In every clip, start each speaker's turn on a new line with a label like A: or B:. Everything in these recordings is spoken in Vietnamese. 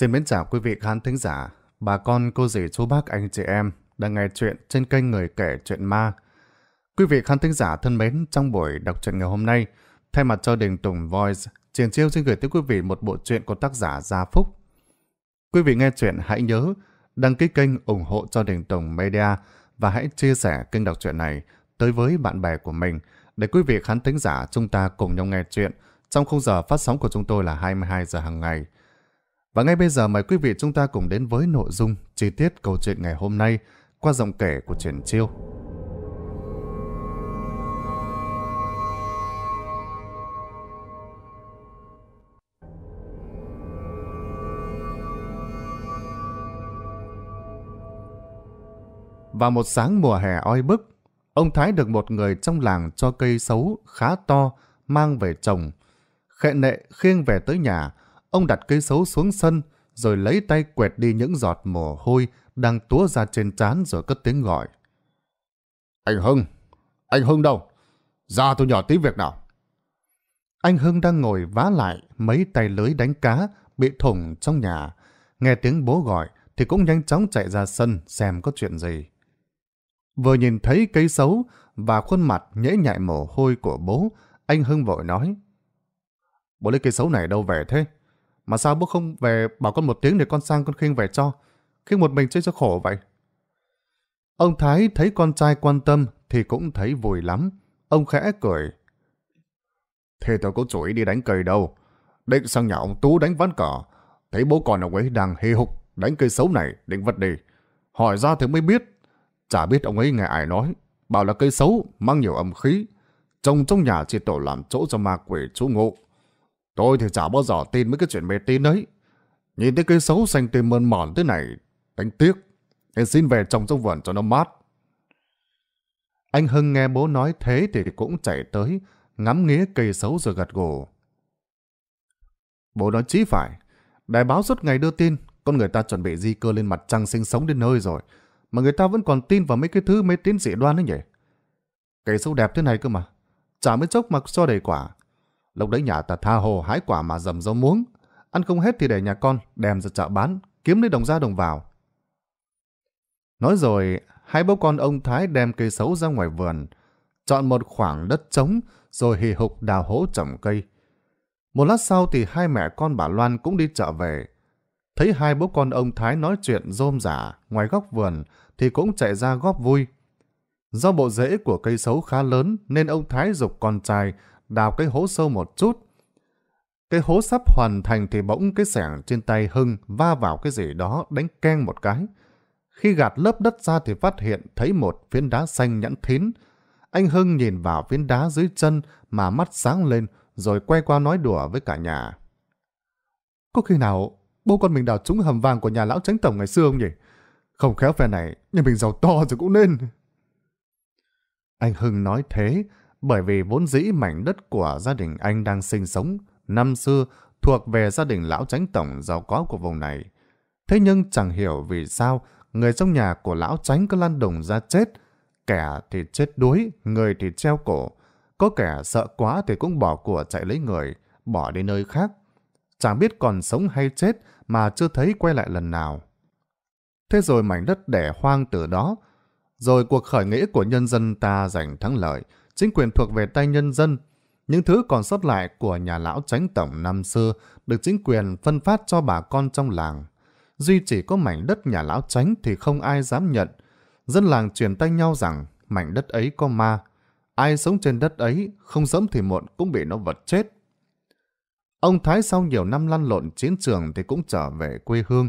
A: Xin mến chào quý vị khán thính giả, bà con, cô dì, chú bác, anh chị em đang nghe chuyện trên kênh Người Kể Chuyện Ma. Quý vị khán thính giả thân mến, trong buổi đọc truyện ngày hôm nay, thay mặt cho Đình Tùng Voice, Triển Chiêu xin gửi tới quý vị một bộ truyện của tác giả Gia Phúc. Quý vị nghe chuyện hãy nhớ đăng ký kênh ủng hộ cho Đình Tùng Media và hãy chia sẻ kênh đọc truyện này tới với bạn bè của mình để quý vị khán thính giả chúng ta cùng nhau nghe chuyện trong khung giờ phát sóng của chúng tôi là 22 giờ hàng ngày – và ngay bây giờ mời quý vị chúng ta cùng đến với nội dung chi tiết câu chuyện ngày hôm nay qua giọng kể của Trần Chiêu. Vào một sáng mùa hè oi bức, ông Thái được một người trong làng cho cây xấu khá to mang về trồng. Khệ nệ khiêng về tới nhà, Ông đặt cây sấu xuống sân, rồi lấy tay quẹt đi những giọt mồ hôi đang túa ra trên trán rồi cất tiếng gọi. Anh Hưng! Anh Hưng đâu? Ra tôi nhỏ tí việc nào. Anh Hưng đang ngồi vá lại mấy tay lưới đánh cá bị thủng trong nhà. Nghe tiếng bố gọi thì cũng nhanh chóng chạy ra sân xem có chuyện gì. Vừa nhìn thấy cây xấu và khuôn mặt nhễ nhại mồ hôi của bố, anh Hưng vội nói. Bố lấy cây xấu này đâu về thế? Mà sao bố không về bảo con một tiếng để con sang con khiêng về cho? Khiêng một mình chơi cho khổ vậy. Ông Thái thấy con trai quan tâm thì cũng thấy vui lắm. Ông khẽ cười. Thế tôi có chủ ý đi đánh cây đâu. Định sang nhà ông Tú đánh ván cỏ. Thấy bố còn ông ấy đang hê hục đánh cây xấu này định vật đi. Hỏi ra thì mới biết. Chả biết ông ấy nghe ai nói. Bảo là cây xấu, mang nhiều âm khí. Trồng trong nhà chỉ tổ làm chỗ cho ma quỷ chú ngộ. Tôi thì chả bao giờ tin mấy cái chuyện mê tín đấy. Nhìn thấy cây xấu xanh tươi mơn mòn thế này, đánh tiếc. Em xin về trồng trong vườn cho nó mát. Anh Hưng nghe bố nói thế thì cũng chạy tới, ngắm nghía cây xấu rồi gật gù. Bố nói chí phải. Đài báo suốt ngày đưa tin, con người ta chuẩn bị di cơ lên mặt trăng sinh sống đến nơi rồi. Mà người ta vẫn còn tin vào mấy cái thứ mê tín dị đoan đấy nhỉ? Cây xấu đẹp thế này cơ mà. Chả mới chốc mặc cho đầy quả. Lúc đấy nhà ta tha hồ hái quả mà dầm dâu muống. Ăn không hết thì để nhà con, đem ra chợ bán, kiếm lấy đồng ra đồng vào. Nói rồi, hai bố con ông Thái đem cây sấu ra ngoài vườn, chọn một khoảng đất trống rồi hì hục đào hố trồng cây. Một lát sau thì hai mẹ con bà Loan cũng đi chợ về. Thấy hai bố con ông Thái nói chuyện rôm rả ngoài góc vườn thì cũng chạy ra góp vui. Do bộ rễ của cây sấu khá lớn nên ông Thái dục con trai đào cái hố sâu một chút. Cái hố sắp hoàn thành thì bỗng cái sẻng trên tay Hưng va vào cái gì đó đánh keng một cái. Khi gạt lớp đất ra thì phát hiện thấy một phiến đá xanh nhẵn thín. Anh Hưng nhìn vào phiến đá dưới chân mà mắt sáng lên rồi quay qua nói đùa với cả nhà. Có khi nào bố con mình đào trúng hầm vàng của nhà lão tránh tổng ngày xưa không nhỉ? Không khéo phe này, nhưng mình giàu to rồi cũng nên. Anh Hưng nói thế, bởi vì vốn dĩ mảnh đất của gia đình anh đang sinh sống năm xưa thuộc về gia đình lão chánh tổng giàu có của vùng này. Thế nhưng chẳng hiểu vì sao người trong nhà của lão chánh cứ lan đồng ra chết, kẻ thì chết đuối, người thì treo cổ, có kẻ sợ quá thì cũng bỏ của chạy lấy người, bỏ đi nơi khác. Chẳng biết còn sống hay chết mà chưa thấy quay lại lần nào. Thế rồi mảnh đất đẻ hoang từ đó, rồi cuộc khởi nghĩa của nhân dân ta giành thắng lợi, chính quyền thuộc về tay nhân dân. Những thứ còn sót lại của nhà lão tránh tổng năm xưa được chính quyền phân phát cho bà con trong làng. Duy chỉ có mảnh đất nhà lão tránh thì không ai dám nhận. Dân làng truyền tay nhau rằng mảnh đất ấy có ma. Ai sống trên đất ấy, không sớm thì muộn cũng bị nó vật chết. Ông Thái sau nhiều năm lăn lộn chiến trường thì cũng trở về quê hương.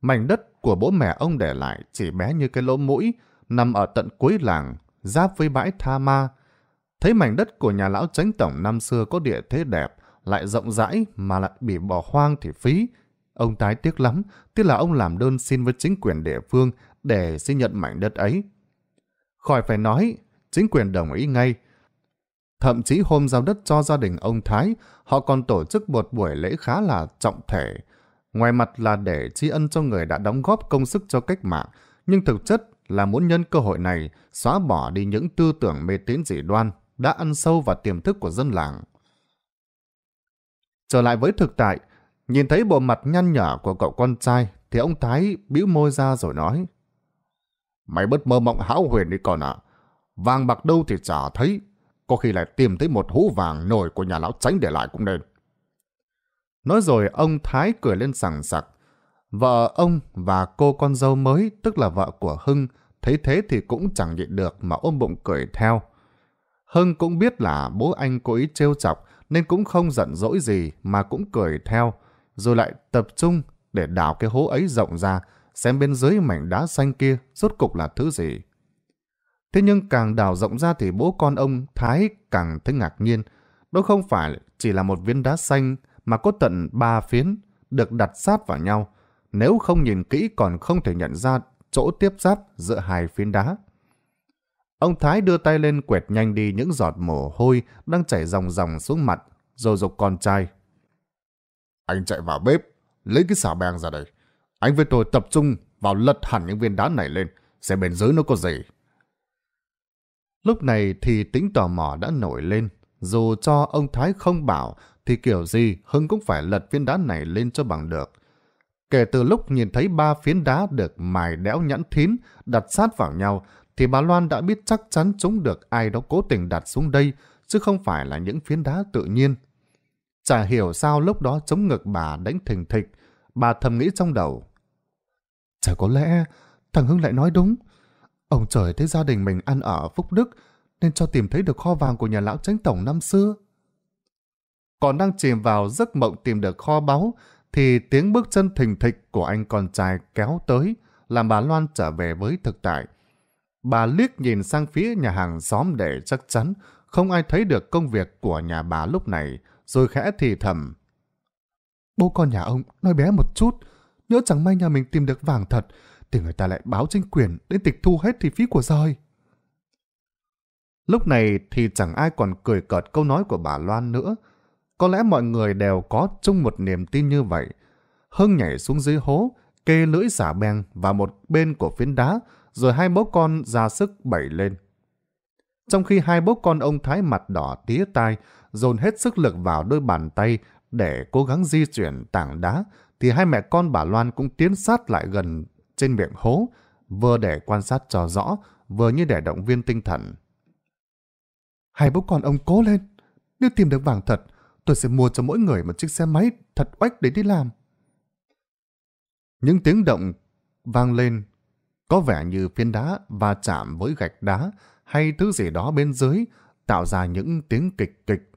A: Mảnh đất của bố mẹ ông để lại chỉ bé như cái lỗ mũi, nằm ở tận cuối làng, giáp với bãi Tha Ma, Thấy mảnh đất của nhà lão tránh tổng năm xưa có địa thế đẹp, lại rộng rãi mà lại bị bỏ hoang thì phí. Ông tái tiếc lắm, tiếc là ông làm đơn xin với chính quyền địa phương để xin nhận mảnh đất ấy. Khỏi phải nói, chính quyền đồng ý ngay. Thậm chí hôm giao đất cho gia đình ông Thái, họ còn tổ chức một buổi lễ khá là trọng thể. Ngoài mặt là để tri ân cho người đã đóng góp công sức cho cách mạng, nhưng thực chất là muốn nhân cơ hội này xóa bỏ đi những tư tưởng mê tín dị đoan đã ăn sâu vào tiềm thức của dân làng. Trở lại với thực tại, nhìn thấy bộ mặt nhăn nhở của cậu con trai thì ông Thái bĩu môi ra rồi nói Mày bất mơ mộng hão huyền đi con ạ. Vàng bạc đâu thì chả thấy. Có khi lại tìm thấy một hũ vàng nổi của nhà lão tránh để lại cũng nên. Nói rồi ông Thái cười lên sảng sặc. Vợ ông và cô con dâu mới, tức là vợ của Hưng, thấy thế thì cũng chẳng nhịn được mà ôm bụng cười theo. Hưng cũng biết là bố anh cố ý trêu chọc nên cũng không giận dỗi gì mà cũng cười theo, rồi lại tập trung để đào cái hố ấy rộng ra, xem bên dưới mảnh đá xanh kia rốt cục là thứ gì. Thế nhưng càng đào rộng ra thì bố con ông Thái càng thấy ngạc nhiên. Đó không phải chỉ là một viên đá xanh mà có tận ba phiến được đặt sát vào nhau. Nếu không nhìn kỹ còn không thể nhận ra chỗ tiếp giáp giữa hai phiến đá. Ông Thái đưa tay lên quẹt nhanh đi những giọt mồ hôi đang chảy ròng ròng xuống mặt, rồi dục con trai. Anh chạy vào bếp, lấy cái xà beng ra đây. Anh với tôi tập trung vào lật hẳn những viên đá này lên, xem bên dưới nó có gì. Lúc này thì tính tò mò đã nổi lên. Dù cho ông Thái không bảo, thì kiểu gì Hưng cũng phải lật viên đá này lên cho bằng được. Kể từ lúc nhìn thấy ba phiến đá được mài đẽo nhẵn thín đặt sát vào nhau thì bà Loan đã biết chắc chắn chúng được ai đó cố tình đặt xuống đây, chứ không phải là những phiến đá tự nhiên. Chả hiểu sao lúc đó chống ngực bà đánh thình thịch, bà thầm nghĩ trong đầu. Chả có lẽ thằng Hưng lại nói đúng. Ông trời thấy gia đình mình ăn ở Phúc Đức nên cho tìm thấy được kho vàng của nhà lão tránh tổng năm xưa. Còn đang chìm vào giấc mộng tìm được kho báu thì tiếng bước chân thình thịch của anh con trai kéo tới làm bà Loan trở về với thực tại. Bà liếc nhìn sang phía nhà hàng xóm để chắc chắn không ai thấy được công việc của nhà bà lúc này, rồi khẽ thì thầm. Bố con nhà ông nói bé một chút, nhớ chẳng may nhà mình tìm được vàng thật, thì người ta lại báo chính quyền đến tịch thu hết thì phí của roi. Lúc này thì chẳng ai còn cười cợt câu nói của bà Loan nữa. Có lẽ mọi người đều có chung một niềm tin như vậy. Hưng nhảy xuống dưới hố, kê lưỡi giả beng và một bên của phiến đá, rồi hai bố con ra sức bẩy lên. Trong khi hai bố con ông Thái mặt đỏ tía tai, dồn hết sức lực vào đôi bàn tay để cố gắng di chuyển tảng đá, thì hai mẹ con bà Loan cũng tiến sát lại gần trên miệng hố, vừa để quan sát cho rõ, vừa như để động viên tinh thần. Hai bố con ông cố lên, nếu tìm được vàng thật, tôi sẽ mua cho mỗi người một chiếc xe máy thật oách để đi làm. Những tiếng động vang lên có vẻ như phiến đá va chạm với gạch đá hay thứ gì đó bên dưới, tạo ra những tiếng kịch kịch.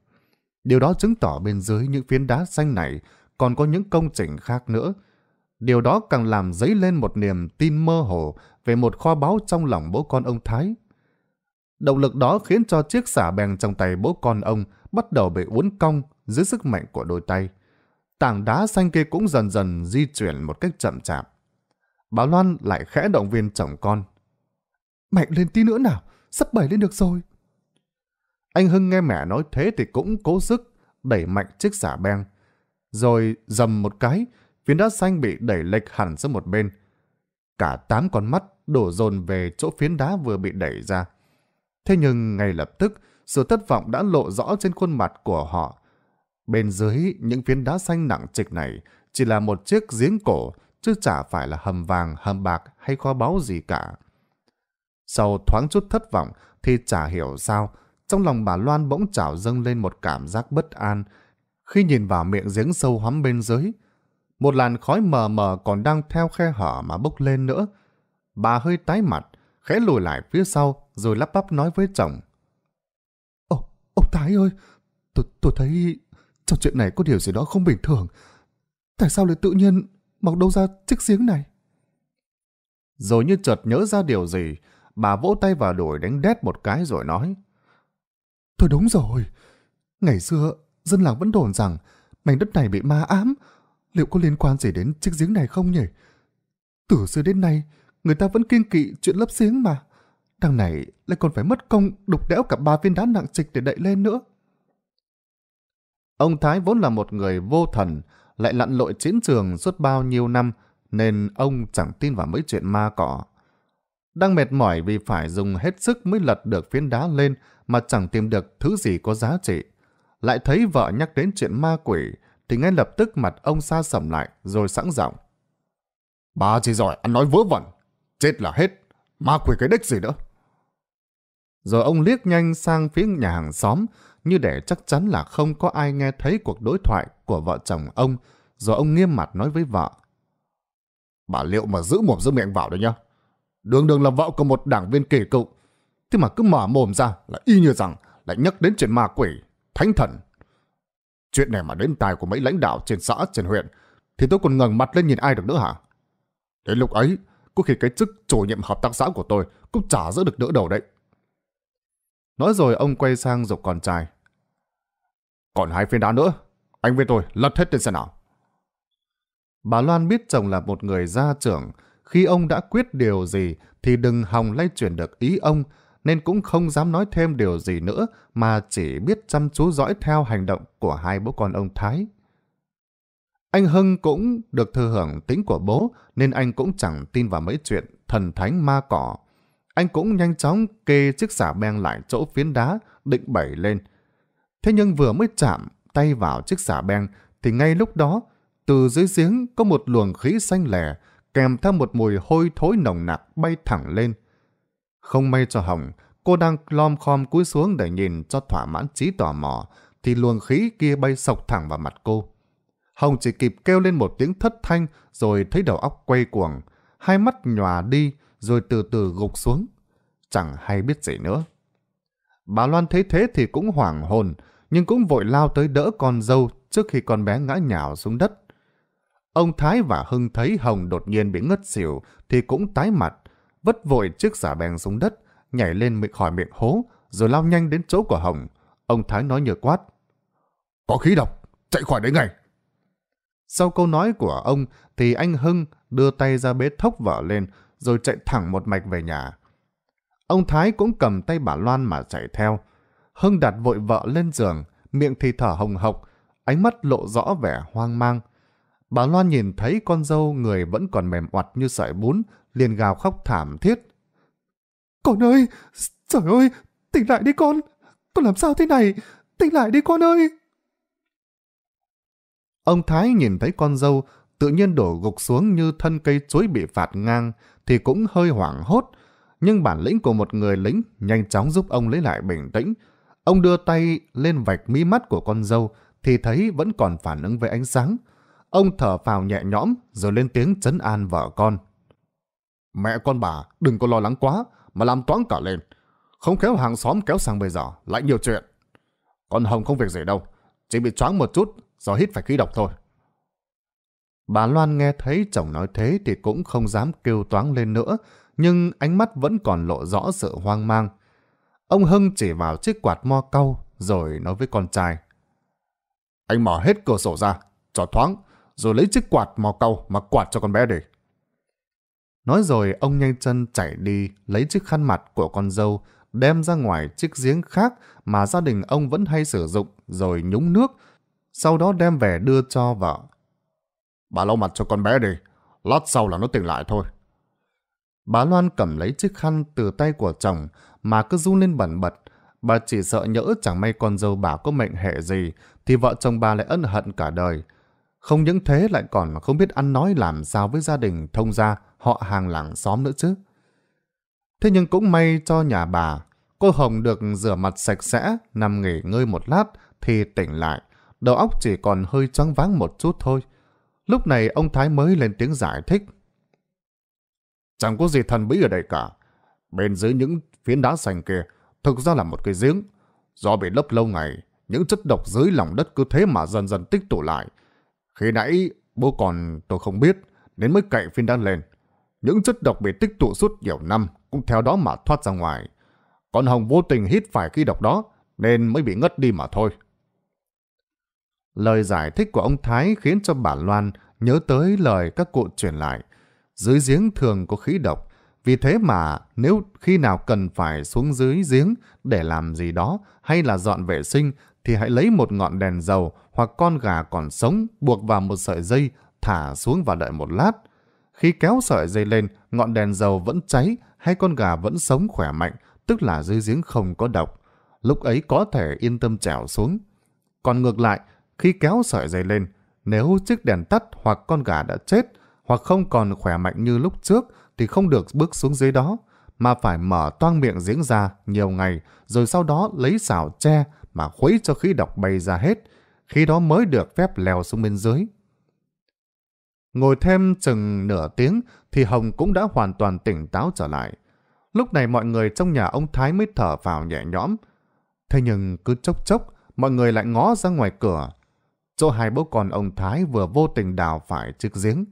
A: Điều đó chứng tỏ bên dưới những phiến đá xanh này còn có những công trình khác nữa. Điều đó càng làm dấy lên một niềm tin mơ hồ về một kho báu trong lòng bố con ông Thái. Động lực đó khiến cho chiếc xả bèn trong tay bố con ông bắt đầu bị uốn cong dưới sức mạnh của đôi tay. Tảng đá xanh kia cũng dần dần di chuyển một cách chậm chạp. Bà Loan lại khẽ động viên chồng con. Mạnh lên tí nữa nào, sắp bảy lên được rồi. Anh Hưng nghe mẹ nói thế thì cũng cố sức, đẩy mạnh chiếc xả beng. Rồi dầm một cái, phiến đá xanh bị đẩy lệch hẳn sang một bên. Cả tám con mắt đổ dồn về chỗ phiến đá vừa bị đẩy ra. Thế nhưng ngay lập tức, sự thất vọng đã lộ rõ trên khuôn mặt của họ. Bên dưới những phiến đá xanh nặng trịch này chỉ là một chiếc giếng cổ chứ chả phải là hầm vàng, hầm bạc hay kho báu gì cả. Sau thoáng chút thất vọng thì chả hiểu sao, trong lòng bà Loan bỗng trào dâng lên một cảm giác bất an khi nhìn vào miệng giếng sâu hắm bên dưới. Một làn khói mờ mờ còn đang theo khe hở mà bốc lên nữa. Bà hơi tái mặt, khẽ lùi lại phía sau rồi lắp bắp nói với chồng. Ô, ông Thái ơi, tôi, tôi thấy trong chuyện này có điều gì đó không bình thường. Tại sao lại tự nhiên mọc đâu ra chiếc giếng này? Rồi như chợt nhớ ra điều gì, bà vỗ tay vào đùi đánh đét một cái rồi nói. Thôi đúng rồi, ngày xưa dân làng vẫn đồn rằng mảnh đất này bị ma ám, liệu có liên quan gì đến chiếc giếng này không nhỉ? Từ xưa đến nay, người ta vẫn kiên kỵ chuyện lấp giếng mà. Đằng này lại còn phải mất công đục đẽo cả ba viên đá nặng trịch để đậy lên nữa. Ông Thái vốn là một người vô thần, lại lặn lội chiến trường suốt bao nhiêu năm, nên ông chẳng tin vào mấy chuyện ma cỏ. Đang mệt mỏi vì phải dùng hết sức mới lật được phiến đá lên mà chẳng tìm được thứ gì có giá trị. Lại thấy vợ nhắc đến chuyện ma quỷ, thì ngay lập tức mặt ông xa sầm lại rồi sẵn giọng. Bà chỉ giỏi ăn nói vớ vẩn, chết là hết, ma quỷ cái đích gì nữa. Rồi ông liếc nhanh sang phía nhà hàng xóm, như để chắc chắn là không có ai nghe thấy cuộc đối thoại của vợ chồng ông, rồi ông nghiêm mặt nói với vợ. Bà liệu mà giữ mồm giữ miệng vào đấy nhá. Đường đường là vợ của một đảng viên kỳ cựu. Thế mà cứ mở mồm ra là y như rằng lại nhắc đến chuyện ma quỷ, thánh thần. Chuyện này mà đến tài của mấy lãnh đạo trên xã, trên huyện, thì tôi còn ngẩng mặt lên nhìn ai được nữa hả? Đến lúc ấy, có khi cái chức chủ nhiệm hợp tác xã của tôi cũng chả giữ được đỡ đầu đấy. Nói rồi ông quay sang dục con trai. Còn hai phiên đá nữa, anh với tôi lật hết lên xe nào. Bà Loan biết chồng là một người gia trưởng, khi ông đã quyết điều gì thì đừng hòng lay chuyển được ý ông, nên cũng không dám nói thêm điều gì nữa mà chỉ biết chăm chú dõi theo hành động của hai bố con ông Thái. Anh Hưng cũng được thừa hưởng tính của bố nên anh cũng chẳng tin vào mấy chuyện thần thánh ma cỏ. Anh cũng nhanh chóng kê chiếc xả beng lại chỗ phiến đá định bẩy lên. Thế nhưng vừa mới chạm tay vào chiếc xà beng thì ngay lúc đó, từ dưới giếng có một luồng khí xanh lẻ kèm theo một mùi hôi thối nồng nặc bay thẳng lên. Không may cho Hồng, cô đang lom khom cúi xuống để nhìn cho thỏa mãn trí tò mò, thì luồng khí kia bay sọc thẳng vào mặt cô. Hồng chỉ kịp kêu lên một tiếng thất thanh rồi thấy đầu óc quay cuồng, hai mắt nhòa đi rồi từ từ gục xuống. Chẳng hay biết gì nữa. Bà Loan thấy thế thì cũng hoảng hồn, nhưng cũng vội lao tới đỡ con dâu trước khi con bé ngã nhào xuống đất. Ông Thái và Hưng thấy Hồng đột nhiên bị ngất xỉu thì cũng tái mặt, vất vội chiếc giả bèn xuống đất, nhảy lên miệng khỏi miệng hố, rồi lao nhanh đến chỗ của Hồng. Ông Thái nói nhờ quát. Có khí độc, chạy khỏi đấy ngay. Sau câu nói của ông thì anh Hưng đưa tay ra bế thốc vợ lên rồi chạy thẳng một mạch về nhà. Ông Thái cũng cầm tay bà Loan mà chạy theo. Hưng đặt vội vợ lên giường, miệng thì thở hồng hộc, ánh mắt lộ rõ vẻ hoang mang. Bà Loan nhìn thấy con dâu người vẫn còn mềm oặt như sợi bún, liền gào khóc thảm thiết. Con ơi! Trời ơi! Tỉnh lại đi con! Con làm sao thế này? Tỉnh lại đi con ơi! Ông Thái nhìn thấy con dâu tự nhiên đổ gục xuống như thân cây chuối bị phạt ngang thì cũng hơi hoảng hốt. Nhưng bản lĩnh của một người lính nhanh chóng giúp ông lấy lại bình tĩnh, Ông đưa tay lên vạch mí mắt của con dâu thì thấy vẫn còn phản ứng với ánh sáng. Ông thở phào nhẹ nhõm rồi lên tiếng trấn an vợ con. Mẹ con bà đừng có lo lắng quá mà làm toán cả lên. Không khéo hàng xóm kéo sang bây giờ lại nhiều chuyện. Con Hồng không việc gì đâu. Chỉ bị choáng một chút do hít phải khí độc thôi. Bà Loan nghe thấy chồng nói thế thì cũng không dám kêu toán lên nữa nhưng ánh mắt vẫn còn lộ rõ sự hoang mang. Ông Hưng chỉ vào chiếc quạt mo cau rồi nói với con trai. Anh mở hết cửa sổ ra, cho thoáng, rồi lấy chiếc quạt mo cau mà quạt cho con bé đi. Nói rồi ông nhanh chân chạy đi lấy chiếc khăn mặt của con dâu đem ra ngoài chiếc giếng khác mà gia đình ông vẫn hay sử dụng rồi nhúng nước, sau đó đem về đưa cho vợ. Bà lau mặt cho con bé đi, lát sau là nó tỉnh lại thôi. Bà Loan cầm lấy chiếc khăn từ tay của chồng mà cứ run lên bẩn bật. Bà chỉ sợ nhỡ chẳng may con dâu bà có mệnh hệ gì, thì vợ chồng bà lại ân hận cả đời. Không những thế lại còn không biết ăn nói làm sao với gia đình thông gia, họ hàng làng xóm nữa chứ. Thế nhưng cũng may cho nhà bà, cô Hồng được rửa mặt sạch sẽ, nằm nghỉ ngơi một lát thì tỉnh lại, đầu óc chỉ còn hơi choáng váng một chút thôi. Lúc này ông Thái mới lên tiếng giải thích. Chẳng có gì thần bí ở đây cả. Bên dưới những phiến đá xanh kia thực ra là một cái giếng. Do bị lấp lâu ngày, những chất độc dưới lòng đất cứ thế mà dần dần tích tụ lại. Khi nãy bố còn tôi không biết, đến mới cậy phiến đá lên. Những chất độc bị tích tụ suốt nhiều năm cũng theo đó mà thoát ra ngoài. Con Hồng vô tình hít phải khí độc đó nên mới bị ngất đi mà thôi. Lời giải thích của ông Thái khiến cho bà Loan nhớ tới lời các cụ truyền lại. Dưới giếng thường có khí độc, vì thế mà nếu khi nào cần phải xuống dưới giếng để làm gì đó hay là dọn vệ sinh thì hãy lấy một ngọn đèn dầu hoặc con gà còn sống buộc vào một sợi dây thả xuống và đợi một lát. Khi kéo sợi dây lên, ngọn đèn dầu vẫn cháy hay con gà vẫn sống khỏe mạnh, tức là dưới giếng không có độc. Lúc ấy có thể yên tâm trèo xuống. Còn ngược lại, khi kéo sợi dây lên, nếu chiếc đèn tắt hoặc con gà đã chết hoặc không còn khỏe mạnh như lúc trước thì không được bước xuống dưới đó, mà phải mở toang miệng giếng ra nhiều ngày, rồi sau đó lấy xảo tre mà khuấy cho khí độc bay ra hết, khi đó mới được phép leo xuống bên dưới. Ngồi thêm chừng nửa tiếng thì Hồng cũng đã hoàn toàn tỉnh táo trở lại. Lúc này mọi người trong nhà ông Thái mới thở vào nhẹ nhõm. Thế nhưng cứ chốc chốc, mọi người lại ngó ra ngoài cửa. Chỗ hai bố con ông Thái vừa vô tình đào phải chiếc giếng.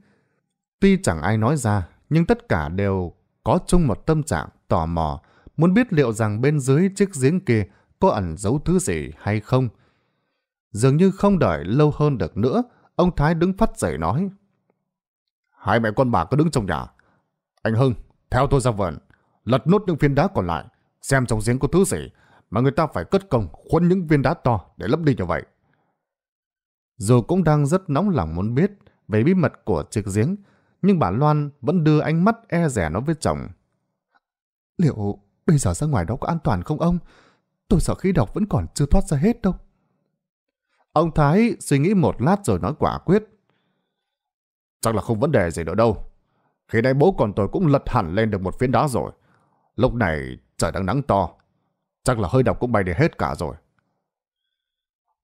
A: Tuy chẳng ai nói ra, nhưng tất cả đều có chung một tâm trạng tò mò, muốn biết liệu rằng bên dưới chiếc giếng kia có ẩn giấu thứ gì hay không. Dường như không đợi lâu hơn được nữa, ông Thái đứng phát dậy nói. Hai mẹ con bà cứ đứng trong nhà. Anh Hưng, theo tôi ra vườn, lật nốt những viên đá còn lại, xem trong giếng có thứ gì mà người ta phải cất công khuân những viên đá to để lấp đi như vậy. Dù cũng đang rất nóng lòng muốn biết về bí mật của chiếc giếng, nhưng bà Loan vẫn đưa ánh mắt e rẻ nói với chồng. Liệu bây giờ ra ngoài đó có an toàn không ông? Tôi sợ khí độc vẫn còn chưa thoát ra hết đâu. Ông Thái suy nghĩ một lát rồi nói quả quyết. Chắc là không vấn đề gì nữa đâu. Khi nãy bố còn tôi cũng lật hẳn lên được một phiến đá rồi. Lúc này trời đang nắng to. Chắc là hơi độc cũng bay đi hết cả rồi.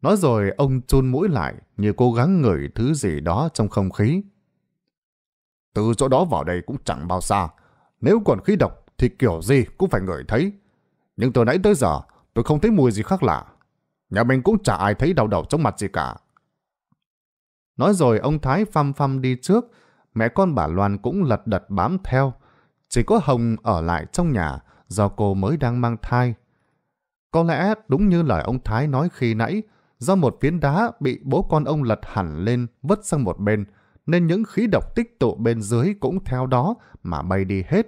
A: Nói rồi ông chun mũi lại như cố gắng ngửi thứ gì đó trong không khí. Từ chỗ đó vào đây cũng chẳng bao xa. Nếu còn khí độc thì kiểu gì cũng phải ngửi thấy. Nhưng từ nãy tới giờ tôi không thấy mùi gì khác lạ. Nhà mình cũng chả ai thấy đau đầu trong mặt gì cả. Nói rồi ông Thái phăm phăm đi trước, mẹ con bà Loan cũng lật đật bám theo. Chỉ có Hồng ở lại trong nhà do cô mới đang mang thai. Có lẽ đúng như lời ông Thái nói khi nãy, do một phiến đá bị bố con ông lật hẳn lên vứt sang một bên, nên những khí độc tích tụ bên dưới cũng theo đó mà bay đi hết.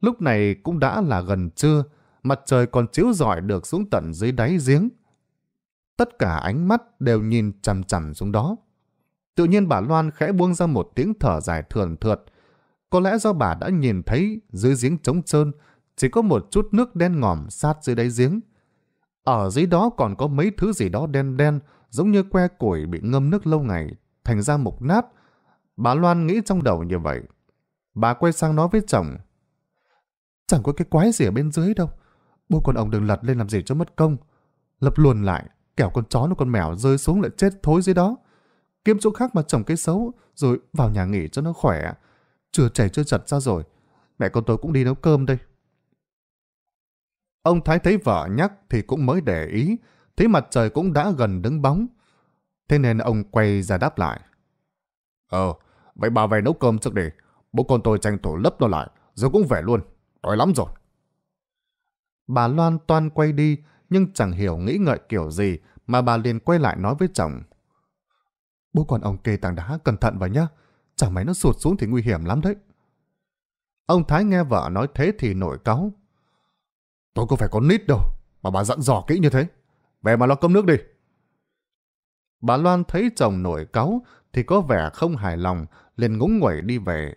A: Lúc này cũng đã là gần trưa, mặt trời còn chiếu rọi được xuống tận dưới đáy giếng. Tất cả ánh mắt đều nhìn chằm chằm xuống đó. Tự nhiên bà Loan khẽ buông ra một tiếng thở dài thườn thượt. Có lẽ do bà đã nhìn thấy dưới giếng trống trơn, chỉ có một chút nước đen ngòm sát dưới đáy giếng. Ở dưới đó còn có mấy thứ gì đó đen đen, giống như que củi bị ngâm nước lâu ngày, thành ra mục nát, Bà Loan nghĩ trong đầu như vậy. Bà quay sang nói với chồng. Chẳng có cái quái gì ở bên dưới đâu. bố con ông đừng lật lên làm gì cho mất công. Lập luồn lại, kẻo con chó nó con mèo rơi xuống lại chết thối dưới đó. Kiếm chỗ khác mà trồng cái xấu, rồi vào nhà nghỉ cho nó khỏe. Chưa chảy chưa chật ra rồi. Mẹ con tôi cũng đi nấu cơm đây. Ông Thái thấy vợ nhắc thì cũng mới để ý, thấy mặt trời cũng đã gần đứng bóng. Thế nên ông quay ra đáp lại. Ờ, Vậy bà về nấu cơm trước đi. Bố con tôi tranh thủ lấp nó lại, rồi cũng về luôn. Đói lắm rồi. Bà Loan toan quay đi, nhưng chẳng hiểu nghĩ ngợi kiểu gì mà bà liền quay lại nói với chồng. Bố con ông kê tảng đá, cẩn thận vào nhá, Chẳng mấy nó sụt xuống thì nguy hiểm lắm đấy. Ông Thái nghe vợ nói thế thì nổi cáu. Tôi có phải có nít đâu, mà bà dặn dò kỹ như thế. Về mà lo cơm nước đi. Bà Loan thấy chồng nổi cáu thì có vẻ không hài lòng liền ngúng nguẩy đi về.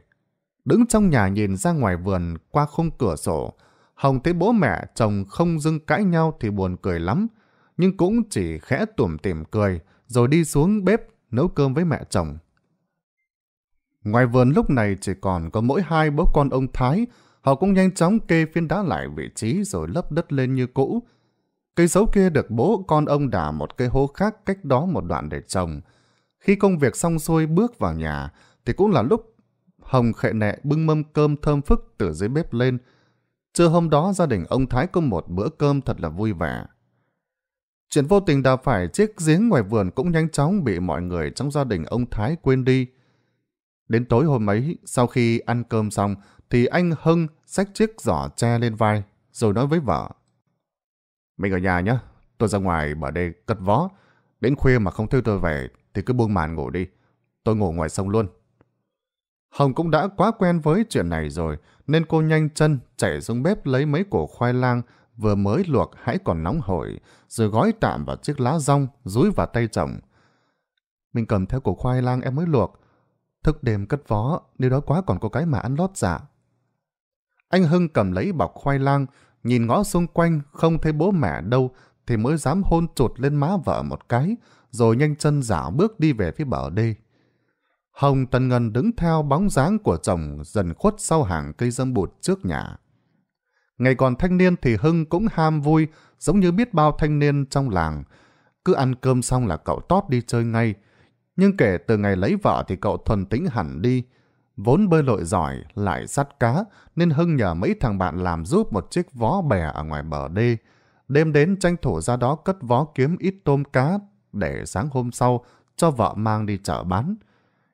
A: Đứng trong nhà nhìn ra ngoài vườn qua khung cửa sổ, Hồng thấy bố mẹ chồng không dưng cãi nhau thì buồn cười lắm, nhưng cũng chỉ khẽ tủm tỉm cười rồi đi xuống bếp nấu cơm với mẹ chồng. Ngoài vườn lúc này chỉ còn có mỗi hai bố con ông Thái, họ cũng nhanh chóng kê phiên đá lại vị trí rồi lấp đất lên như cũ. Cây xấu kia được bố con ông đà một cây hố khác cách đó một đoạn để trồng. Khi công việc xong xuôi bước vào nhà, thì cũng là lúc Hồng khệ nẹ bưng mâm cơm thơm phức từ dưới bếp lên. Trưa hôm đó gia đình ông Thái có một bữa cơm thật là vui vẻ. Chuyện vô tình đã phải chiếc giếng ngoài vườn cũng nhanh chóng bị mọi người trong gia đình ông Thái quên đi. Đến tối hôm ấy, sau khi ăn cơm xong, thì anh Hưng xách chiếc giỏ tre lên vai, rồi nói với vợ. Mình ở nhà nhé, tôi ra ngoài bờ đê cất vó. Đến khuya mà không thấy tôi về thì cứ buông màn ngủ đi. Tôi ngủ ngoài sông luôn, Hồng cũng đã quá quen với chuyện này rồi, nên cô nhanh chân chạy xuống bếp lấy mấy củ khoai lang vừa mới luộc hãy còn nóng hổi, rồi gói tạm vào chiếc lá rong dúi vào tay chồng. Mình cầm theo củ khoai lang em mới luộc. Thức đêm cất vó, nếu đó quá còn có cái mà ăn lót dạ. Anh Hưng cầm lấy bọc khoai lang, nhìn ngó xung quanh không thấy bố mẹ đâu thì mới dám hôn chụt lên má vợ một cái, rồi nhanh chân dạo bước đi về phía bờ đê. Hồng Tần Ngân đứng theo bóng dáng của chồng dần khuất sau hàng cây dâm bụt trước nhà. Ngày còn thanh niên thì Hưng cũng ham vui, giống như biết bao thanh niên trong làng. Cứ ăn cơm xong là cậu tót đi chơi ngay. Nhưng kể từ ngày lấy vợ thì cậu thuần tĩnh hẳn đi. Vốn bơi lội giỏi, lại sắt cá, nên Hưng nhờ mấy thằng bạn làm giúp một chiếc vó bè ở ngoài bờ đê. Đêm đến tranh thủ ra đó cất vó kiếm ít tôm cá để sáng hôm sau cho vợ mang đi chợ bán.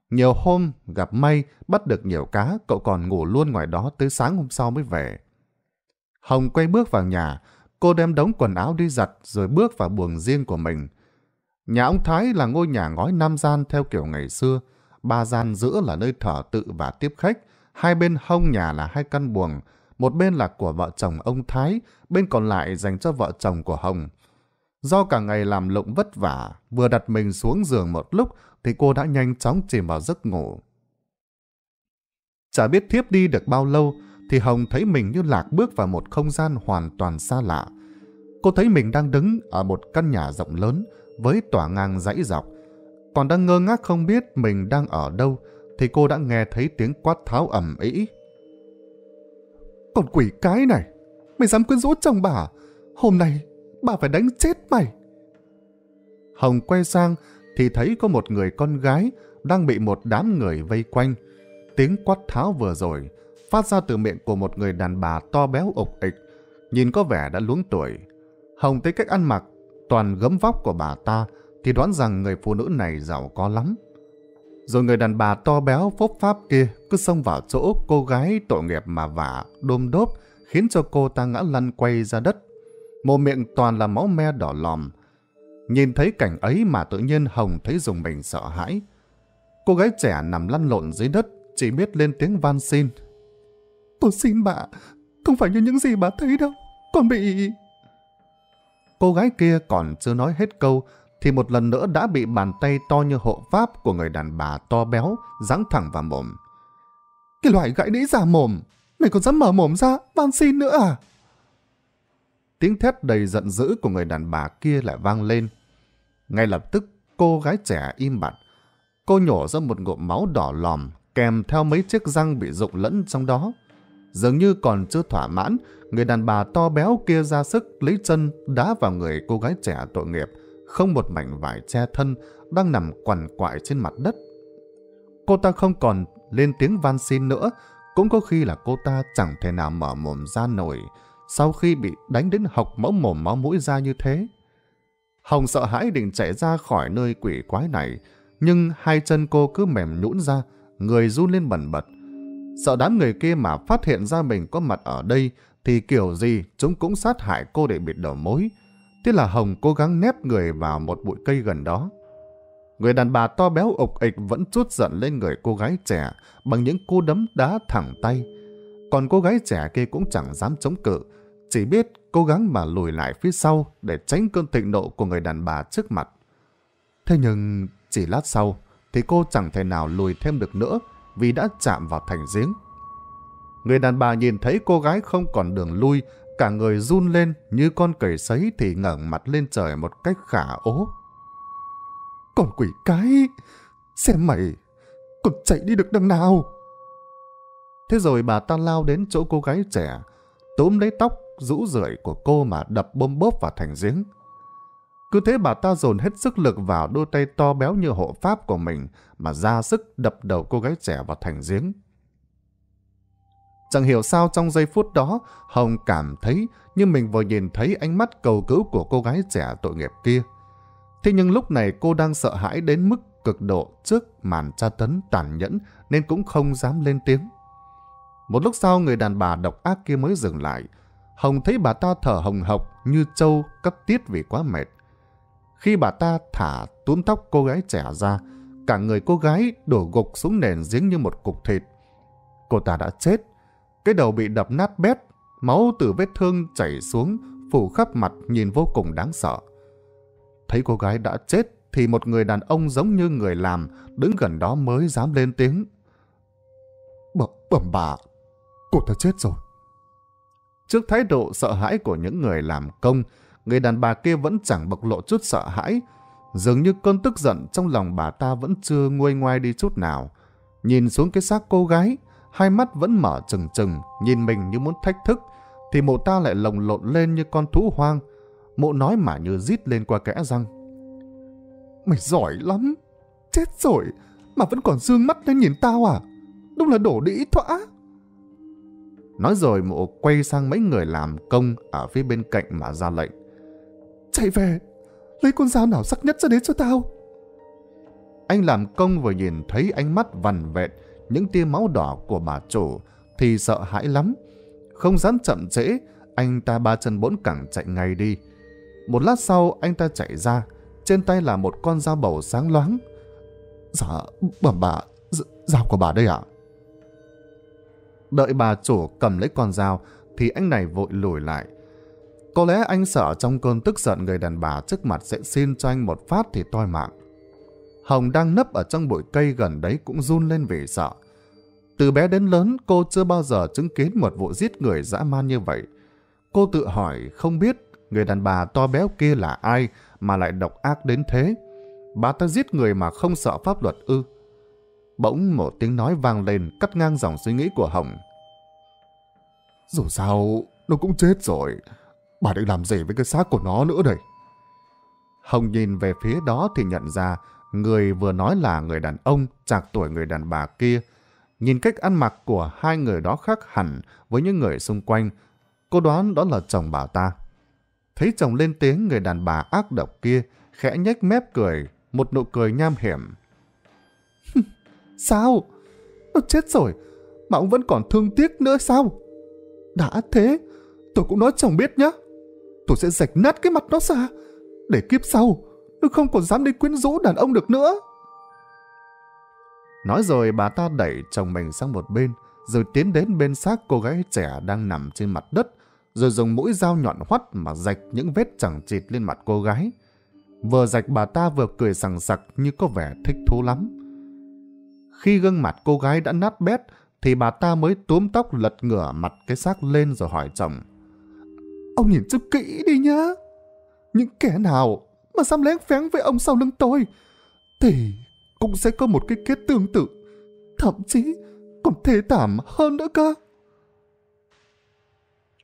A: Nhiều hôm gặp may, bắt được nhiều cá, cậu còn ngủ luôn ngoài đó tới sáng hôm sau mới về. Hồng quay bước vào nhà, cô đem đống quần áo đi giặt rồi bước vào buồng riêng của mình. Nhà ông Thái là ngôi nhà ngói Nam gian theo kiểu ngày xưa, ba gian giữa là nơi thờ tự và tiếp khách, hai bên hông nhà là hai căn buồng, một bên là của vợ chồng ông Thái, bên còn lại dành cho vợ chồng của Hồng. Do cả ngày làm lụng vất vả, vừa đặt mình xuống giường một lúc thì cô đã nhanh chóng chìm vào giấc ngủ. Chả biết thiếp đi được bao lâu thì Hồng thấy mình như lạc bước vào một không gian hoàn toàn xa lạ. Cô thấy mình đang đứng ở một căn nhà rộng lớn với tỏa ngang dãy dọc. Còn đang ngơ ngác không biết mình đang ở đâu thì cô đã nghe thấy tiếng quát tháo ẩm ĩ. Còn quỷ cái này, mày dám quyến rũ chồng bà à? Hôm nay bà phải đánh chết mày. Hồng quay sang thì thấy có một người con gái đang bị một đám người vây quanh. Tiếng quát tháo vừa rồi phát ra từ miệng của một người đàn bà to béo ục ịch, nhìn có vẻ đã luống tuổi. Hồng thấy cách ăn mặc, toàn gấm vóc của bà ta thì đoán rằng người phụ nữ này giàu có lắm. Rồi người đàn bà to béo phốp pháp kia cứ xông vào chỗ cô gái tội nghiệp mà vả, đôm đốp, khiến cho cô ta ngã lăn quay ra đất mồm miệng toàn là máu me đỏ lòm. Nhìn thấy cảnh ấy mà tự nhiên Hồng thấy dùng mình sợ hãi. Cô gái trẻ nằm lăn lộn dưới đất, chỉ biết lên tiếng van xin. Tôi xin bà, không phải như những gì bà thấy đâu, con bị... Cô gái kia còn chưa nói hết câu, thì một lần nữa đã bị bàn tay to như hộ pháp của người đàn bà to béo giáng thẳng vào mồm. Cái loại gãy đĩ giả mồm, mày còn dám mở mồm ra, van xin nữa à? tiếng thét đầy giận dữ của người đàn bà kia lại vang lên. Ngay lập tức, cô gái trẻ im bặt. Cô nhổ ra một ngụm máu đỏ lòm, kèm theo mấy chiếc răng bị rụng lẫn trong đó. Dường như còn chưa thỏa mãn, người đàn bà to béo kia ra sức lấy chân đá vào người cô gái trẻ tội nghiệp, không một mảnh vải che thân, đang nằm quằn quại trên mặt đất. Cô ta không còn lên tiếng van xin nữa, cũng có khi là cô ta chẳng thể nào mở mồm ra nổi, sau khi bị đánh đến học mẫu mồm máu mũi ra như thế. Hồng sợ hãi định chạy ra khỏi nơi quỷ quái này, nhưng hai chân cô cứ mềm nhũn ra, người run lên bẩn bật. Sợ đám người kia mà phát hiện ra mình có mặt ở đây thì kiểu gì chúng cũng sát hại cô để bịt đầu mối. Thế là Hồng cố gắng nép người vào một bụi cây gần đó. Người đàn bà to béo ục ịch vẫn chút giận lên người cô gái trẻ bằng những cú đấm đá thẳng tay. Còn cô gái trẻ kia cũng chẳng dám chống cự, chỉ biết cố gắng mà lùi lại phía sau để tránh cơn thịnh nộ của người đàn bà trước mặt. Thế nhưng chỉ lát sau thì cô chẳng thể nào lùi thêm được nữa vì đã chạm vào thành giếng. Người đàn bà nhìn thấy cô gái không còn đường lui, cả người run lên như con cầy sấy thì ngẩng mặt lên trời một cách khả ố. còn quỷ cái, xem mày, còn chạy đi được đằng nào? Thế rồi bà ta lao đến chỗ cô gái trẻ, túm lấy tóc rũ rượi của cô mà đập bôm bốp vào thành giếng. Cứ thế bà ta dồn hết sức lực vào đôi tay to béo như hộ pháp của mình mà ra sức đập đầu cô gái trẻ vào thành giếng. Chẳng hiểu sao trong giây phút đó, Hồng cảm thấy như mình vừa nhìn thấy ánh mắt cầu cứu của cô gái trẻ tội nghiệp kia. Thế nhưng lúc này cô đang sợ hãi đến mức cực độ trước màn tra tấn tàn nhẫn nên cũng không dám lên tiếng. Một lúc sau người đàn bà độc ác kia mới dừng lại, Hồng thấy bà ta thở hồng hộc như trâu cấp tiết vì quá mệt. Khi bà ta thả túm tóc cô gái trẻ ra, cả người cô gái đổ gục xuống nền giếng như một cục thịt. Cô ta đã chết, cái đầu bị đập nát bét, máu từ vết thương chảy xuống, phủ khắp mặt nhìn vô cùng đáng sợ. Thấy cô gái đã chết thì một người đàn ông giống như người làm đứng gần đó mới dám lên tiếng. B bẩm bà, cô ta chết rồi. Trước thái độ sợ hãi của những người làm công, người đàn bà kia vẫn chẳng bộc lộ chút sợ hãi. Dường như cơn tức giận trong lòng bà ta vẫn chưa nguôi ngoai đi chút nào. Nhìn xuống cái xác cô gái, hai mắt vẫn mở trừng trừng, nhìn mình như muốn thách thức, thì mụ ta lại lồng lộn lên như con thú hoang. Mụ nói mà như rít lên qua kẽ răng. Mày giỏi lắm, chết rồi, mà vẫn còn dương mắt lên nhìn tao à? Đúng là đổ đĩ thỏa. Nói rồi mụ quay sang mấy người làm công ở phía bên cạnh mà ra lệnh. Chạy về, lấy con dao nào sắc nhất ra đến cho tao. Anh làm công vừa nhìn thấy ánh mắt vằn vẹn, những tia máu đỏ của bà chủ thì sợ hãi lắm. Không dám chậm trễ, anh ta ba chân bốn cẳng chạy ngay đi. Một lát sau anh ta chạy ra, trên tay là một con dao bầu sáng loáng. Dạ, bà bà, dạ, dao của bà đây ạ. À? Đợi bà chủ cầm lấy con dao thì anh này vội lùi lại. Có lẽ anh sợ trong cơn tức giận người đàn bà trước mặt sẽ xin cho anh một phát thì toi mạng. Hồng đang nấp ở trong bụi cây gần đấy cũng run lên vì sợ. Từ bé đến lớn cô chưa bao giờ chứng kiến một vụ giết người dã man như vậy. Cô tự hỏi không biết người đàn bà to béo kia là ai mà lại độc ác đến thế. Bà ta giết người mà không sợ pháp luật ư. Bỗng một tiếng nói vang lên cắt ngang dòng suy nghĩ của Hồng. Dù sao, nó cũng chết rồi. Bà định làm gì với cái xác của nó nữa đây? Hồng nhìn về phía đó thì nhận ra người vừa nói là người đàn ông chạc tuổi người đàn bà kia. Nhìn cách ăn mặc của hai người đó khác hẳn với những người xung quanh. Cô đoán đó là chồng bà ta. Thấy chồng lên tiếng người đàn bà ác độc kia khẽ nhếch mép cười, một nụ cười nham hiểm. Sao? Nó chết rồi, mà ông vẫn còn thương tiếc nữa sao? Đã thế, tôi cũng nói chồng biết nhá. Tôi sẽ rạch nát cái mặt nó ra, để kiếp sau, nó không còn dám đi quyến rũ đàn ông được nữa. Nói rồi bà ta đẩy chồng mình sang một bên, rồi tiến đến bên xác cô gái trẻ đang nằm trên mặt đất, rồi dùng mũi dao nhọn hoắt mà rạch những vết chẳng chịt lên mặt cô gái. Vừa rạch bà ta vừa cười sằng sặc như có vẻ thích thú lắm. Khi gương mặt cô gái đã nát bét, thì bà ta mới túm tóc lật ngửa mặt cái xác lên rồi hỏi chồng. Ông nhìn cho kỹ đi nhá. Những kẻ nào mà dám lén phén với ông sau lưng tôi, thì cũng sẽ có một cái kết tương tự. Thậm chí còn thê thảm hơn nữa cơ.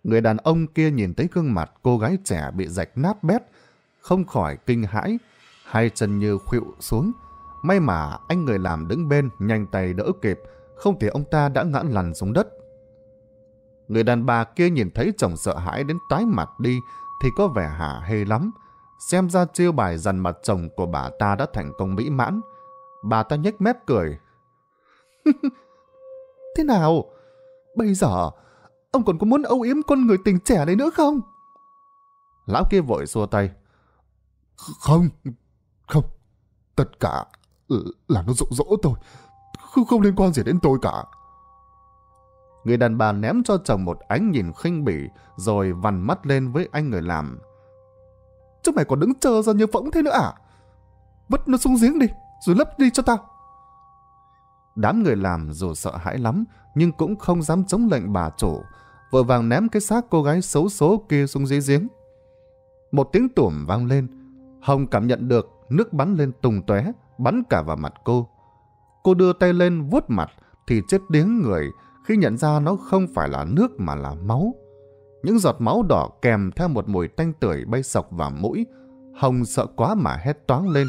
A: Người đàn ông kia nhìn thấy gương mặt cô gái trẻ bị rạch nát bét, không khỏi kinh hãi, hai chân như khuỵu xuống. May mà anh người làm đứng bên nhanh tay đỡ kịp, không thể ông ta đã ngã lăn xuống đất. Người đàn bà kia nhìn thấy chồng sợ hãi đến tái mặt đi thì có vẻ hả hê lắm. Xem ra chiêu bài dằn mặt chồng của bà ta đã thành công mỹ mãn. Bà ta nhếch mép cười. Thế nào? Bây giờ, ông còn có muốn âu yếm con người tình trẻ này nữa không? Lão kia vội xua tay. Không, không, tất cả Ừ, là nó dụ dỗ tôi. Không, không liên quan gì đến tôi cả. Người đàn bà ném cho chồng một ánh nhìn khinh bỉ rồi vằn mắt lên với anh người làm. Chứ mày còn đứng chờ ra như phỗng thế nữa à? Vứt nó xuống giếng đi, rồi lấp đi cho tao. Đám người làm dù sợ hãi lắm nhưng cũng không dám chống lệnh bà chủ. Vội vàng ném cái xác cô gái xấu số kia xuống dưới giếng. Một tiếng tủm vang lên. Hồng cảm nhận được nước bắn lên tùng tóe bắn cả vào mặt cô. Cô đưa tay lên vuốt mặt thì chết tiếng người khi nhận ra nó không phải là nước mà là máu. Những giọt máu đỏ kèm theo một mùi tanh tưởi bay sọc vào mũi. Hồng sợ quá mà hét toáng lên.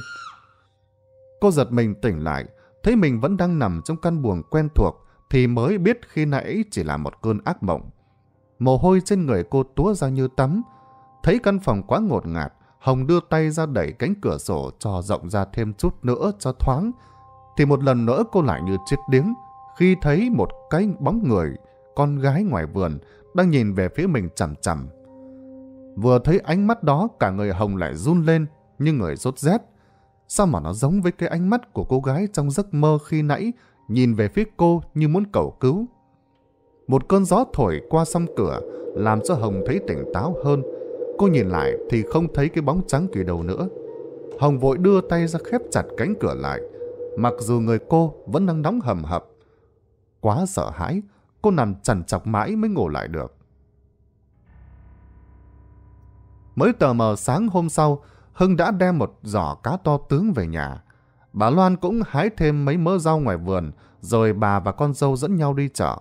A: Cô giật mình tỉnh lại, thấy mình vẫn đang nằm trong căn buồng quen thuộc thì mới biết khi nãy chỉ là một cơn ác mộng. Mồ hôi trên người cô túa ra như tắm. Thấy căn phòng quá ngột ngạt, Hồng đưa tay ra đẩy cánh cửa sổ cho rộng ra thêm chút nữa cho thoáng. Thì một lần nữa cô lại như chết điếng khi thấy một cái bóng người, con gái ngoài vườn, đang nhìn về phía mình chằm chằm. Vừa thấy ánh mắt đó cả người Hồng lại run lên như người rốt rét. Sao mà nó giống với cái ánh mắt của cô gái trong giấc mơ khi nãy nhìn về phía cô như muốn cầu cứu. Một cơn gió thổi qua song cửa làm cho Hồng thấy tỉnh táo hơn Cô nhìn lại thì không thấy cái bóng trắng kỳ đầu nữa. Hồng vội đưa tay ra khép chặt cánh cửa lại. Mặc dù người cô vẫn đang nóng hầm hập. Quá sợ hãi, cô nằm chằn chọc mãi mới ngủ lại được. Mới tờ mờ sáng hôm sau, Hưng đã đem một giỏ cá to tướng về nhà. Bà Loan cũng hái thêm mấy mớ rau ngoài vườn, rồi bà và con dâu dẫn nhau đi chợ.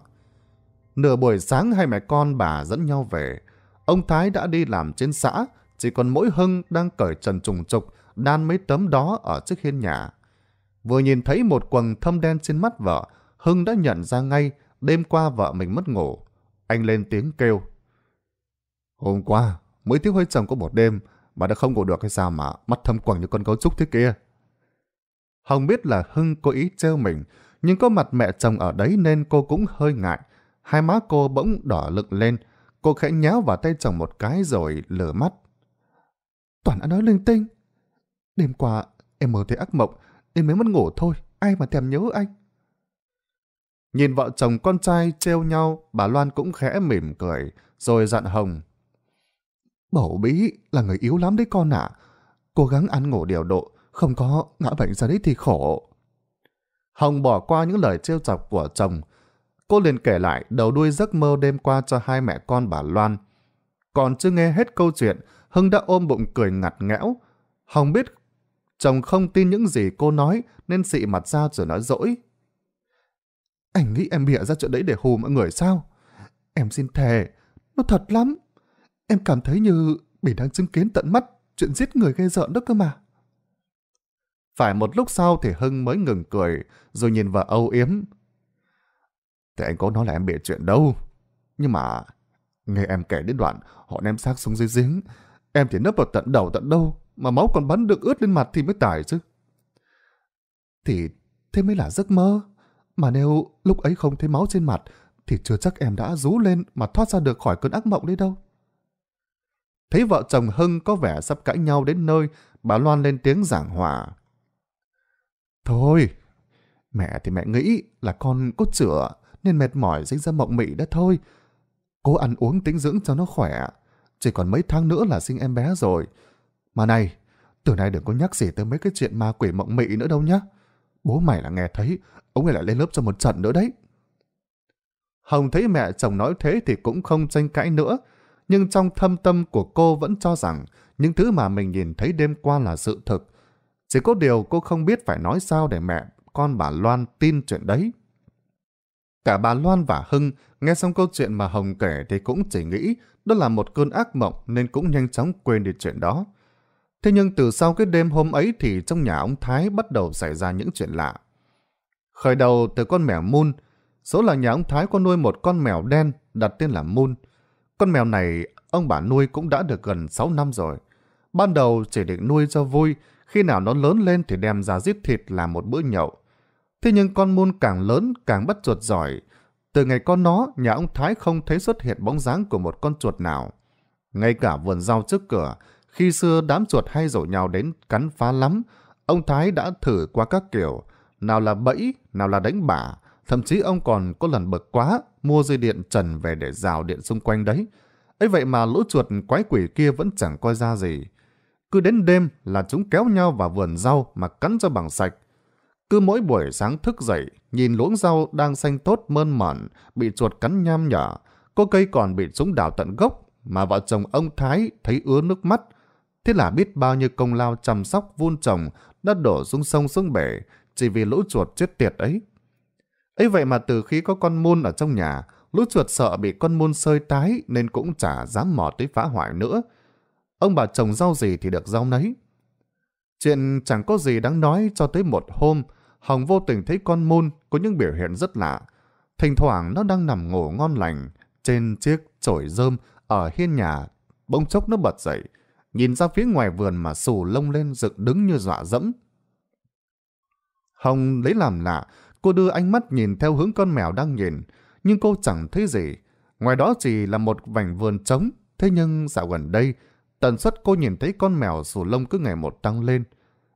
A: Nửa buổi sáng hai mẹ con bà dẫn nhau về ông Thái đã đi làm trên xã, chỉ còn mỗi Hưng đang cởi trần trùng trục, đan mấy tấm đó ở trước hiên nhà. Vừa nhìn thấy một quần thâm đen trên mắt vợ, Hưng đã nhận ra ngay đêm qua vợ mình mất ngủ. Anh lên tiếng kêu. Hôm qua, mới thiếu hơi chồng có một đêm, mà đã không ngủ được hay sao mà mắt thâm quầng như con gấu trúc thế kia. Hồng biết là Hưng cố ý treo mình, nhưng có mặt mẹ chồng ở đấy nên cô cũng hơi ngại. Hai má cô bỗng đỏ lực lên, Cô khẽ nháo vào tay chồng một cái rồi lờ mắt. Toàn đã nói linh tinh. Đêm qua em mơ thấy ác mộng, nên mới mất ngủ thôi, ai mà thèm nhớ anh. Nhìn vợ chồng con trai treo nhau, bà Loan cũng khẽ mỉm cười, rồi dặn Hồng. Bẩu bí là người yếu lắm đấy con ạ. Cố gắng ăn ngủ điều độ, không có ngã bệnh ra đấy thì khổ. Hồng bỏ qua những lời trêu chọc của chồng, Cô liền kể lại đầu đuôi giấc mơ đêm qua cho hai mẹ con bà Loan. Còn chưa nghe hết câu chuyện, Hưng đã ôm bụng cười ngặt nghẽo. Hồng biết chồng không tin những gì cô nói nên xị mặt ra rồi nói dỗi. Anh nghĩ em bịa ra chuyện đấy để hù mọi người sao? Em xin thề, nó thật lắm. Em cảm thấy như mình đang chứng kiến tận mắt chuyện giết người gây rợn đó cơ mà. Phải một lúc sau thì Hưng mới ngừng cười, rồi nhìn vào Âu Yếm, Thế anh có nói là em bịa chuyện đâu. Nhưng mà... Nghe em kể đến đoạn, họ ném xác xuống dưới giếng. Em chỉ nấp vào tận đầu tận đâu, mà máu còn bắn được ướt lên mặt thì mới tải chứ. Thì thế mới là giấc mơ. Mà nếu lúc ấy không thấy máu trên mặt, thì chưa chắc em đã rú lên mà thoát ra được khỏi cơn ác mộng đấy đâu. Thấy vợ chồng Hưng có vẻ sắp cãi nhau đến nơi, bà Loan lên tiếng giảng hòa. Thôi, mẹ thì mẹ nghĩ là con có chữa, nên mệt mỏi dính ra mộng mị đã thôi. Cố ăn uống tĩnh dưỡng cho nó khỏe, chỉ còn mấy tháng nữa là sinh em bé rồi. Mà này, từ nay đừng có nhắc gì tới mấy cái chuyện ma quỷ mộng mị nữa đâu nhá. Bố mày là nghe thấy, ông ấy lại lên lớp cho một trận nữa đấy. Hồng thấy mẹ chồng nói thế thì cũng không tranh cãi nữa, nhưng trong thâm tâm của cô vẫn cho rằng những thứ mà mình nhìn thấy đêm qua là sự thực. Chỉ có điều cô không biết phải nói sao để mẹ con bà Loan tin chuyện đấy. Cả bà Loan và Hưng nghe xong câu chuyện mà Hồng kể thì cũng chỉ nghĩ đó là một cơn ác mộng nên cũng nhanh chóng quên đi chuyện đó. Thế nhưng từ sau cái đêm hôm ấy thì trong nhà ông Thái bắt đầu xảy ra những chuyện lạ. Khởi đầu từ con mèo Moon, số là nhà ông Thái có nuôi một con mèo đen đặt tên là Moon. Con mèo này ông bà nuôi cũng đã được gần 6 năm rồi. Ban đầu chỉ định nuôi cho vui, khi nào nó lớn lên thì đem ra giết thịt làm một bữa nhậu. Thế nhưng con môn càng lớn càng bắt chuột giỏi. Từ ngày con nó, nhà ông Thái không thấy xuất hiện bóng dáng của một con chuột nào. Ngay cả vườn rau trước cửa, khi xưa đám chuột hay rổ nhau đến cắn phá lắm, ông Thái đã thử qua các kiểu, nào là bẫy, nào là đánh bả, thậm chí ông còn có lần bực quá, mua dây điện trần về để rào điện xung quanh đấy. ấy vậy mà lũ chuột quái quỷ kia vẫn chẳng coi ra gì. Cứ đến đêm là chúng kéo nhau vào vườn rau mà cắn cho bằng sạch, cứ mỗi buổi sáng thức dậy, nhìn luống rau đang xanh tốt mơn mởn, bị chuột cắn nham nhở, có cây còn bị súng đào tận gốc, mà vợ chồng ông Thái thấy ứa nước mắt. Thế là biết bao nhiêu công lao chăm sóc vun trồng đã đổ xuống sông xuống bể chỉ vì lũ chuột chết tiệt ấy. ấy vậy mà từ khi có con môn ở trong nhà, lũ chuột sợ bị con môn sơi tái nên cũng chả dám mò tới phá hoại nữa. Ông bà trồng rau gì thì được rau nấy. Chuyện chẳng có gì đáng nói cho tới một hôm, Hồng vô tình thấy con môn có những biểu hiện rất lạ. Thỉnh thoảng nó đang nằm ngủ ngon lành trên chiếc chổi rơm ở hiên nhà. Bỗng chốc nó bật dậy, nhìn ra phía ngoài vườn mà sù lông lên dựng đứng như dọa dẫm. Hồng lấy làm lạ, cô đưa ánh mắt nhìn theo hướng con mèo đang nhìn, nhưng cô chẳng thấy gì. Ngoài đó chỉ là một vành vườn trống, thế nhưng dạo gần đây, tần suất cô nhìn thấy con mèo sù lông cứ ngày một tăng lên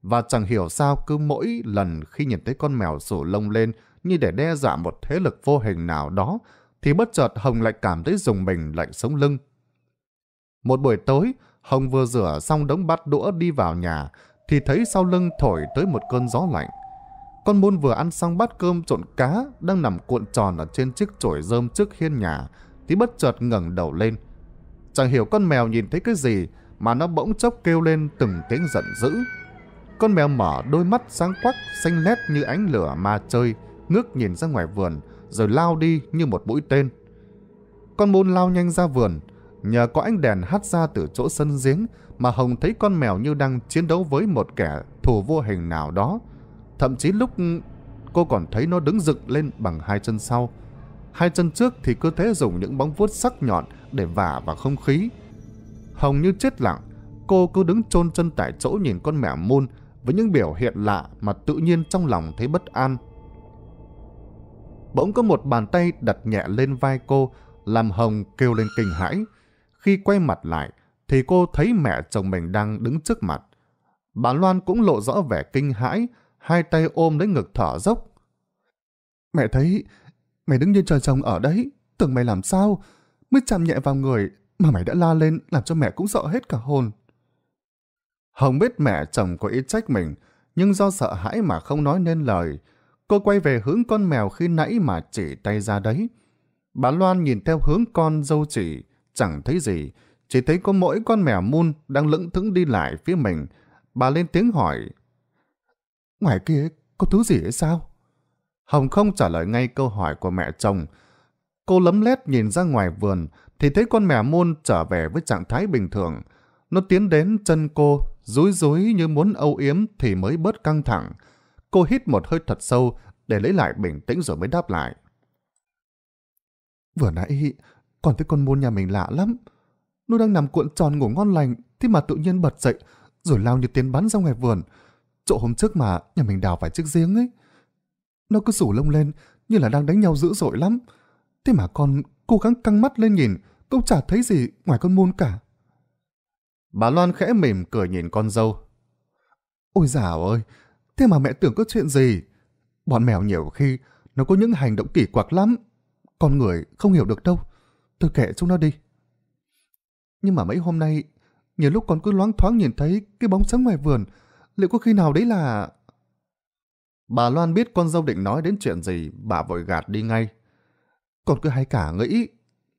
A: và chẳng hiểu sao cứ mỗi lần khi nhìn thấy con mèo sổ lông lên như để đe dọa một thế lực vô hình nào đó, thì bất chợt Hồng lại cảm thấy dùng mình lạnh sống lưng. Một buổi tối, Hồng vừa rửa xong đống bát đũa đi vào nhà, thì thấy sau lưng thổi tới một cơn gió lạnh. Con môn vừa ăn xong bát cơm trộn cá đang nằm cuộn tròn ở trên chiếc chổi rơm trước hiên nhà, thì bất chợt ngẩng đầu lên. Chẳng hiểu con mèo nhìn thấy cái gì mà nó bỗng chốc kêu lên từng tiếng giận dữ. Con mèo mở đôi mắt sáng quắc, xanh lét như ánh lửa ma chơi, ngước nhìn ra ngoài vườn, rồi lao đi như một mũi tên. Con môn lao nhanh ra vườn, nhờ có ánh đèn hắt ra từ chỗ sân giếng mà Hồng thấy con mèo như đang chiến đấu với một kẻ thù vô hình nào đó. Thậm chí lúc cô còn thấy nó đứng dựng lên bằng hai chân sau. Hai chân trước thì cứ thế dùng những bóng vuốt sắc nhọn để vả vào không khí. Hồng như chết lặng, cô cứ đứng chôn chân tại chỗ nhìn con mèo môn với những biểu hiện lạ mà tự nhiên trong lòng thấy bất an. Bỗng có một bàn tay đặt nhẹ lên vai cô, làm Hồng kêu lên kinh hãi. Khi quay mặt lại, thì cô thấy mẹ chồng mình đang đứng trước mặt. Bà Loan cũng lộ rõ vẻ kinh hãi, hai tay ôm lấy ngực thở dốc. Mẹ thấy, mẹ đứng như trời chồng ở đấy, tưởng mày làm sao, mới chạm nhẹ vào người mà mày đã la lên làm cho mẹ cũng sợ hết cả hồn. Hồng biết mẹ chồng có ý trách mình, nhưng do sợ hãi mà không nói nên lời. Cô quay về hướng con mèo khi nãy mà chỉ tay ra đấy. Bà Loan nhìn theo hướng con dâu chỉ, chẳng thấy gì, chỉ thấy có mỗi con mèo mun đang lững thững đi lại phía mình. Bà lên tiếng hỏi, Ngoài kia có thứ gì hay sao? Hồng không trả lời ngay câu hỏi của mẹ chồng. Cô lấm lét nhìn ra ngoài vườn, thì thấy con mèo môn trở về với trạng thái bình thường. Nó tiến đến chân cô, rúi rúi như muốn âu yếm thì mới bớt căng thẳng. Cô hít một hơi thật sâu để lấy lại bình tĩnh rồi mới đáp lại. Vừa nãy, còn thấy con môn nhà mình lạ lắm. Nó đang nằm cuộn tròn ngủ ngon lành, thế mà tự nhiên bật dậy, rồi lao như tiến bắn ra ngoài vườn. Chỗ hôm trước mà nhà mình đào phải chiếc giếng ấy. Nó cứ rủ lông lên, như là đang đánh nhau dữ dội lắm. Thế mà con cố gắng căng mắt lên nhìn, cũng chả thấy gì ngoài con môn cả. Bà Loan khẽ mỉm cười nhìn con dâu. Ôi dào ơi, thế mà mẹ tưởng có chuyện gì? Bọn mèo nhiều khi nó có những hành động kỳ quặc lắm. Con người không hiểu được đâu. Tôi kệ chúng nó đi. Nhưng mà mấy hôm nay, nhiều lúc con cứ loáng thoáng nhìn thấy cái bóng sáng ngoài vườn. Liệu có khi nào đấy là... Bà Loan biết con dâu định nói đến chuyện gì, bà vội gạt đi ngay. Con cứ hay cả nghĩ,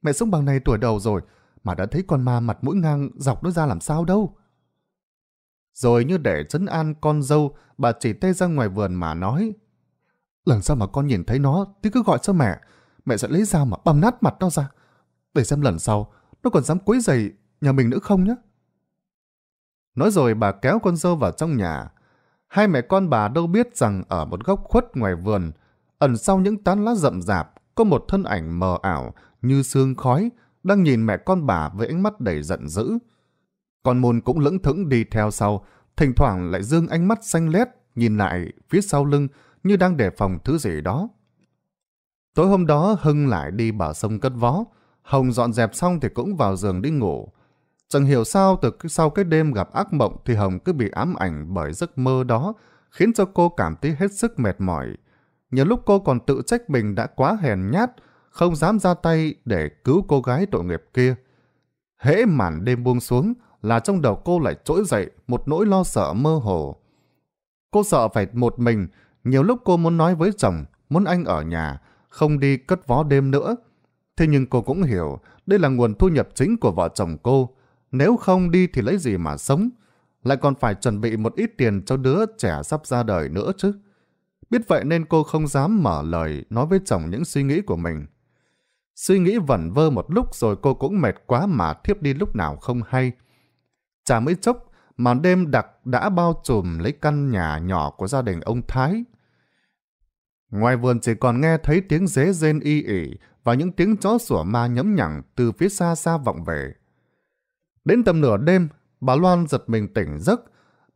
A: mẹ sống bằng này tuổi đầu rồi, mà đã thấy con ma mặt mũi ngang dọc nó ra làm sao đâu. Rồi như để trấn an con dâu, bà chỉ tay ra ngoài vườn mà nói. Lần sau mà con nhìn thấy nó, thì cứ gọi cho mẹ. Mẹ sẽ lấy dao mà băm nát mặt nó ra. Để xem lần sau, nó còn dám quấy giày nhà mình nữa không nhé. Nói rồi bà kéo con dâu vào trong nhà. Hai mẹ con bà đâu biết rằng ở một góc khuất ngoài vườn, ẩn sau những tán lá rậm rạp, có một thân ảnh mờ ảo như sương khói, đang nhìn mẹ con bà với ánh mắt đầy giận dữ. Con môn cũng lững thững đi theo sau, thỉnh thoảng lại dương ánh mắt xanh lét, nhìn lại phía sau lưng như đang đề phòng thứ gì đó. Tối hôm đó Hưng lại đi bờ sông cất vó, Hồng dọn dẹp xong thì cũng vào giường đi ngủ. Chẳng hiểu sao từ sau cái đêm gặp ác mộng thì Hồng cứ bị ám ảnh bởi giấc mơ đó, khiến cho cô cảm thấy hết sức mệt mỏi. Nhiều lúc cô còn tự trách mình đã quá hèn nhát, không dám ra tay để cứu cô gái tội nghiệp kia. Hễ màn đêm buông xuống là trong đầu cô lại trỗi dậy một nỗi lo sợ mơ hồ. Cô sợ phải một mình, nhiều lúc cô muốn nói với chồng, muốn anh ở nhà, không đi cất vó đêm nữa. Thế nhưng cô cũng hiểu, đây là nguồn thu nhập chính của vợ chồng cô. Nếu không đi thì lấy gì mà sống? Lại còn phải chuẩn bị một ít tiền cho đứa trẻ sắp ra đời nữa chứ. Biết vậy nên cô không dám mở lời nói với chồng những suy nghĩ của mình. Suy nghĩ vẩn vơ một lúc rồi cô cũng mệt quá mà thiếp đi lúc nào không hay. Chả mấy chốc, màn đêm đặc đã bao trùm lấy căn nhà nhỏ của gia đình ông Thái. Ngoài vườn chỉ còn nghe thấy tiếng dế rên y ỉ và những tiếng chó sủa ma nhấm nhẳng từ phía xa xa vọng về. Đến tầm nửa đêm, bà Loan giật mình tỉnh giấc.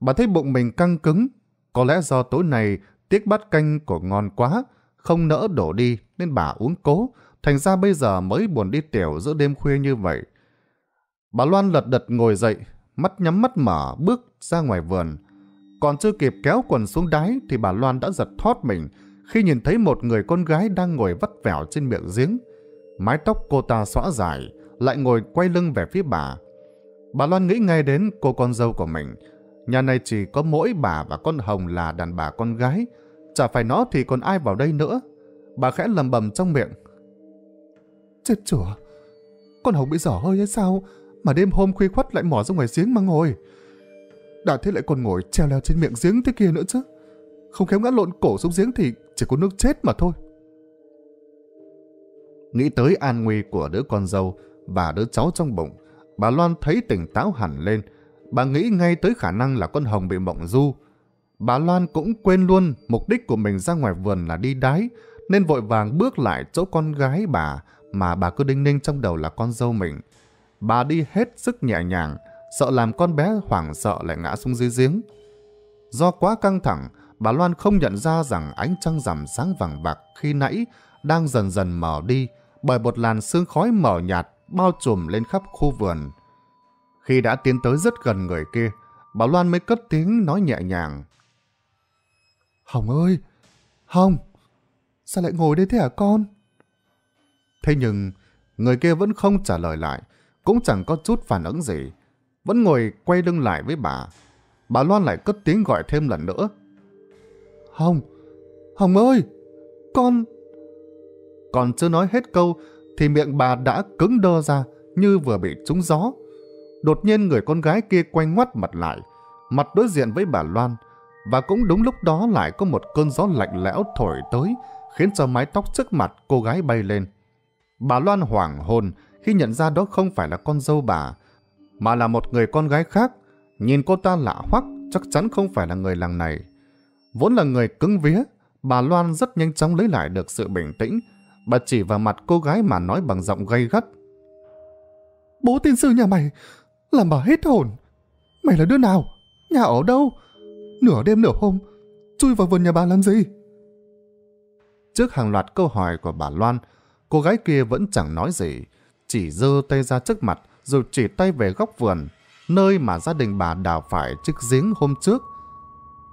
A: Bà thấy bụng mình căng cứng. Có lẽ do tối nay tiếc bát canh của ngon quá, không nỡ đổ đi nên bà uống cố, thành ra bây giờ mới buồn đi tiểu giữa đêm khuya như vậy. Bà Loan lật đật ngồi dậy, mắt nhắm mắt mở bước ra ngoài vườn. Còn chưa kịp kéo quần xuống đáy thì bà Loan đã giật thoát mình khi nhìn thấy một người con gái đang ngồi vắt vẻo trên miệng giếng. Mái tóc cô ta xõa dài, lại ngồi quay lưng về phía bà. Bà Loan nghĩ ngay đến cô con dâu của mình. Nhà này chỉ có mỗi bà và con Hồng là đàn bà con gái. Chả phải nó thì còn ai vào đây nữa. Bà khẽ lầm bầm trong miệng Chết chửa, con Hồng bị dở hơi hay sao mà đêm hôm khuya khuất lại mò ra ngoài giếng mà ngồi. Đã thế lại còn ngồi treo leo trên miệng giếng thế kia nữa chứ. Không khéo ngã lộn cổ xuống giếng thì chỉ có nước chết mà thôi. Nghĩ tới an nguy của đứa con dâu và đứa cháu trong bụng, bà Loan thấy tỉnh táo hẳn lên. Bà nghĩ ngay tới khả năng là con Hồng bị mộng du. Bà Loan cũng quên luôn mục đích của mình ra ngoài vườn là đi đái, nên vội vàng bước lại chỗ con gái bà mà bà cứ đinh ninh trong đầu là con dâu mình. Bà đi hết sức nhẹ nhàng, sợ làm con bé hoảng sợ lại ngã xuống dưới giếng. Do quá căng thẳng, bà Loan không nhận ra rằng ánh trăng rằm sáng vàng bạc khi nãy đang dần dần mở đi bởi một làn sương khói mờ nhạt bao trùm lên khắp khu vườn. Khi đã tiến tới rất gần người kia, bà Loan mới cất tiếng nói nhẹ nhàng. Hồng ơi! Hồng! Sao lại ngồi đây thế hả con? Thế nhưng, người kia vẫn không trả lời lại, cũng chẳng có chút phản ứng gì. Vẫn ngồi quay lưng lại với bà. Bà Loan lại cất tiếng gọi thêm lần nữa. Hồng! Hồng ơi! Con! Còn chưa nói hết câu thì miệng bà đã cứng đơ ra như vừa bị trúng gió. Đột nhiên người con gái kia quay ngoắt mặt lại, mặt đối diện với bà Loan. Và cũng đúng lúc đó lại có một cơn gió lạnh lẽo thổi tới khiến cho mái tóc trước mặt cô gái bay lên. Bà Loan hoảng hồn khi nhận ra đó không phải là con dâu bà, mà là một người con gái khác. Nhìn cô ta lạ hoắc, chắc chắn không phải là người làng này. Vốn là người cứng vía, bà Loan rất nhanh chóng lấy lại được sự bình tĩnh. Bà chỉ vào mặt cô gái mà nói bằng giọng gay gắt. Bố tiên sư nhà mày, làm bà hết hồn. Mày là đứa nào? Nhà ở đâu? Nửa đêm nửa hôm, chui vào vườn nhà bà làm gì? Trước hàng loạt câu hỏi của bà Loan, Cô gái kia vẫn chẳng nói gì, chỉ dơ tay ra trước mặt rồi chỉ tay về góc vườn, nơi mà gia đình bà đào phải chiếc giếng hôm trước.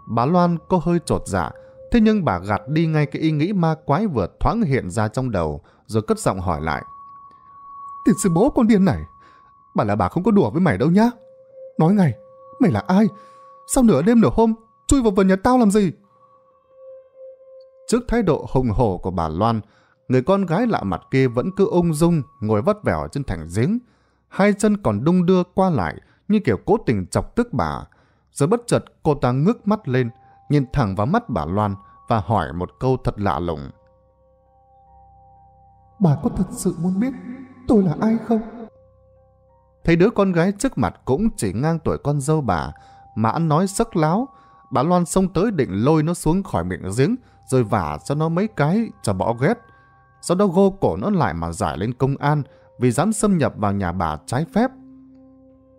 A: Bà Loan có hơi trột dạ, thế nhưng bà gạt đi ngay cái ý nghĩ ma quái vừa thoáng hiện ra trong đầu, rồi cất giọng hỏi lại. Tiền sư bố con điên này, bà là bà không có đùa với mày đâu nhá. Nói ngay, mày là ai? Sao nửa đêm nửa hôm chui vào vườn nhà tao làm gì? Trước thái độ hùng hổ của bà Loan, người con gái lạ mặt kia vẫn cứ ung dung ngồi vắt vẻo trên thành giếng. Hai chân còn đung đưa qua lại như kiểu cố tình chọc tức bà. Rồi bất chợt cô ta ngước mắt lên, nhìn thẳng vào mắt bà Loan và hỏi một câu thật lạ lùng. Bà có thật sự muốn biết tôi là ai không? Thấy đứa con gái trước mặt cũng chỉ ngang tuổi con dâu bà mà ăn nói sắc láo. Bà Loan xông tới định lôi nó xuống khỏi miệng giếng rồi vả cho nó mấy cái cho bỏ ghét. Sau đó gô cổ nó lại mà giải lên công an vì dám xâm nhập vào nhà bà trái phép.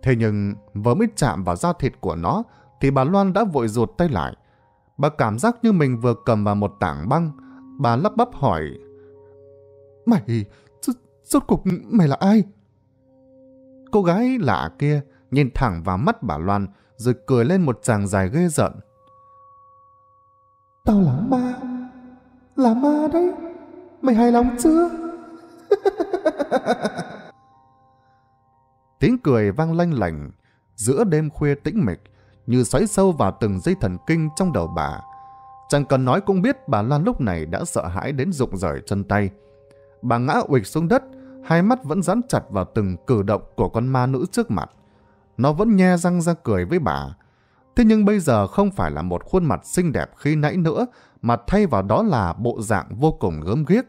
A: Thế nhưng vừa mới chạm vào da thịt của nó thì bà Loan đã vội ruột tay lại. Bà cảm giác như mình vừa cầm vào một tảng băng. Bà lắp bắp hỏi Mày, rốt cuộc mày là ai? Cô gái lạ kia nhìn thẳng vào mắt bà Loan rồi cười lên một chàng dài ghê giận. Tao là ma, là ma đấy mày hài lòng chưa? Tiếng cười vang lanh lành, giữa đêm khuya tĩnh mịch, như xoáy sâu vào từng dây thần kinh trong đầu bà. Chẳng cần nói cũng biết bà Loan lúc này đã sợ hãi đến rụng rời chân tay. Bà ngã ụịch xuống đất, hai mắt vẫn dán chặt vào từng cử động của con ma nữ trước mặt. Nó vẫn nhe răng ra cười với bà, Thế nhưng bây giờ không phải là một khuôn mặt xinh đẹp khi nãy nữa, mà thay vào đó là bộ dạng vô cùng gớm ghiếc.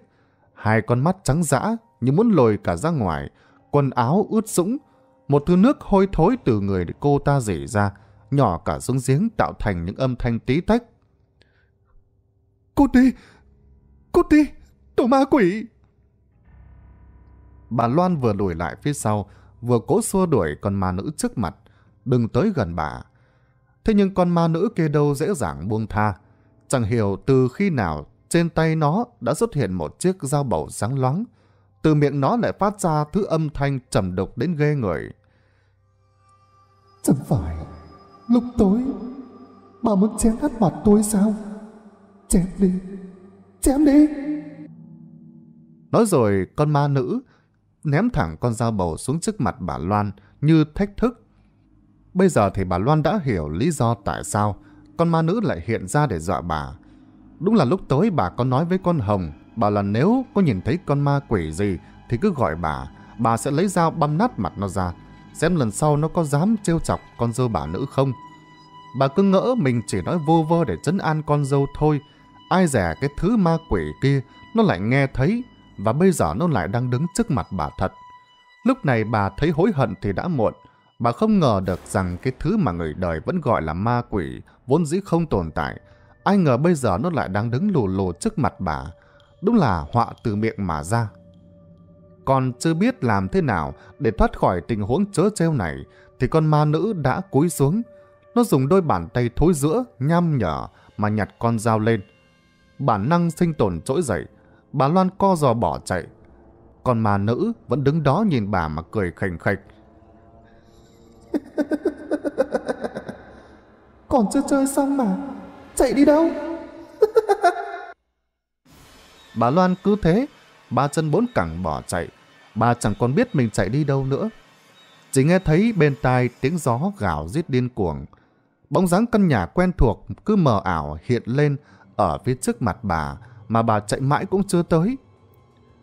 A: Hai con mắt trắng dã như muốn lồi cả ra ngoài, quần áo ướt sũng, một thứ nước hôi thối từ người cô ta rỉ ra, nhỏ cả xuống giếng tạo thành những âm thanh tí tách. Cô Ti! Cô Ti! Tổ ma quỷ! Bà Loan vừa lùi lại phía sau, vừa cố xua đuổi con ma nữ trước mặt. Đừng tới gần bà. Thế nhưng con ma nữ kia đâu dễ dàng buông tha. Chẳng hiểu từ khi nào trên tay nó đã xuất hiện một chiếc dao bầu sáng loáng. Từ miệng nó lại phát ra thứ âm thanh trầm độc đến ghê người. Chẳng phải lúc tối bà muốn chém hết mặt tôi sao? Chém đi! Chém đi! Nói rồi con ma nữ ném thẳng con dao bầu xuống trước mặt bà Loan như thách thức Bây giờ thì bà Loan đã hiểu lý do tại sao con ma nữ lại hiện ra để dọa bà. Đúng là lúc tối bà có nói với con Hồng, bà là nếu có nhìn thấy con ma quỷ gì thì cứ gọi bà, bà sẽ lấy dao băm nát mặt nó ra, xem lần sau nó có dám trêu chọc con dâu bà nữ không. Bà cứ ngỡ mình chỉ nói vô vơ để trấn an con dâu thôi, ai dè cái thứ ma quỷ kia nó lại nghe thấy và bây giờ nó lại đang đứng trước mặt bà thật. Lúc này bà thấy hối hận thì đã muộn, Bà không ngờ được rằng cái thứ mà người đời vẫn gọi là ma quỷ vốn dĩ không tồn tại. Ai ngờ bây giờ nó lại đang đứng lù lù trước mặt bà. Đúng là họa từ miệng mà ra. Còn chưa biết làm thế nào để thoát khỏi tình huống chớ treo này thì con ma nữ đã cúi xuống. Nó dùng đôi bàn tay thối giữa, nham nhở mà nhặt con dao lên. Bản năng sinh tồn trỗi dậy, bà Loan co giò bỏ chạy. Còn ma nữ vẫn đứng đó nhìn bà mà cười khành khạch Còn chưa chơi xong mà, chạy đi đâu? bà Loan cứ thế, ba chân bốn cẳng bỏ chạy, bà chẳng còn biết mình chạy đi đâu nữa. Chỉ nghe thấy bên tai tiếng gió gào rít điên cuồng. Bóng dáng căn nhà quen thuộc cứ mờ ảo hiện lên ở phía trước mặt bà mà bà chạy mãi cũng chưa tới.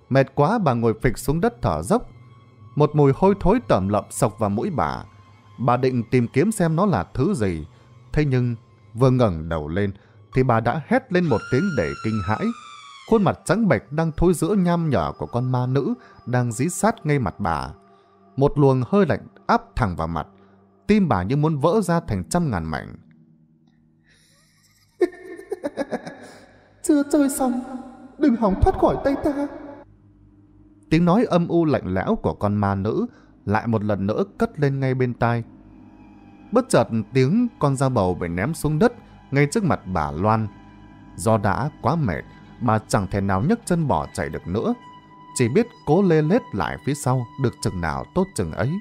A: Mệt quá bà ngồi phịch xuống đất thở dốc. Một mùi hôi thối tẩm lợm sọc vào mũi bà. Bà định tìm kiếm xem nó là thứ gì. Thế nhưng, vừa ngẩng đầu lên, thì bà đã hét lên một tiếng để kinh hãi. Khuôn mặt trắng bệch đang thối giữa nham nhở của con ma nữ đang dí sát ngay mặt bà. Một luồng hơi lạnh áp thẳng vào mặt, tim bà như muốn vỡ ra thành trăm ngàn mảnh. Chưa chơi xong, đừng hỏng thoát khỏi tay ta. Tiếng nói âm u lạnh lẽo của con ma nữ lại một lần nữa cất lên ngay bên tai. Bất chợt tiếng con dao bầu bị ném xuống đất ngay trước mặt bà Loan. Do đã quá mệt, bà chẳng thể nào nhấc chân bỏ chạy được nữa. Chỉ biết cố lê lết lại phía sau được chừng nào tốt chừng ấy.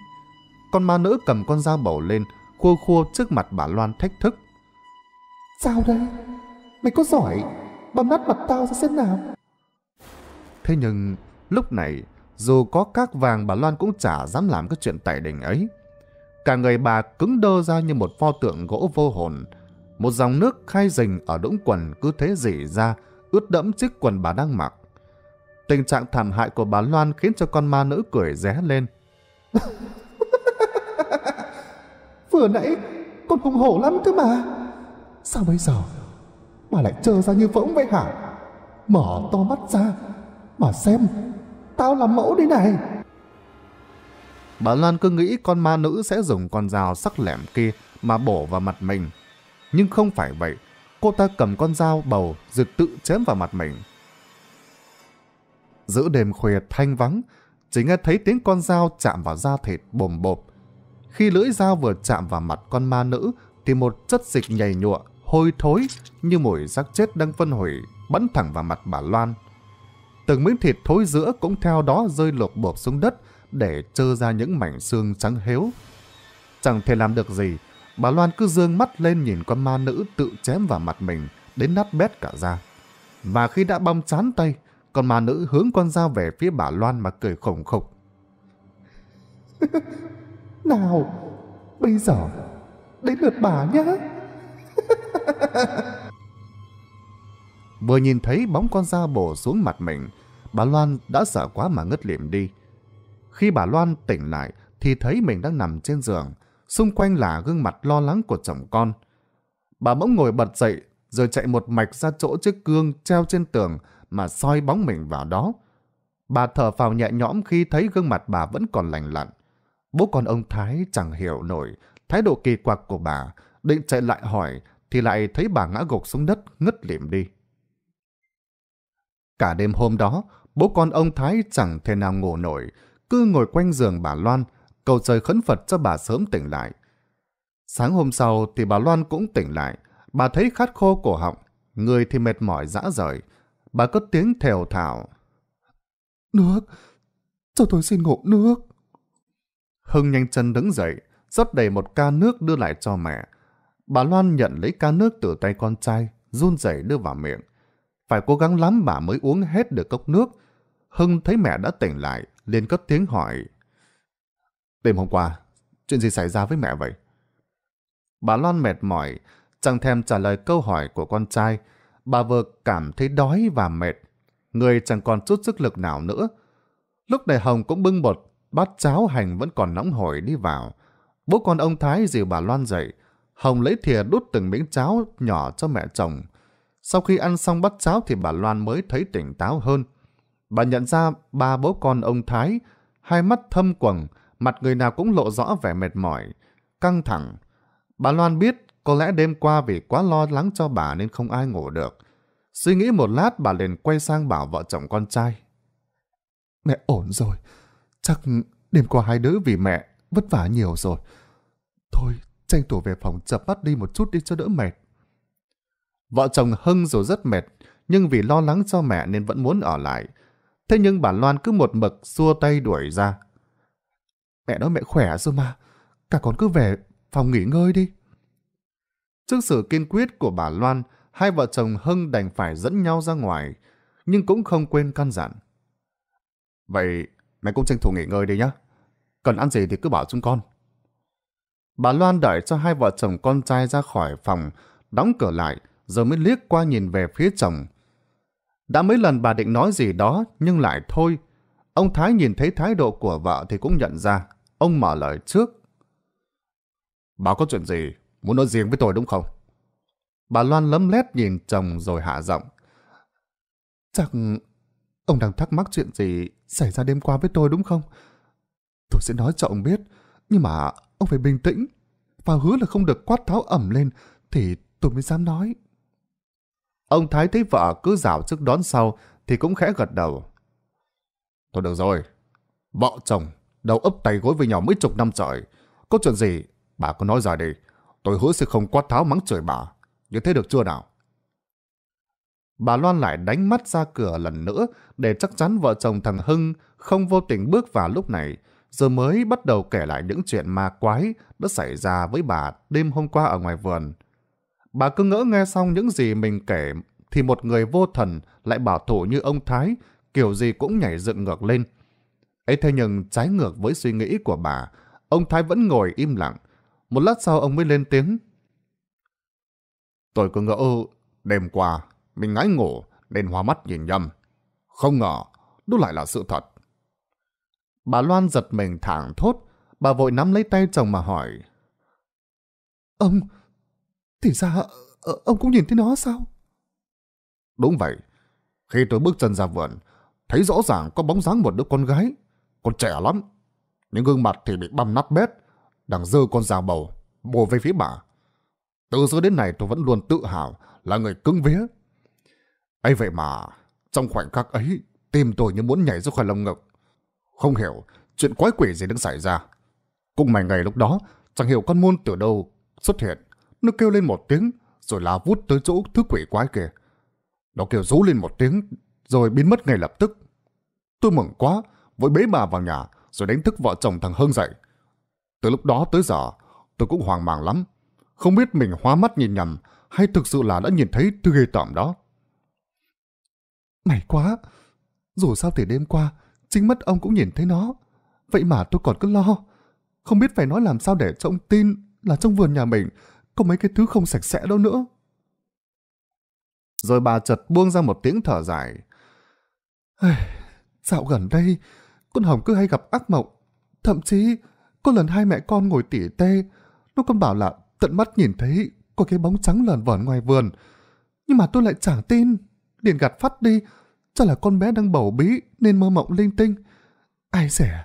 A: Con ma nữ cầm con dao bầu lên, khua khua trước mặt bà Loan thách thức. Sao đây? Mày có giỏi, bấm nát mặt tao ra xem nào. Thế nhưng lúc này dù có các vàng bà Loan cũng chả dám làm cái chuyện tại đình ấy. Cả người bà cứng đơ ra như một pho tượng gỗ vô hồn. Một dòng nước khai rình ở đũng quần cứ thế rỉ ra, ướt đẫm chiếc quần bà đang mặc. Tình trạng thảm hại của bà Loan khiến cho con ma nữ cười ré lên. Vừa nãy con hùng hổ lắm cơ mà. Sao bây giờ mà lại trơ ra như võng vậy hả? Mở to mắt ra mà xem Tao làm mẫu đây này. Bà Loan cứ nghĩ con ma nữ sẽ dùng con dao sắc lẻm kia mà bổ vào mặt mình. Nhưng không phải vậy. Cô ta cầm con dao bầu rồi tự chém vào mặt mình. Giữa đêm khuya thanh vắng, chỉ nghe thấy tiếng con dao chạm vào da thịt bồm bộp. Khi lưỡi dao vừa chạm vào mặt con ma nữ thì một chất dịch nhầy nhụa, hôi thối như mùi xác chết đang phân hủy bắn thẳng vào mặt bà Loan. Từng miếng thịt thối giữa cũng theo đó rơi lột bộp xuống đất để trơ ra những mảnh xương trắng héo. Chẳng thể làm được gì, bà Loan cứ dương mắt lên nhìn con ma nữ tự chém vào mặt mình đến nát bét cả da. Và khi đã bong chán tay, con ma nữ hướng con dao về phía bà Loan mà cười khổng khục. Nào, bây giờ, đến lượt bà nhé. Vừa nhìn thấy bóng con dao bổ xuống mặt mình, bà Loan đã sợ quá mà ngất lịm đi. Khi bà Loan tỉnh lại thì thấy mình đang nằm trên giường, xung quanh là gương mặt lo lắng của chồng con. Bà bỗng ngồi bật dậy rồi chạy một mạch ra chỗ chiếc gương treo trên tường mà soi bóng mình vào đó. Bà thở phào nhẹ nhõm khi thấy gương mặt bà vẫn còn lành lặn. Bố con ông Thái chẳng hiểu nổi thái độ kỳ quặc của bà, định chạy lại hỏi thì lại thấy bà ngã gục xuống đất ngất lịm đi. Cả đêm hôm đó, bố con ông Thái chẳng thể nào ngủ nổi, cứ ngồi quanh giường bà Loan, cầu trời khấn Phật cho bà sớm tỉnh lại. Sáng hôm sau thì bà Loan cũng tỉnh lại, bà thấy khát khô cổ họng, người thì mệt mỏi dã rời. Bà cất tiếng thều thảo. Nước, cho tôi xin ngộ nước. Hưng nhanh chân đứng dậy, rót đầy một ca nước đưa lại cho mẹ. Bà Loan nhận lấy ca nước từ tay con trai, run rẩy đưa vào miệng. Phải cố gắng lắm bà mới uống hết được cốc nước. Hưng thấy mẹ đã tỉnh lại, liền cất tiếng hỏi. Đêm hôm qua, chuyện gì xảy ra với mẹ vậy? Bà Loan mệt mỏi, chẳng thèm trả lời câu hỏi của con trai. Bà vừa cảm thấy đói và mệt. Người chẳng còn chút sức lực nào nữa. Lúc này Hồng cũng bưng bột, bát cháo hành vẫn còn nóng hổi đi vào. Bố con ông Thái dìu bà Loan dậy. Hồng lấy thìa đút từng miếng cháo nhỏ cho mẹ chồng. Sau khi ăn xong bát cháo thì bà Loan mới thấy tỉnh táo hơn. Bà nhận ra ba bố con ông Thái, hai mắt thâm quầng, mặt người nào cũng lộ rõ vẻ mệt mỏi, căng thẳng. Bà Loan biết có lẽ đêm qua vì quá lo lắng cho bà nên không ai ngủ được. Suy nghĩ một lát bà liền quay sang bảo vợ chồng con trai. Mẹ ổn rồi, chắc đêm qua hai đứa vì mẹ vất vả nhiều rồi. Thôi, tranh thủ về phòng chập mắt đi một chút đi cho đỡ mệt. Vợ chồng Hưng dù rất mệt, nhưng vì lo lắng cho mẹ nên vẫn muốn ở lại. Thế nhưng bà Loan cứ một mực xua tay đuổi ra. Mẹ nói mẹ khỏe rồi mà, cả con cứ về phòng nghỉ ngơi đi. Trước sự kiên quyết của bà Loan, hai vợ chồng Hưng đành phải dẫn nhau ra ngoài, nhưng cũng không quên căn dặn. Vậy mẹ cũng tranh thủ nghỉ ngơi đi nhá Cần ăn gì thì cứ bảo chúng con. Bà Loan đợi cho hai vợ chồng con trai ra khỏi phòng, đóng cửa lại, rồi mới liếc qua nhìn về phía chồng. Đã mấy lần bà định nói gì đó, nhưng lại thôi. Ông Thái nhìn thấy thái độ của vợ thì cũng nhận ra. Ông mở lời trước. Bà có chuyện gì? Muốn nói riêng với tôi đúng không? Bà Loan lấm lét nhìn chồng rồi hạ giọng. chẳng ông đang thắc mắc chuyện gì xảy ra đêm qua với tôi đúng không? Tôi sẽ nói cho ông biết, nhưng mà ông phải bình tĩnh. Và hứa là không được quát tháo ẩm lên thì tôi mới dám nói. Ông Thái thấy vợ cứ rào trước đón sau thì cũng khẽ gật đầu. Thôi được rồi, vợ chồng đầu ấp tay gối với nhau mấy chục năm trời. Có chuyện gì, bà cứ nói ra đi. Tôi hứa sẽ không quát tháo mắng trời bà. Như thế được chưa nào? Bà Loan lại đánh mắt ra cửa lần nữa để chắc chắn vợ chồng thằng Hưng không vô tình bước vào lúc này, giờ mới bắt đầu kể lại những chuyện ma quái đã xảy ra với bà đêm hôm qua ở ngoài vườn. Bà cứ ngỡ nghe xong những gì mình kể, thì một người vô thần lại bảo thủ như ông Thái, kiểu gì cũng nhảy dựng ngược lên. ấy thế nhưng trái ngược với suy nghĩ của bà, ông Thái vẫn ngồi im lặng. Một lát sau ông mới lên tiếng. Tôi cứ ngỡ ừ, đêm qua mình ngái ngủ nên hoa mắt nhìn nhầm. Không ngờ, đó lại là sự thật. Bà Loan giật mình thẳng thốt, bà vội nắm lấy tay chồng mà hỏi. Ông, thì ra ờ, ông cũng nhìn thấy nó sao? Đúng vậy. Khi tôi bước chân ra vườn, thấy rõ ràng có bóng dáng một đứa con gái. Còn trẻ lắm. Những gương mặt thì bị băm nát bét. Đang dơ con dao bầu, bồ về phía bà. Từ giờ đến nay tôi vẫn luôn tự hào là người cứng vía. ấy vậy mà, trong khoảnh khắc ấy, tim tôi như muốn nhảy ra khỏi lồng ngực. Không hiểu, chuyện quái quỷ gì đang xảy ra. Cùng mày ngày lúc đó, chẳng hiểu con môn từ đâu xuất hiện nó kêu lên một tiếng, rồi lao vút tới chỗ thứ quỷ quái kia. Nó kêu rú lên một tiếng, rồi biến mất ngay lập tức. Tôi mừng quá, vội bế bà vào nhà, rồi đánh thức vợ chồng thằng Hưng dậy. Từ lúc đó tới giờ, tôi cũng hoang mang lắm. Không biết mình hóa mắt nhìn nhầm, hay thực sự là đã nhìn thấy thứ ghê tởm đó. May quá, dù sao thì đêm qua, chính mắt ông cũng nhìn thấy nó. Vậy mà tôi còn cứ lo. Không biết phải nói làm sao để cho ông tin là trong vườn nhà mình có mấy cái thứ không sạch sẽ đâu nữa. Rồi bà chợt buông ra một tiếng thở dài. Dạo gần đây, con Hồng cứ hay gặp ác mộng. Thậm chí, có lần hai mẹ con ngồi tỉ tê, nó còn bảo là tận mắt nhìn thấy có cái bóng trắng lờn vờn ngoài vườn. Nhưng mà tôi lại chẳng tin, liền gạt phát đi, cho là con bé đang bầu bí nên mơ mộng linh tinh. Ai rẻ,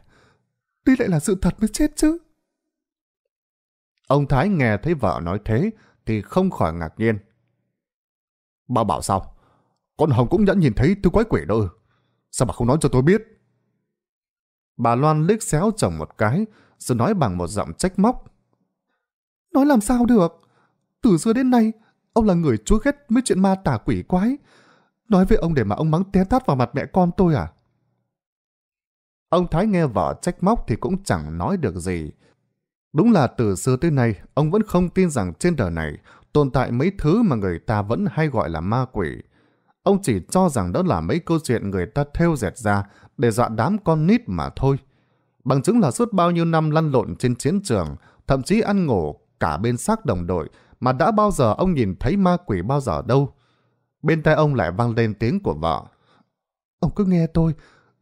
A: đi lại là sự thật mới chết chứ. Ông Thái nghe thấy vợ nói thế thì không khỏi ngạc nhiên. Bà bảo sao? Con Hồng cũng nhẫn nhìn thấy thứ quái quỷ đó. Sao bà không nói cho tôi biết? Bà Loan liếc xéo chồng một cái rồi nói bằng một giọng trách móc. Nói làm sao được? Từ xưa đến nay, ông là người chúa ghét mấy chuyện ma tả quỷ quái. Nói với ông để mà ông mắng té tát vào mặt mẹ con tôi à? Ông Thái nghe vợ trách móc thì cũng chẳng nói được gì. Đúng là từ xưa tới nay, ông vẫn không tin rằng trên đời này tồn tại mấy thứ mà người ta vẫn hay gọi là ma quỷ. Ông chỉ cho rằng đó là mấy câu chuyện người ta theo dẹt ra để dọa đám con nít mà thôi. Bằng chứng là suốt bao nhiêu năm lăn lộn trên chiến trường, thậm chí ăn ngủ cả bên xác đồng đội mà đã bao giờ ông nhìn thấy ma quỷ bao giờ đâu. Bên tai ông lại vang lên tiếng của vợ. Ông cứ nghe tôi,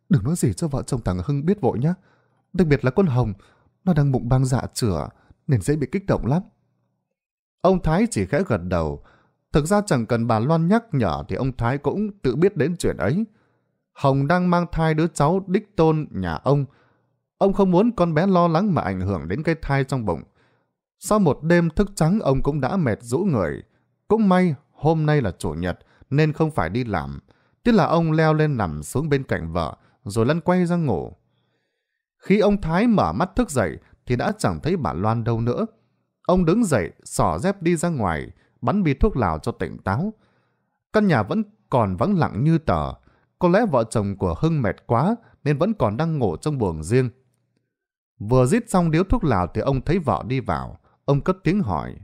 A: đừng nói gì cho vợ chồng thằng Hưng biết vội nhé. Đặc biệt là con Hồng, nó đang bụng băng dạ chửa, nên dễ bị kích động lắm. Ông Thái chỉ khẽ gật đầu. Thực ra chẳng cần bà Loan nhắc nhở thì ông Thái cũng tự biết đến chuyện ấy. Hồng đang mang thai đứa cháu đích tôn nhà ông. Ông không muốn con bé lo lắng mà ảnh hưởng đến cái thai trong bụng. Sau một đêm thức trắng ông cũng đã mệt rũ người. Cũng may hôm nay là chủ nhật nên không phải đi làm. Tiếc là ông leo lên nằm xuống bên cạnh vợ rồi lăn quay ra ngủ. Khi ông Thái mở mắt thức dậy thì đã chẳng thấy bà Loan đâu nữa. Ông đứng dậy, xỏ dép đi ra ngoài, bắn bi thuốc lào cho tỉnh táo. Căn nhà vẫn còn vắng lặng như tờ. Có lẽ vợ chồng của Hưng mệt quá nên vẫn còn đang ngủ trong buồng riêng. Vừa rít xong điếu thuốc lào thì ông thấy vợ đi vào. Ông cất tiếng hỏi.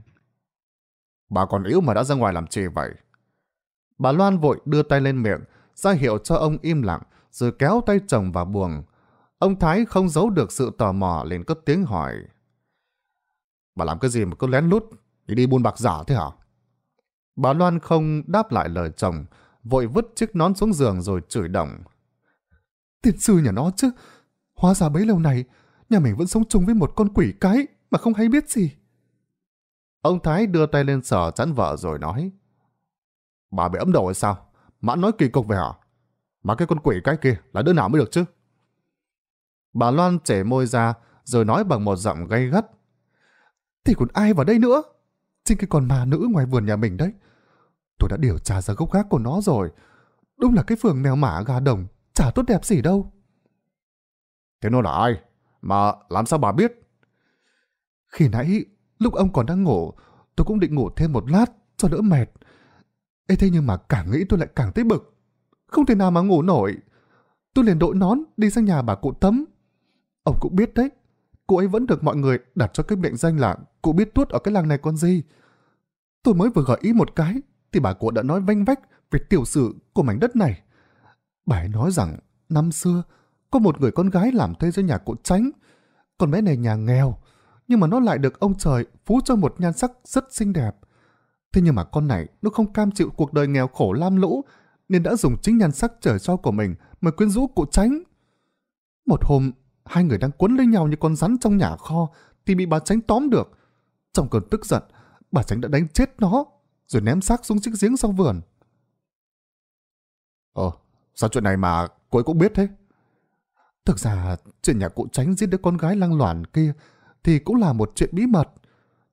A: Bà còn yếu mà đã ra ngoài làm gì vậy? Bà Loan vội đưa tay lên miệng, ra hiệu cho ông im lặng, rồi kéo tay chồng vào buồng, Ông Thái không giấu được sự tò mò liền cất tiếng hỏi. Bà làm cái gì mà cứ lén lút, đi đi buôn bạc giả thế hả? Bà Loan không đáp lại lời chồng, vội vứt chiếc nón xuống giường rồi chửi động. Tiên sư nhà nó chứ, hóa ra bấy lâu này, nhà mình vẫn sống chung với một con quỷ cái mà không hay biết gì. Ông Thái đưa tay lên sờ chắn vợ rồi nói. Bà bị ấm đầu hay sao? Mã nói kỳ cục về hả? Mà cái con quỷ cái kia là đứa nào mới được chứ? Bà Loan chể môi ra, rồi nói bằng một giọng gay gắt. Thì còn ai vào đây nữa? Chính cái con ma nữ ngoài vườn nhà mình đấy. Tôi đã điều tra ra gốc gác của nó rồi. Đúng là cái phường mèo mả gà đồng, chả tốt đẹp gì đâu. Thế nó là ai? Mà làm sao bà biết? Khi nãy, lúc ông còn đang ngủ, tôi cũng định ngủ thêm một lát cho đỡ mệt. Ê thế nhưng mà càng nghĩ tôi lại càng thấy bực. Không thể nào mà ngủ nổi. Tôi liền đội nón đi sang nhà bà cụ tấm Ông cũng biết đấy, cô ấy vẫn được mọi người đặt cho cái mệnh danh là cô biết tuốt ở cái làng này con gì. Tôi mới vừa gợi ý một cái, thì bà cụ đã nói vanh vách về tiểu sử của mảnh đất này. Bà ấy nói rằng, năm xưa, có một người con gái làm thuê cho nhà cụ tránh. Con bé này nhà nghèo, nhưng mà nó lại được ông trời phú cho một nhan sắc rất xinh đẹp. Thế nhưng mà con này nó không cam chịu cuộc đời nghèo khổ lam lũ, nên đã dùng chính nhan sắc trời cho của mình mà quyến rũ cụ tránh. Một hôm, Hai người đang quấn lấy nhau như con rắn trong nhà kho thì bị bà Tránh tóm được. Trong cơn tức giận, bà Tránh đã đánh chết nó rồi ném xác xuống chiếc giếng sau vườn. Ờ, sao chuyện này mà cô ấy cũng biết thế? Thực ra, chuyện nhà cụ Tránh giết đứa con gái lang loạn kia thì cũng là một chuyện bí mật.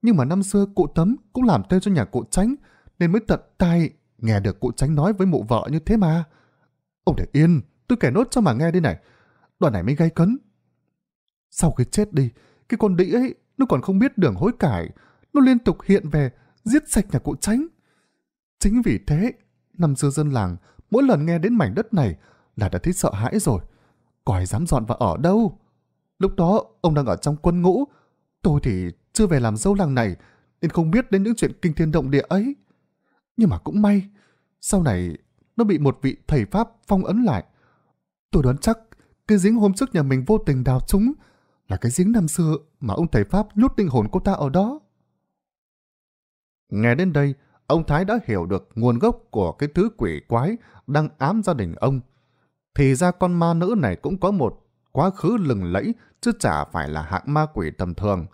A: Nhưng mà năm xưa cụ Tấm cũng làm theo cho nhà cụ Tránh nên mới tận tai nghe được cụ Tránh nói với mụ vợ như thế mà. Ông để yên, tôi kể nốt cho mà nghe đây này. Đoạn này mới gây cấn, sau khi chết đi, cái con đĩ ấy, nó còn không biết đường hối cải. Nó liên tục hiện về, giết sạch nhà cụ tránh. Chính vì thế, năm xưa dân làng, mỗi lần nghe đến mảnh đất này là đã thấy sợ hãi rồi. Có ai dám dọn vào ở đâu? Lúc đó, ông đang ở trong quân ngũ. Tôi thì chưa về làm dâu làng này, nên không biết đến những chuyện kinh thiên động địa ấy. Nhưng mà cũng may, sau này nó bị một vị thầy Pháp phong ấn lại. Tôi đoán chắc, cái dính hôm trước nhà mình vô tình đào chúng, là cái giếng năm xưa mà ông thầy Pháp nhốt linh hồn cô ta ở đó. Nghe đến đây, ông Thái đã hiểu được nguồn gốc của cái thứ quỷ quái đang ám gia đình ông. Thì ra con ma nữ này cũng có một quá khứ lừng lẫy chứ chả phải là hạng ma quỷ tầm thường.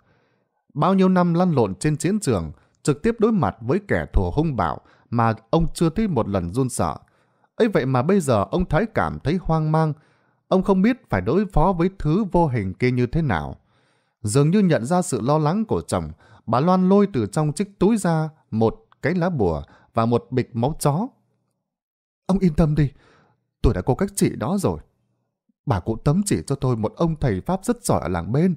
A: Bao nhiêu năm lăn lộn trên chiến trường, trực tiếp đối mặt với kẻ thù hung bạo mà ông chưa thấy một lần run sợ. ấy vậy mà bây giờ ông Thái cảm thấy hoang mang, Ông không biết phải đối phó với thứ vô hình kia như thế nào. Dường như nhận ra sự lo lắng của chồng, bà Loan lôi từ trong chiếc túi ra một cái lá bùa và một bịch máu chó. Ông yên tâm đi, tôi đã có cách trị đó rồi. Bà cụ tấm chỉ cho tôi một ông thầy Pháp rất giỏi ở làng bên.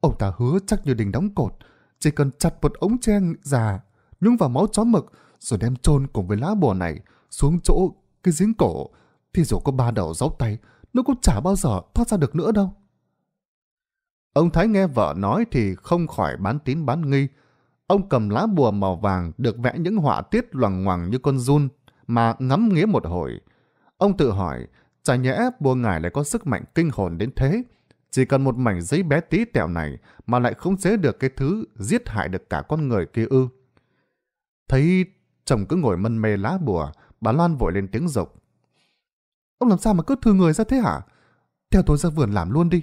A: Ông ta hứa chắc như đình đóng cột, chỉ cần chặt một ống tre già, nhúng vào máu chó mực, rồi đem chôn cùng với lá bùa này xuống chỗ cái giếng cổ, thì dù có ba đầu dốc tay nó cũng chả bao giờ thoát ra được nữa đâu. Ông Thái nghe vợ nói thì không khỏi bán tín bán nghi. Ông cầm lá bùa màu vàng được vẽ những họa tiết loằng ngoằng như con run mà ngắm nghía một hồi. Ông tự hỏi, chả nhẽ bùa ngải lại có sức mạnh kinh hồn đến thế. Chỉ cần một mảnh giấy bé tí tẹo này mà lại không chế được cái thứ giết hại được cả con người kia ư. Thấy chồng cứ ngồi mân mê lá bùa, bà Loan vội lên tiếng rục. Ông làm sao mà cứ thư người ra thế hả? Theo tôi ra vườn làm luôn đi.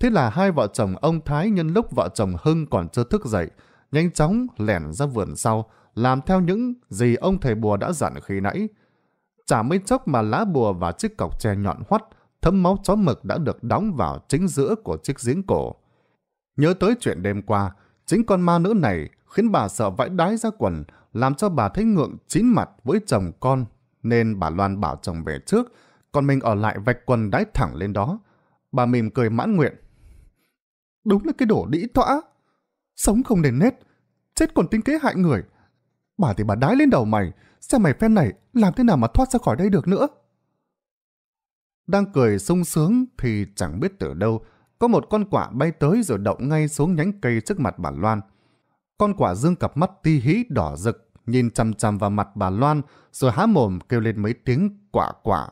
A: Thế là hai vợ chồng ông Thái nhân lúc vợ chồng Hưng còn chưa thức dậy, nhanh chóng lẻn ra vườn sau, làm theo những gì ông thầy bùa đã dặn khi nãy. Chả mấy chốc mà lá bùa và chiếc cọc tre nhọn hoắt, thấm máu chó mực đã được đóng vào chính giữa của chiếc giếng cổ. Nhớ tới chuyện đêm qua, chính con ma nữ này khiến bà sợ vãi đái ra quần, làm cho bà thấy ngượng chín mặt với chồng con nên bà Loan bảo chồng về trước, còn mình ở lại vạch quần đái thẳng lên đó. Bà mỉm cười mãn nguyện. Đúng là cái đổ đĩ tỏa. Sống không nền nết, chết còn tính kế hại người. Bà thì bà đái lên đầu mày, xem mày phen này làm thế nào mà thoát ra khỏi đây được nữa. Đang cười sung sướng thì chẳng biết từ đâu, có một con quả bay tới rồi đậu ngay xuống nhánh cây trước mặt bà Loan. Con quả dương cặp mắt ti hí đỏ rực, nhìn chằm chằm vào mặt bà Loan, rồi há mồm kêu lên mấy tiếng quạ quạ.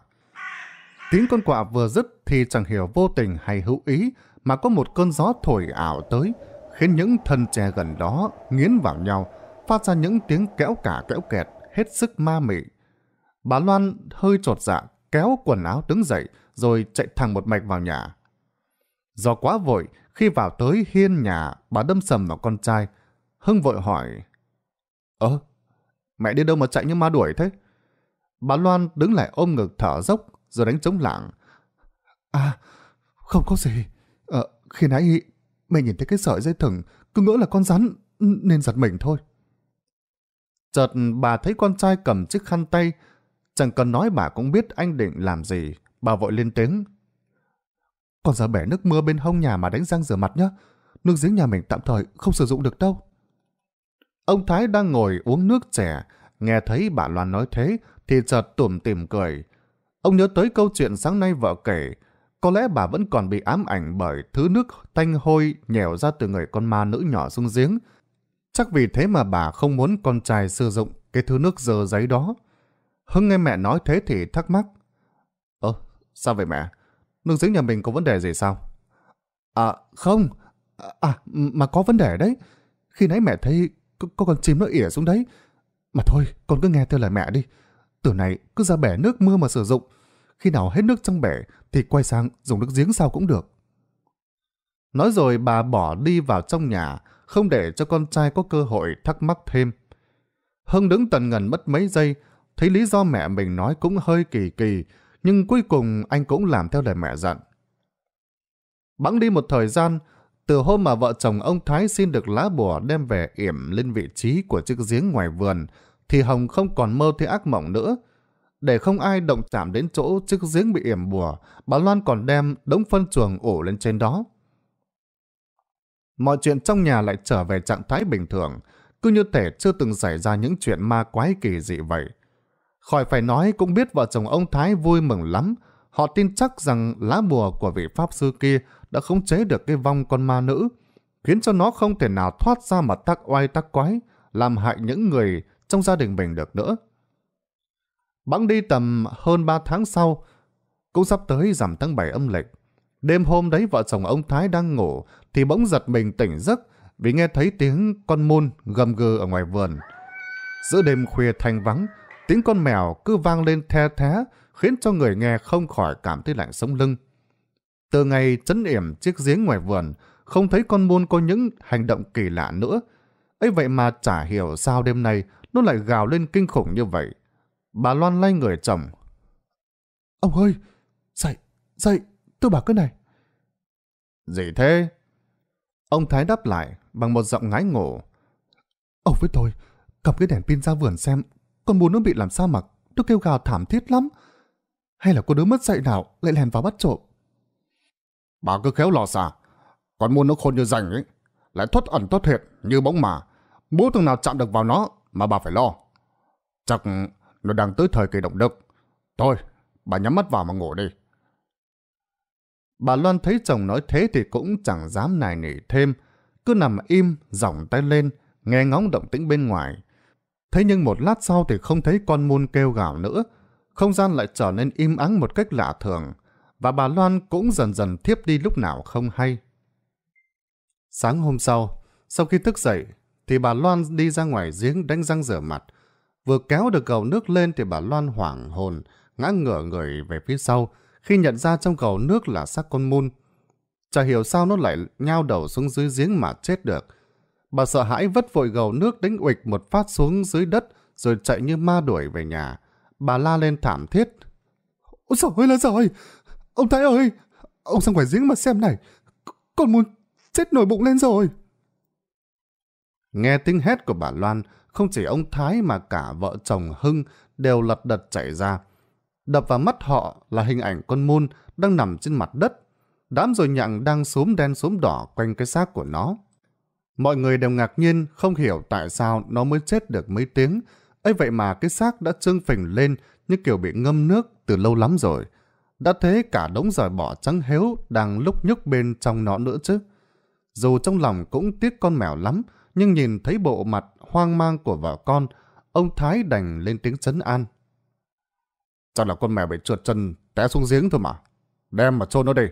A: Tiếng con quạ vừa dứt thì chẳng hiểu vô tình hay hữu ý mà có một cơn gió thổi ảo tới, khiến những thân tre gần đó nghiến vào nhau, phát ra những tiếng kéo cả kéo kẹt, hết sức ma mị. Bà Loan hơi trột dạ, kéo quần áo đứng dậy, rồi chạy thẳng một mạch vào nhà. Do quá vội, khi vào tới hiên nhà, bà đâm sầm vào con trai. Hưng vội hỏi, Ơ, Mẹ đi đâu mà chạy như ma đuổi thế? Bà Loan đứng lại ôm ngực thở dốc rồi đánh trống lạng. À, không có gì. À, khi nãy mẹ nhìn thấy cái sợi dây thừng cứ ngỡ là con rắn nên giật mình thôi. Chợt bà thấy con trai cầm chiếc khăn tay. Chẳng cần nói bà cũng biết anh định làm gì. Bà vội lên tiếng. Con ra bẻ nước mưa bên hông nhà mà đánh răng rửa mặt nhé. Nước giếng nhà mình tạm thời không sử dụng được đâu. Ông Thái đang ngồi uống nước chè, nghe thấy bà Loan nói thế thì chợt tủm tỉm cười. Ông nhớ tới câu chuyện sáng nay vợ kể, có lẽ bà vẫn còn bị ám ảnh bởi thứ nước thanh hôi nhèo ra từ người con ma nữ nhỏ xuống giếng. Chắc vì thế mà bà không muốn con trai sử dụng cái thứ nước dơ giấy đó. Hưng nghe mẹ nói thế thì thắc mắc. Ơ, sao vậy mẹ? Nước giếng nhà mình có vấn đề gì sao? À, không. À, à mà có vấn đề đấy. Khi nãy mẹ thấy có con chim nó ỉa xuống đấy. Mà thôi, con cứ nghe theo lời mẹ đi. Từ này cứ ra bể nước mưa mà sử dụng. Khi nào hết nước trong bể thì quay sang dùng nước giếng sao cũng được. Nói rồi bà bỏ đi vào trong nhà, không để cho con trai có cơ hội thắc mắc thêm. Hưng đứng tần ngần mất mấy giây, thấy lý do mẹ mình nói cũng hơi kỳ kỳ, nhưng cuối cùng anh cũng làm theo lời mẹ dặn. Bẵng đi một thời gian, từ hôm mà vợ chồng ông Thái xin được lá bùa đem về yểm lên vị trí của chiếc giếng ngoài vườn, thì Hồng không còn mơ thấy ác mộng nữa. Để không ai động chạm đến chỗ chiếc giếng bị yểm bùa, bà Loan còn đem đống phân chuồng ủ lên trên đó. Mọi chuyện trong nhà lại trở về trạng thái bình thường, cứ như thể chưa từng xảy ra những chuyện ma quái kỳ dị vậy. Khỏi phải nói cũng biết vợ chồng ông Thái vui mừng lắm, họ tin chắc rằng lá bùa của vị Pháp Sư kia đã khống chế được cái vong con ma nữ, khiến cho nó không thể nào thoát ra mà tác oai tác quái, làm hại những người trong gia đình mình được nữa. Bẵng đi tầm hơn 3 tháng sau, cũng sắp tới giảm tháng 7 âm lịch. Đêm hôm đấy vợ chồng ông Thái đang ngủ thì bỗng giật mình tỉnh giấc vì nghe thấy tiếng con môn gầm gừ ở ngoài vườn. Giữa đêm khuya thanh vắng, tiếng con mèo cứ vang lên the thé khiến cho người nghe không khỏi cảm thấy lạnh sống lưng. Từ ngày chấn yểm chiếc giếng ngoài vườn, không thấy con môn có những hành động kỳ lạ nữa. ấy vậy mà chả hiểu sao đêm nay nó lại gào lên kinh khủng như vậy. Bà Loan lay người chồng. Ông ơi, dậy, dậy, tôi bảo cái này. Gì thế? Ông Thái đáp lại bằng một giọng ngái ngủ. Ông với tôi, cầm cái đèn pin ra vườn xem, con muốn nó bị làm sao mặc tôi kêu gào thảm thiết lắm. Hay là cô đứa mất dạy nào lại lèn vào bắt trộm? Bà cứ khéo lò xả. Còn muôn nó khôn như rành ấy. Lại thoát ẩn thoát hiện như bóng mà. Bố thằng nào chạm được vào nó mà bà phải lo. Chắc nó đang tới thời kỳ động đất. Thôi, bà nhắm mắt vào mà ngủ đi. Bà Loan thấy chồng nói thế thì cũng chẳng dám nài nỉ thêm. Cứ nằm im, giỏng tay lên, nghe ngóng động tĩnh bên ngoài. Thế nhưng một lát sau thì không thấy con muôn kêu gào nữa. Không gian lại trở nên im ắng một cách lạ thường và bà Loan cũng dần dần thiếp đi lúc nào không hay. Sáng hôm sau, sau khi thức dậy, thì bà Loan đi ra ngoài giếng đánh răng rửa mặt. Vừa kéo được cầu nước lên thì bà Loan hoảng hồn, ngã ngửa người về phía sau khi nhận ra trong cầu nước là xác con mun. Chả hiểu sao nó lại nhao đầu xuống dưới giếng mà chết được. Bà sợ hãi vất vội gầu nước đánh uịch một phát xuống dưới đất rồi chạy như ma đuổi về nhà. Bà la lên thảm thiết. Ôi trời ơi là trời! Ông Thái ơi, ông sang ngoài giếng mà xem này, con muốn chết nổi bụng lên rồi. Nghe tiếng hét của bà Loan, không chỉ ông Thái mà cả vợ chồng Hưng đều lật đật chạy ra. Đập vào mắt họ là hình ảnh con môn đang nằm trên mặt đất. Đám rồi nhặng đang xốm đen xốm đỏ quanh cái xác của nó. Mọi người đều ngạc nhiên không hiểu tại sao nó mới chết được mấy tiếng. ấy vậy mà cái xác đã trương phình lên như kiểu bị ngâm nước từ lâu lắm rồi đã thế cả đống giỏi bỏ trắng héo đang lúc nhúc bên trong nó nữa chứ. Dù trong lòng cũng tiếc con mèo lắm, nhưng nhìn thấy bộ mặt hoang mang của vợ con, ông Thái đành lên tiếng chấn an. Chắc là con mèo bị trượt chân, té xuống giếng thôi mà. Đem mà chôn nó đi.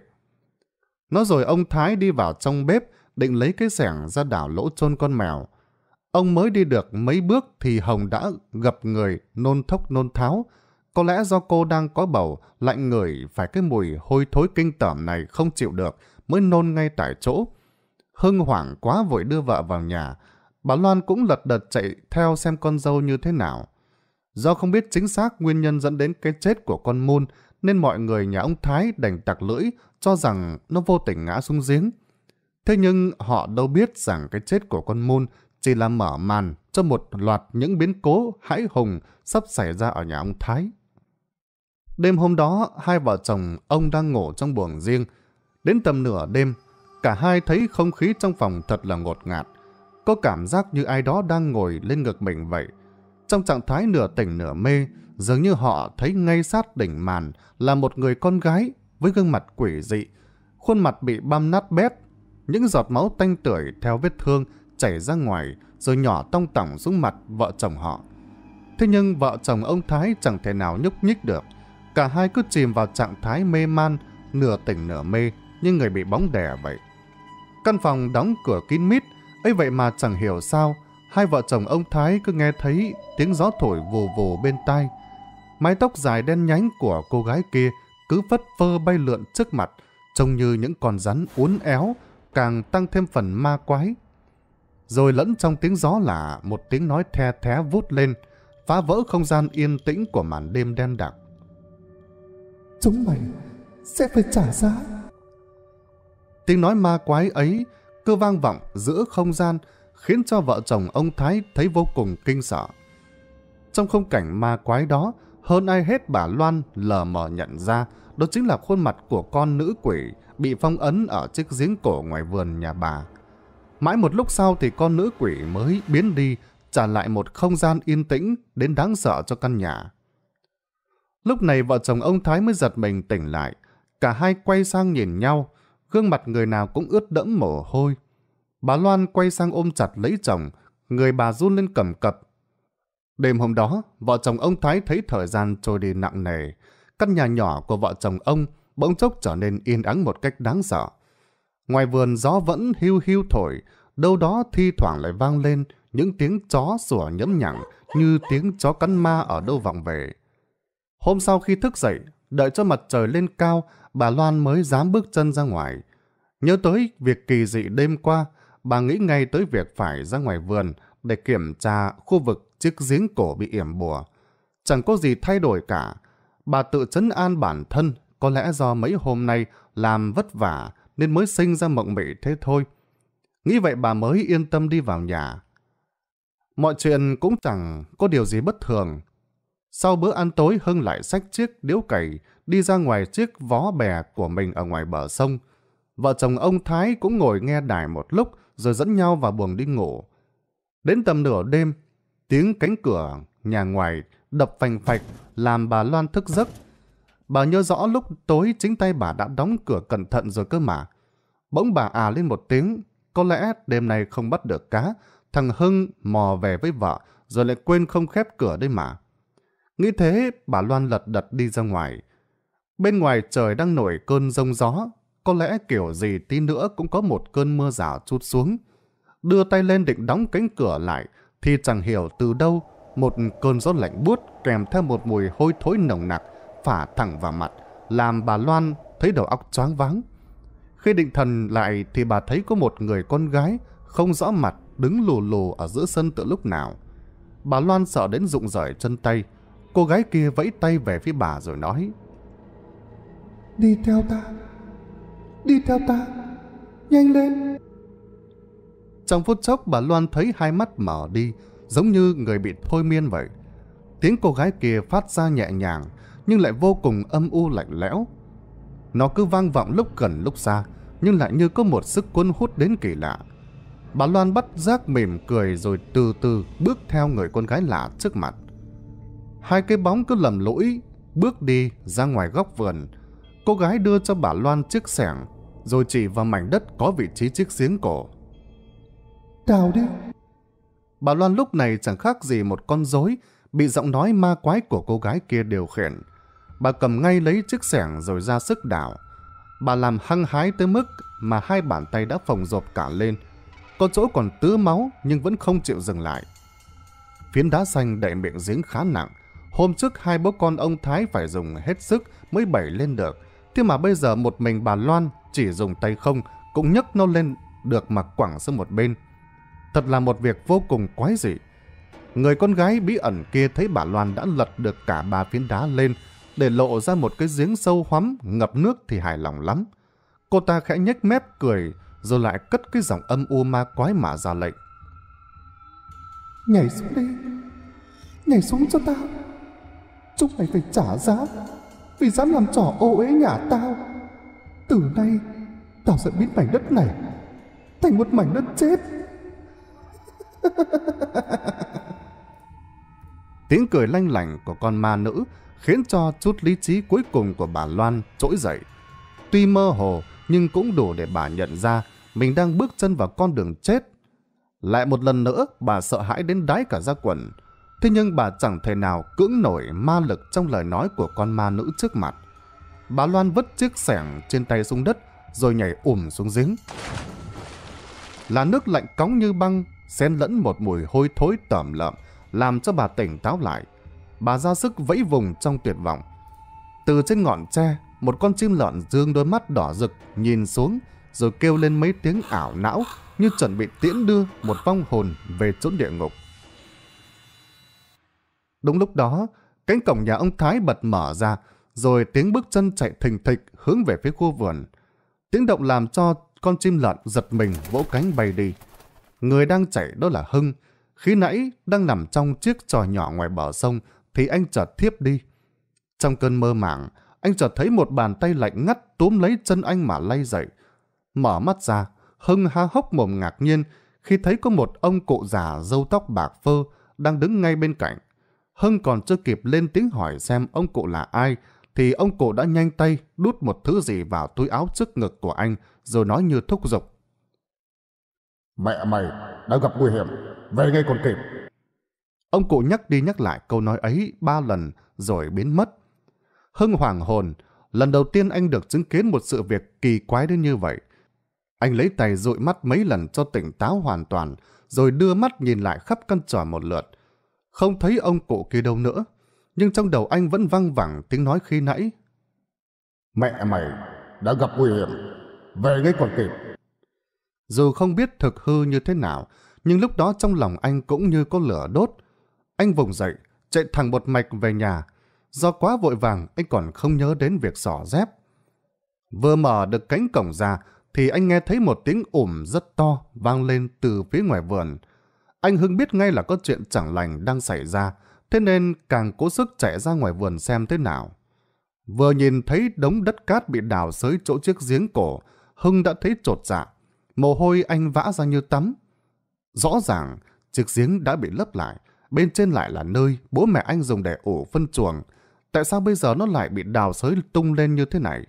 A: Nói rồi ông Thái đi vào trong bếp, định lấy cái sẻng ra đảo lỗ chôn con mèo. Ông mới đi được mấy bước thì Hồng đã gặp người nôn thốc nôn tháo, có lẽ do cô đang có bầu, lạnh người phải cái mùi hôi thối kinh tởm này không chịu được, mới nôn ngay tại chỗ. Hưng hoảng quá vội đưa vợ vào nhà. Bà Loan cũng lật đật chạy theo xem con dâu như thế nào. Do không biết chính xác nguyên nhân dẫn đến cái chết của con Môn, nên mọi người nhà ông Thái đành tặc lưỡi cho rằng nó vô tình ngã xuống giếng. Thế nhưng họ đâu biết rằng cái chết của con Môn chỉ là mở màn cho một loạt những biến cố hãi hùng sắp xảy ra ở nhà ông Thái. Đêm hôm đó, hai vợ chồng ông đang ngủ trong buồng riêng. Đến tầm nửa đêm, cả hai thấy không khí trong phòng thật là ngột ngạt. Có cảm giác như ai đó đang ngồi lên ngực mình vậy. Trong trạng thái nửa tỉnh nửa mê, dường như họ thấy ngay sát đỉnh màn là một người con gái với gương mặt quỷ dị. Khuôn mặt bị băm nát bét, những giọt máu tanh tưởi theo vết thương chảy ra ngoài rồi nhỏ tông tỏng xuống mặt vợ chồng họ. Thế nhưng vợ chồng ông Thái chẳng thể nào nhúc nhích được. Cả hai cứ chìm vào trạng thái mê man, nửa tỉnh nửa mê, như người bị bóng đè vậy. Căn phòng đóng cửa kín mít, ấy vậy mà chẳng hiểu sao, hai vợ chồng ông Thái cứ nghe thấy tiếng gió thổi vù vù bên tai. Mái tóc dài đen nhánh của cô gái kia cứ phất phơ bay lượn trước mặt, trông như những con rắn uốn éo, càng tăng thêm phần ma quái. Rồi lẫn trong tiếng gió là một tiếng nói the thé vút lên, phá vỡ không gian yên tĩnh của màn đêm đen đặc. Chúng mày sẽ phải trả giá. Tiếng nói ma quái ấy cơ vang vọng giữa không gian khiến cho vợ chồng ông Thái thấy vô cùng kinh sợ. Trong không cảnh ma quái đó, hơn ai hết bà Loan lờ mờ nhận ra đó chính là khuôn mặt của con nữ quỷ bị phong ấn ở chiếc giếng cổ ngoài vườn nhà bà. Mãi một lúc sau thì con nữ quỷ mới biến đi, trả lại một không gian yên tĩnh đến đáng sợ cho căn nhà. Lúc này vợ chồng ông Thái mới giật mình tỉnh lại. Cả hai quay sang nhìn nhau, gương mặt người nào cũng ướt đẫm mồ hôi. Bà Loan quay sang ôm chặt lấy chồng, người bà run lên cầm cập. Đêm hôm đó, vợ chồng ông Thái thấy thời gian trôi đi nặng nề. Căn nhà nhỏ của vợ chồng ông bỗng chốc trở nên yên ắng một cách đáng sợ. Ngoài vườn gió vẫn hưu hưu thổi, đâu đó thi thoảng lại vang lên những tiếng chó sủa nhấm nhẳng như tiếng chó cắn ma ở đâu vọng về. Hôm sau khi thức dậy, đợi cho mặt trời lên cao, bà Loan mới dám bước chân ra ngoài. Nhớ tới việc kỳ dị đêm qua, bà nghĩ ngay tới việc phải ra ngoài vườn để kiểm tra khu vực chiếc giếng cổ bị yểm bùa. Chẳng có gì thay đổi cả. Bà tự chấn an bản thân, có lẽ do mấy hôm nay làm vất vả nên mới sinh ra mộng mị thế thôi. Nghĩ vậy bà mới yên tâm đi vào nhà. Mọi chuyện cũng chẳng có điều gì bất thường. Sau bữa ăn tối, Hưng lại xách chiếc điếu cày đi ra ngoài chiếc vó bè của mình ở ngoài bờ sông. Vợ chồng ông Thái cũng ngồi nghe đài một lúc rồi dẫn nhau vào buồng đi ngủ. Đến tầm nửa đêm, tiếng cánh cửa nhà ngoài đập phành phạch làm bà Loan thức giấc. Bà nhớ rõ lúc tối chính tay bà đã đóng cửa cẩn thận rồi cơ mà. Bỗng bà à lên một tiếng, có lẽ đêm nay không bắt được cá, thằng Hưng mò về với vợ rồi lại quên không khép cửa đây mà. Nghĩ thế, bà Loan lật đật đi ra ngoài. Bên ngoài trời đang nổi cơn rông gió, có lẽ kiểu gì tí nữa cũng có một cơn mưa rào chút xuống. Đưa tay lên định đóng cánh cửa lại, thì chẳng hiểu từ đâu, một cơn gió lạnh buốt kèm theo một mùi hôi thối nồng nặc phả thẳng vào mặt, làm bà Loan thấy đầu óc choáng váng. Khi định thần lại thì bà thấy có một người con gái không rõ mặt đứng lù lù ở giữa sân từ lúc nào. Bà Loan sợ đến rụng rời chân tay, Cô gái kia vẫy tay về phía bà rồi nói. Đi theo ta, đi theo ta, nhanh lên. Trong phút chốc bà Loan thấy hai mắt mở đi, giống như người bị thôi miên vậy. Tiếng cô gái kia phát ra nhẹ nhàng, nhưng lại vô cùng âm u lạnh lẽo. Nó cứ vang vọng lúc gần lúc xa, nhưng lại như có một sức cuốn hút đến kỳ lạ. Bà Loan bắt giác mỉm cười rồi từ từ bước theo người con gái lạ trước mặt. Hai cái bóng cứ lầm lỗi, bước đi ra ngoài góc vườn. Cô gái đưa cho bà Loan chiếc sẻng, rồi chỉ vào mảnh đất có vị trí chiếc giếng cổ. Đào đi! Bà Loan lúc này chẳng khác gì một con rối bị giọng nói ma quái của cô gái kia điều khiển. Bà cầm ngay lấy chiếc sẻng rồi ra sức đào Bà làm hăng hái tới mức mà hai bàn tay đã phồng rộp cả lên. Có chỗ còn tứ máu nhưng vẫn không chịu dừng lại. Phiến đá xanh đậy miệng giếng khá nặng. Hôm trước hai bố con ông Thái phải dùng hết sức mới bẩy lên được. Thế mà bây giờ một mình bà Loan chỉ dùng tay không cũng nhấc nó lên được mà quẳng sang một bên. Thật là một việc vô cùng quái dị. Người con gái bí ẩn kia thấy bà Loan đã lật được cả ba phiến đá lên để lộ ra một cái giếng sâu hoắm ngập nước thì hài lòng lắm. Cô ta khẽ nhếch mép cười rồi lại cất cái giọng âm u ma quái mà ra lệnh. Nhảy xuống đi, nhảy xuống cho tao. Chúng mày phải trả giá Vì dám làm trò ô uế nhà tao Từ nay Tao sẽ biến mảnh đất này Thành một mảnh đất chết Tiếng cười lanh lảnh của con ma nữ Khiến cho chút lý trí cuối cùng của bà Loan trỗi dậy Tuy mơ hồ Nhưng cũng đủ để bà nhận ra Mình đang bước chân vào con đường chết Lại một lần nữa bà sợ hãi đến đái cả ra quần Thế nhưng bà chẳng thể nào cưỡng nổi ma lực trong lời nói của con ma nữ trước mặt. Bà Loan vứt chiếc sẻng trên tay xuống đất rồi nhảy ùm xuống giếng. Là nước lạnh cóng như băng, xen lẫn một mùi hôi thối tẩm lợm, làm cho bà tỉnh táo lại. Bà ra sức vẫy vùng trong tuyệt vọng. Từ trên ngọn tre, một con chim lợn dương đôi mắt đỏ rực nhìn xuống rồi kêu lên mấy tiếng ảo não như chuẩn bị tiễn đưa một vong hồn về chốn địa ngục. Đúng lúc đó, cánh cổng nhà ông Thái bật mở ra, rồi tiếng bước chân chạy thình thịch hướng về phía khu vườn. Tiếng động làm cho con chim lợn giật mình vỗ cánh bay đi. Người đang chạy đó là Hưng. Khi nãy đang nằm trong chiếc trò nhỏ ngoài bờ sông thì anh chợt thiếp đi. Trong cơn mơ màng, anh chợt thấy một bàn tay lạnh ngắt túm lấy chân anh mà lay dậy. Mở mắt ra, Hưng há hốc mồm ngạc nhiên khi thấy có một ông cụ già râu tóc bạc phơ đang đứng ngay bên cạnh. Hưng còn chưa kịp lên tiếng hỏi xem ông cụ là ai, thì ông cụ đã nhanh tay đút một thứ gì vào túi áo trước ngực của anh, rồi nói như thúc giục. Mẹ mày, đã gặp nguy hiểm, về ngay còn kịp. Ông cụ nhắc đi nhắc lại câu nói ấy ba lần rồi biến mất. Hưng hoàng hồn, lần đầu tiên anh được chứng kiến một sự việc kỳ quái đến như vậy. Anh lấy tay dụi mắt mấy lần cho tỉnh táo hoàn toàn, rồi đưa mắt nhìn lại khắp căn trò một lượt không thấy ông cụ kia đâu nữa, nhưng trong đầu anh vẫn văng vẳng tiếng nói khi nãy. Mẹ mày đã gặp nguy hiểm, về ngay còn kịp. Dù không biết thực hư như thế nào, nhưng lúc đó trong lòng anh cũng như có lửa đốt. Anh vùng dậy, chạy thẳng một mạch về nhà. Do quá vội vàng, anh còn không nhớ đến việc xỏ dép. Vừa mở được cánh cổng ra, thì anh nghe thấy một tiếng ủm rất to vang lên từ phía ngoài vườn anh Hưng biết ngay là có chuyện chẳng lành đang xảy ra, thế nên càng cố sức chạy ra ngoài vườn xem thế nào. Vừa nhìn thấy đống đất cát bị đào xới chỗ chiếc giếng cổ, Hưng đã thấy trột dạ. Mồ hôi anh vã ra như tắm. Rõ ràng, chiếc giếng đã bị lấp lại, bên trên lại là nơi bố mẹ anh dùng để ủ phân chuồng. Tại sao bây giờ nó lại bị đào xới tung lên như thế này?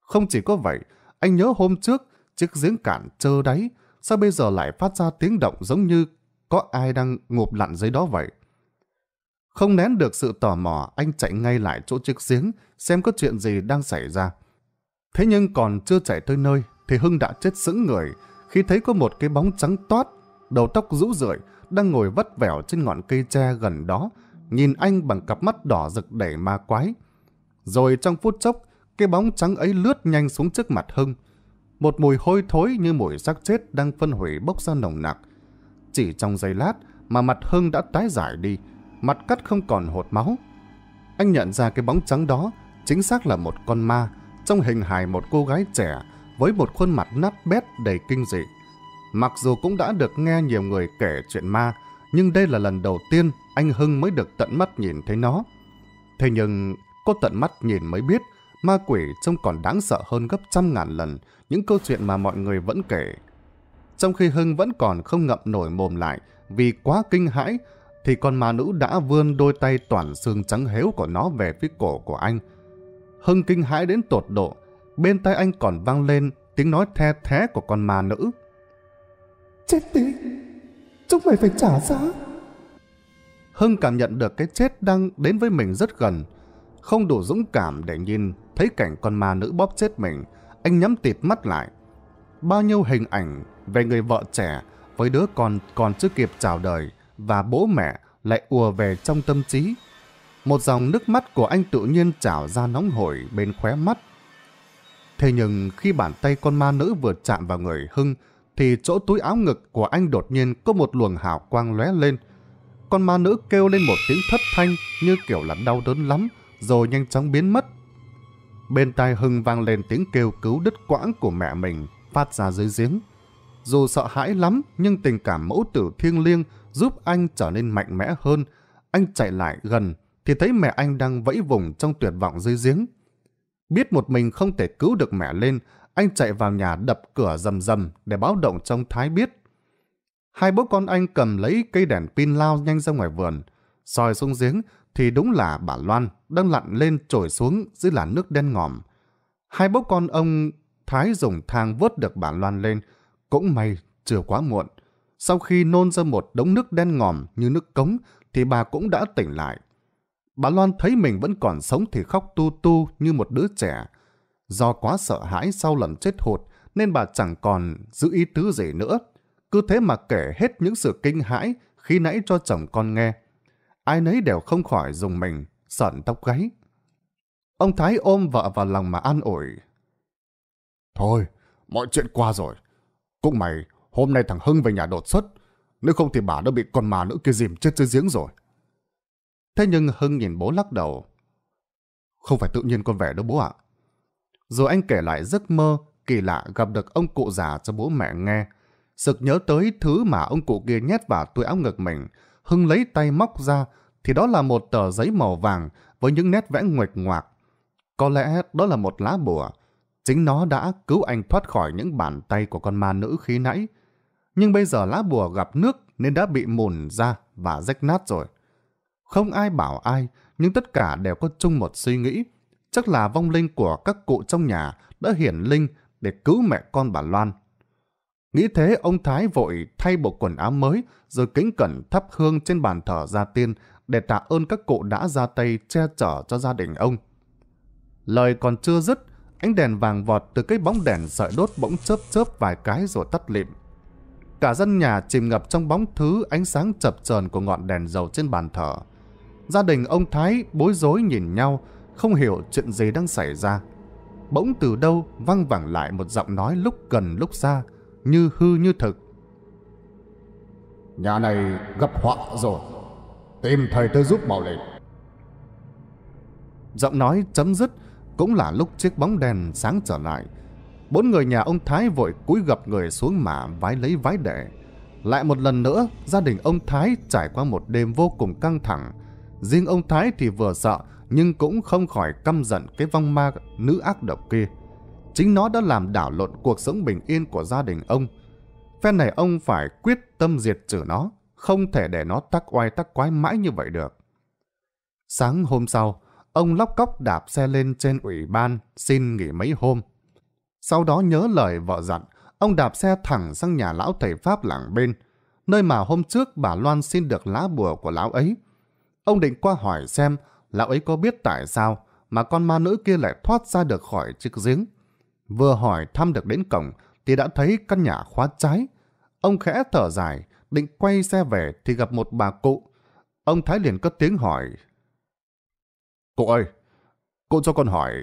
A: Không chỉ có vậy, anh nhớ hôm trước, chiếc giếng cạn trơ đáy, sao bây giờ lại phát ra tiếng động giống như có ai đang ngụp lặn dưới đó vậy? Không nén được sự tò mò, anh chạy ngay lại chỗ chiếc giếng xem có chuyện gì đang xảy ra. Thế nhưng còn chưa chạy tới nơi thì Hưng đã chết sững người khi thấy có một cái bóng trắng toát, đầu tóc rũ rượi, đang ngồi vắt vẻo trên ngọn cây tre gần đó, nhìn anh bằng cặp mắt đỏ rực đầy ma quái. Rồi trong phút chốc, cái bóng trắng ấy lướt nhanh xuống trước mặt Hưng. Một mùi hôi thối như mùi xác chết đang phân hủy bốc ra nồng nặc, chỉ trong giây lát mà mặt Hưng đã tái giải đi, mặt cắt không còn hột máu. Anh nhận ra cái bóng trắng đó chính xác là một con ma trong hình hài một cô gái trẻ với một khuôn mặt nát bét đầy kinh dị. Mặc dù cũng đã được nghe nhiều người kể chuyện ma, nhưng đây là lần đầu tiên anh Hưng mới được tận mắt nhìn thấy nó. Thế nhưng, có tận mắt nhìn mới biết, ma quỷ trông còn đáng sợ hơn gấp trăm ngàn lần những câu chuyện mà mọi người vẫn kể trong khi Hưng vẫn còn không ngậm nổi mồm lại vì quá kinh hãi, thì con ma nữ đã vươn đôi tay toàn xương trắng héo của nó về phía cổ của anh. Hưng kinh hãi đến tột độ, bên tai anh còn vang lên tiếng nói the thé của con ma nữ. Chết đi, chúng mày phải trả giá. Hưng cảm nhận được cái chết đang đến với mình rất gần. Không đủ dũng cảm để nhìn thấy cảnh con ma nữ bóp chết mình, anh nhắm tịt mắt lại. Bao nhiêu hình ảnh về người vợ trẻ với đứa con còn chưa kịp chào đời và bố mẹ lại ùa về trong tâm trí. Một dòng nước mắt của anh tự nhiên trào ra nóng hổi bên khóe mắt. Thế nhưng khi bàn tay con ma nữ vừa chạm vào người Hưng thì chỗ túi áo ngực của anh đột nhiên có một luồng hào quang lóe lên. Con ma nữ kêu lên một tiếng thất thanh như kiểu là đau đớn lắm rồi nhanh chóng biến mất. Bên tai Hưng vang lên tiếng kêu cứu đứt quãng của mẹ mình phát ra dưới giếng dù sợ hãi lắm nhưng tình cảm mẫu tử thiêng liêng giúp anh trở nên mạnh mẽ hơn. Anh chạy lại gần thì thấy mẹ anh đang vẫy vùng trong tuyệt vọng dưới giếng. Biết một mình không thể cứu được mẹ lên, anh chạy vào nhà đập cửa rầm rầm để báo động trong thái biết. Hai bố con anh cầm lấy cây đèn pin lao nhanh ra ngoài vườn, soi xuống giếng thì đúng là bà Loan đang lặn lên trồi xuống dưới làn nước đen ngòm. Hai bố con ông Thái dùng thang vớt được bà Loan lên, cũng may, chưa quá muộn. Sau khi nôn ra một đống nước đen ngòm như nước cống, thì bà cũng đã tỉnh lại. Bà Loan thấy mình vẫn còn sống thì khóc tu tu như một đứa trẻ. Do quá sợ hãi sau lần chết hụt, nên bà chẳng còn giữ ý tứ gì nữa. Cứ thế mà kể hết những sự kinh hãi khi nãy cho chồng con nghe. Ai nấy đều không khỏi dùng mình, sợn tóc gáy. Ông Thái ôm vợ vào lòng mà an ủi. Thôi, mọi chuyện qua rồi. Cũng mày, hôm nay thằng Hưng về nhà đột xuất, nếu không thì bà đã bị con mà nữ kia dìm chết dưới giếng rồi. Thế nhưng Hưng nhìn bố lắc đầu. Không phải tự nhiên con về đâu bố ạ. Rồi anh kể lại giấc mơ kỳ lạ gặp được ông cụ già cho bố mẹ nghe. Sực nhớ tới thứ mà ông cụ kia nhét vào túi áo ngực mình. Hưng lấy tay móc ra thì đó là một tờ giấy màu vàng với những nét vẽ nguệch ngoạc. Có lẽ đó là một lá bùa Chính nó đã cứu anh thoát khỏi những bàn tay của con ma nữ khí nãy. Nhưng bây giờ lá bùa gặp nước nên đã bị mùn ra và rách nát rồi. Không ai bảo ai, nhưng tất cả đều có chung một suy nghĩ. Chắc là vong linh của các cụ trong nhà đã hiển linh để cứu mẹ con bà Loan. Nghĩ thế ông Thái vội thay bộ quần áo mới rồi kính cẩn thắp hương trên bàn thờ gia tiên để tạ ơn các cụ đã ra tay che chở cho gia đình ông. Lời còn chưa dứt Ánh đèn vàng vọt từ cái bóng đèn sợi đốt bỗng chớp chớp vài cái rồi tắt lịm. Cả dân nhà chìm ngập trong bóng thứ ánh sáng chập chờn của ngọn đèn dầu trên bàn thờ. Gia đình ông Thái bối rối nhìn nhau, không hiểu chuyện gì đang xảy ra. Bỗng từ đâu văng vẳng lại một giọng nói lúc gần lúc xa, như hư như thực. Nhà này gặp họa rồi, tìm thầy tôi giúp bảo lệnh. Giọng nói chấm dứt, cũng là lúc chiếc bóng đèn sáng trở lại Bốn người nhà ông Thái vội cúi gập người xuống mà vái lấy vái đệ Lại một lần nữa Gia đình ông Thái trải qua một đêm vô cùng căng thẳng Riêng ông Thái thì vừa sợ Nhưng cũng không khỏi căm giận cái vong ma nữ ác độc kia Chính nó đã làm đảo lộn cuộc sống bình yên của gia đình ông Phen này ông phải quyết tâm diệt trừ nó Không thể để nó tắc oai tắc quái mãi như vậy được Sáng hôm sau ông lóc cóc đạp xe lên trên ủy ban, xin nghỉ mấy hôm. Sau đó nhớ lời vợ dặn, ông đạp xe thẳng sang nhà lão thầy Pháp làng bên, nơi mà hôm trước bà Loan xin được lá bùa của lão ấy. Ông định qua hỏi xem lão ấy có biết tại sao mà con ma nữ kia lại thoát ra được khỏi chiếc giếng. Vừa hỏi thăm được đến cổng thì đã thấy căn nhà khóa trái. Ông khẽ thở dài, định quay xe về thì gặp một bà cụ. Ông Thái liền cất tiếng hỏi Cô ơi, cô cho con hỏi,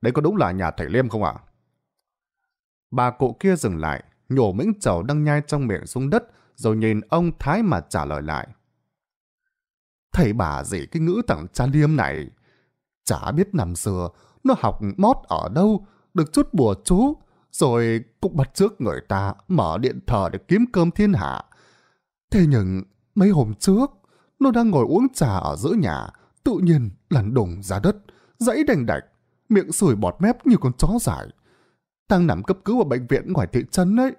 A: đấy có đúng là nhà thầy Liêm không ạ? Bà cụ kia dừng lại, nhổ miếng trầu đang nhai trong miệng xuống đất, rồi nhìn ông Thái mà trả lời lại. Thầy bà gì cái ngữ tặng cha Liêm này? Chả biết nằm xưa, nó học mót ở đâu, được chút bùa chú, rồi cũng bắt trước người ta mở điện thờ để kiếm cơm thiên hạ. Thế nhưng, mấy hôm trước, nó đang ngồi uống trà ở giữa nhà, tự nhiên lăn đùng ra đất, dãy đành đạch, miệng sủi bọt mép như con chó dại. Đang nằm cấp cứu ở bệnh viện ngoài thị trấn ấy.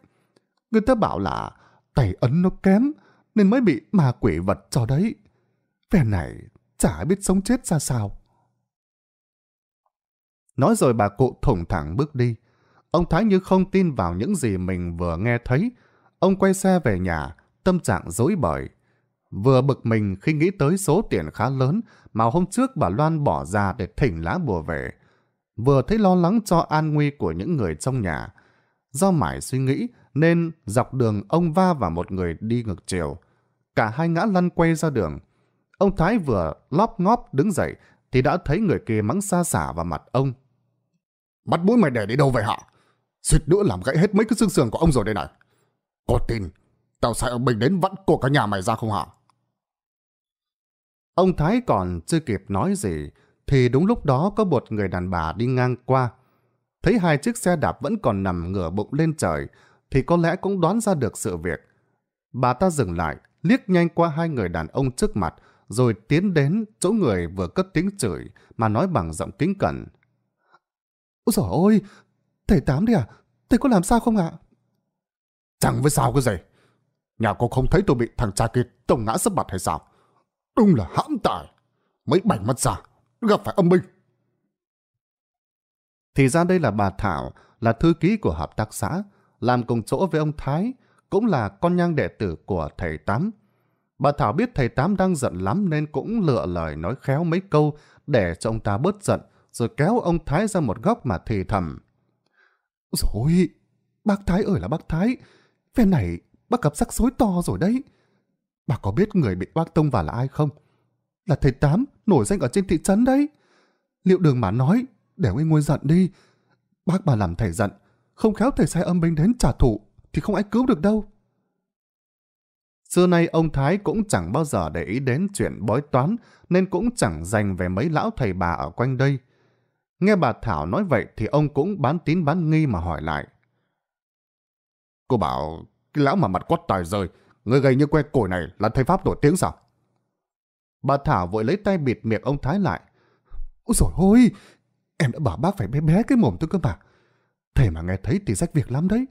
A: Người ta bảo là tay ấn nó kém, nên mới bị ma quỷ vật cho đấy. Vẻ này chả biết sống chết ra sao. Nói rồi bà cụ thủng thẳng bước đi. Ông Thái như không tin vào những gì mình vừa nghe thấy. Ông quay xe về nhà, tâm trạng dối bời. Vừa bực mình khi nghĩ tới số tiền khá lớn mà hôm trước bà Loan bỏ ra để thỉnh lá bùa về. Vừa thấy lo lắng cho an nguy của những người trong nhà. Do mãi suy nghĩ nên dọc đường ông va vào một người đi ngược chiều. Cả hai ngã lăn quay ra đường. Ông Thái vừa lóp ngóp đứng dậy thì đã thấy người kia mắng xa xả vào mặt ông. Bắt mũi mày để đi đâu vậy hả? Xịt nữa làm gãy hết mấy cái xương sườn của ông rồi đây này. Có tin, tao sai ở Bình đến vặn cổ cả nhà mày ra không hả? Ông Thái còn chưa kịp nói gì, thì đúng lúc đó có một người đàn bà đi ngang qua. Thấy hai chiếc xe đạp vẫn còn nằm ngửa bụng lên trời, thì có lẽ cũng đoán ra được sự việc. Bà ta dừng lại, liếc nhanh qua hai người đàn ông trước mặt, rồi tiến đến chỗ người vừa cất tiếng chửi mà nói bằng giọng kính cẩn. Ôi dồi ôi, thầy Tám đi à, thầy có làm sao không ạ? Chẳng với sao cái gì, nhà cô không thấy tôi bị thằng cha kia tông ngã sấp mặt hay sao? Đúng là hãm tài. Mấy bảnh mắt già gặp phải âm binh. Thì ra đây là bà Thảo, là thư ký của hợp tác xã, làm cùng chỗ với ông Thái, cũng là con nhang đệ tử của thầy Tám. Bà Thảo biết thầy Tám đang giận lắm nên cũng lựa lời nói khéo mấy câu để cho ông ta bớt giận, rồi kéo ông Thái ra một góc mà thì thầm. Rồi, bác Thái ơi là bác Thái, phe này bác gặp rắc rối to rồi đấy. Bà có biết người bị oác tông vào là ai không? Là thầy Tám, nổi danh ở trên thị trấn đấy. Liệu đường mà nói, để ông ấy nguôi giận đi. Bác bà làm thầy giận, không khéo thầy sai âm binh đến trả thù thì không ai cứu được đâu. Xưa nay ông Thái cũng chẳng bao giờ để ý đến chuyện bói toán nên cũng chẳng dành về mấy lão thầy bà ở quanh đây. Nghe bà Thảo nói vậy thì ông cũng bán tín bán nghi mà hỏi lại. Cô bảo, cái lão mà mặt quát tài rời, Người gầy như que củi này là thầy Pháp nổi tiếng sao? Bà Thảo vội lấy tay bịt miệng ông Thái lại. Úi dồi ôi! Em đã bảo bác phải bé bé cái mồm tôi cơ mà. Thầy mà nghe thấy thì rách việc lắm đấy.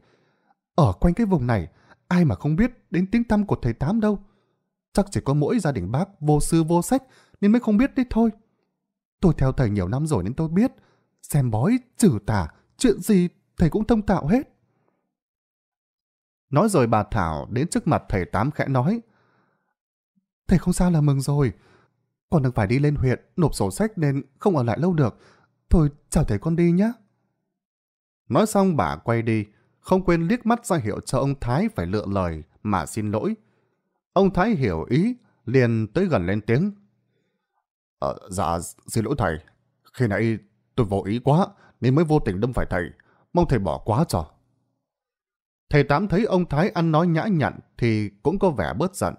A: Ở quanh cái vùng này, ai mà không biết đến tiếng tăm của thầy Tám đâu. Chắc chỉ có mỗi gia đình bác vô sư vô sách nên mới không biết đấy thôi. Tôi theo thầy nhiều năm rồi nên tôi biết. Xem bói, trừ tà, chuyện gì thầy cũng thông tạo hết. Nói rồi bà Thảo đến trước mặt thầy Tám khẽ nói. Thầy không sao là mừng rồi. con được phải đi lên huyện, nộp sổ sách nên không ở lại lâu được. Thôi chào thầy con đi nhé. Nói xong bà quay đi, không quên liếc mắt ra hiệu cho ông Thái phải lựa lời mà xin lỗi. Ông Thái hiểu ý, liền tới gần lên tiếng. Ờ, dạ, xin lỗi thầy. Khi nãy tôi vô ý quá nên mới vô tình đâm phải thầy. Mong thầy bỏ quá cho. Thầy Tám thấy ông Thái ăn nói nhã nhặn thì cũng có vẻ bớt giận.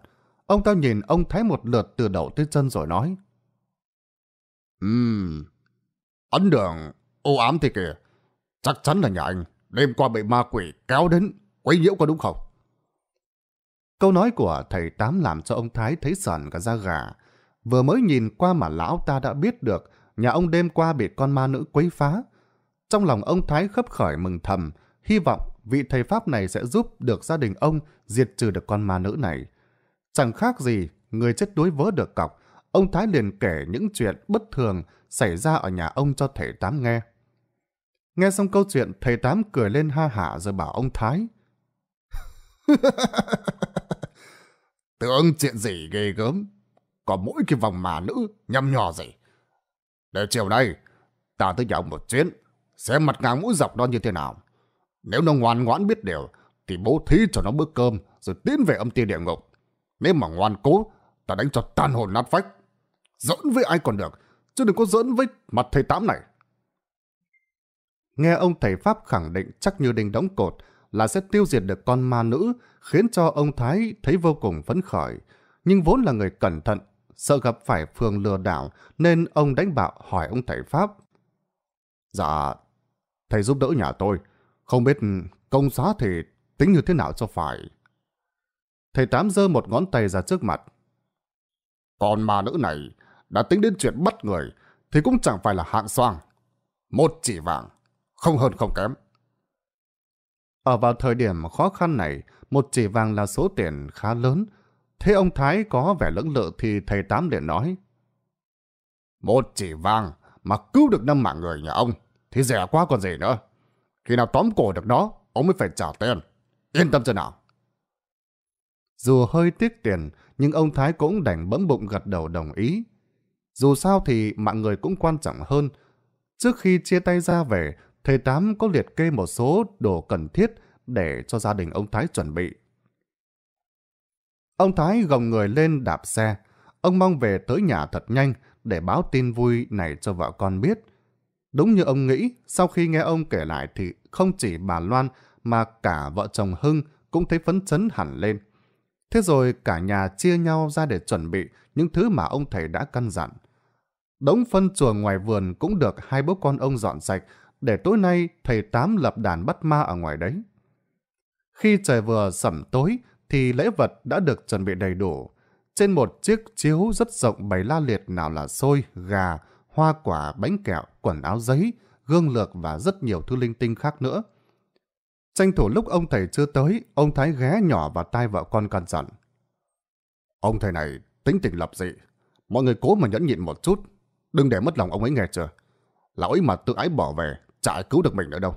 A: Ông ta nhìn ông Thái một lượt từ đầu tới chân rồi nói. Ừm, ấn đường, ô ám thì kìa. Chắc chắn là nhà anh, đêm qua bị ma quỷ kéo đến, quấy nhiễu có đúng không? Câu nói của thầy Tám làm cho ông Thái thấy sờn cả da gà. Vừa mới nhìn qua mà lão ta đã biết được nhà ông đêm qua bị con ma nữ quấy phá. Trong lòng ông Thái khấp khởi mừng thầm, hy vọng vị thầy Pháp này sẽ giúp được gia đình ông diệt trừ được con ma nữ này. Chẳng khác gì, người chết đuối vớ được cọc, ông Thái liền kể những chuyện bất thường xảy ra ở nhà ông cho thầy Tám nghe. Nghe xong câu chuyện, thầy Tám cười lên ha hả rồi bảo ông Thái. Tưởng chuyện gì ghê gớm, có mỗi cái vòng mà nữ nhăm nhò gì. Để chiều nay, ta tới nhà ông một chuyến, xem mặt ngang mũi dọc đó như thế nào. Nếu nó ngoan ngoãn biết điều, thì bố thí cho nó bữa cơm rồi tiến về âm ti địa ngục. Nếu mà ngoan cố, ta đánh cho tan hồn nát phách. Giỡn với ai còn được, chứ đừng có giỡn với mặt thầy tám này. Nghe ông thầy Pháp khẳng định chắc như đinh đóng cột là sẽ tiêu diệt được con ma nữ, khiến cho ông Thái thấy vô cùng phấn khởi. Nhưng vốn là người cẩn thận, sợ gặp phải phường lừa đảo, nên ông đánh bạo hỏi ông thầy Pháp. Dạ, thầy giúp đỡ nhà tôi, không biết công xóa thì tính như thế nào cho phải. Thầy Tám giơ một ngón tay ra trước mặt. Còn mà nữ này đã tính đến chuyện bắt người thì cũng chẳng phải là hạng soang. Một chỉ vàng, không hơn không kém. Ở vào thời điểm khó khăn này, một chỉ vàng là số tiền khá lớn. Thế ông Thái có vẻ lưỡng lự thì thầy Tám liền nói. Một chỉ vàng mà cứu được năm mạng người nhà ông thì rẻ quá còn gì nữa. Khi nào tóm cổ được nó, ông mới phải trả tiền. Yên tâm cho nào. Dù hơi tiếc tiền, nhưng ông Thái cũng đành bấm bụng gật đầu đồng ý. Dù sao thì mạng người cũng quan trọng hơn. Trước khi chia tay ra về, thầy Tám có liệt kê một số đồ cần thiết để cho gia đình ông Thái chuẩn bị. Ông Thái gồng người lên đạp xe. Ông mong về tới nhà thật nhanh để báo tin vui này cho vợ con biết. Đúng như ông nghĩ, sau khi nghe ông kể lại thì không chỉ bà Loan mà cả vợ chồng Hưng cũng thấy phấn chấn hẳn lên. Thế rồi cả nhà chia nhau ra để chuẩn bị những thứ mà ông thầy đã căn dặn. Đống phân chuồng ngoài vườn cũng được hai bố con ông dọn sạch để tối nay thầy Tám lập đàn bắt ma ở ngoài đấy. Khi trời vừa sẩm tối thì lễ vật đã được chuẩn bị đầy đủ. Trên một chiếc chiếu rất rộng bày la liệt nào là xôi, gà, hoa quả, bánh kẹo, quần áo giấy, gương lược và rất nhiều thứ linh tinh khác nữa. Tranh thủ lúc ông thầy chưa tới, ông Thái ghé nhỏ vào tai vợ con căn dặn. Ông thầy này tính tình lập dị, mọi người cố mà nhẫn nhịn một chút, đừng để mất lòng ông ấy nghe chưa. Lão ấy mà tự ái bỏ về, chả cứu được mình nữa đâu.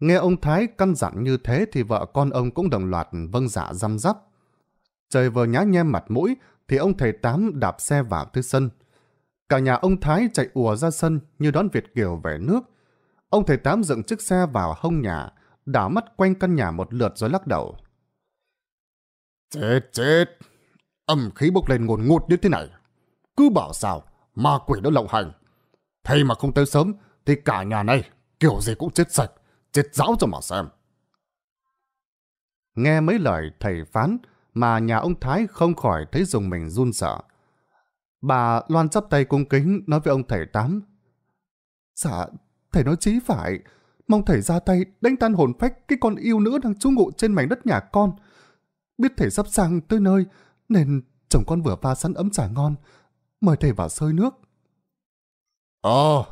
A: Nghe ông Thái căn dặn như thế thì vợ con ông cũng đồng loạt vâng dạ răm rắp. Trời vừa nhá nhem mặt mũi thì ông thầy Tám đạp xe vào tới sân Cả nhà ông Thái chạy ùa ra sân như đón Việt Kiều về nước. Ông thầy Tám dựng chiếc xe vào hông nhà, đảo mắt quanh căn nhà một lượt rồi lắc đầu. Chết chết! Âm khí bốc lên ngồn ngụt như thế này. Cứ bảo sao, ma quỷ đã lộng hành. Thầy mà không tới sớm thì cả nhà này kiểu gì cũng chết sạch, chết giáo cho mà xem. Nghe mấy lời thầy phán mà nhà ông Thái không khỏi thấy dùng mình run sợ. Bà Loan chắp tay cung kính nói với ông thầy Tám. Dạ, thầy nói chí phải. Mong thầy ra tay đánh tan hồn phách cái con yêu nữ đang trú ngụ trên mảnh đất nhà con. Biết thầy sắp sang tới nơi, nên chồng con vừa pha sẵn ấm trà ngon. Mời thầy vào sơi nước. Ờ,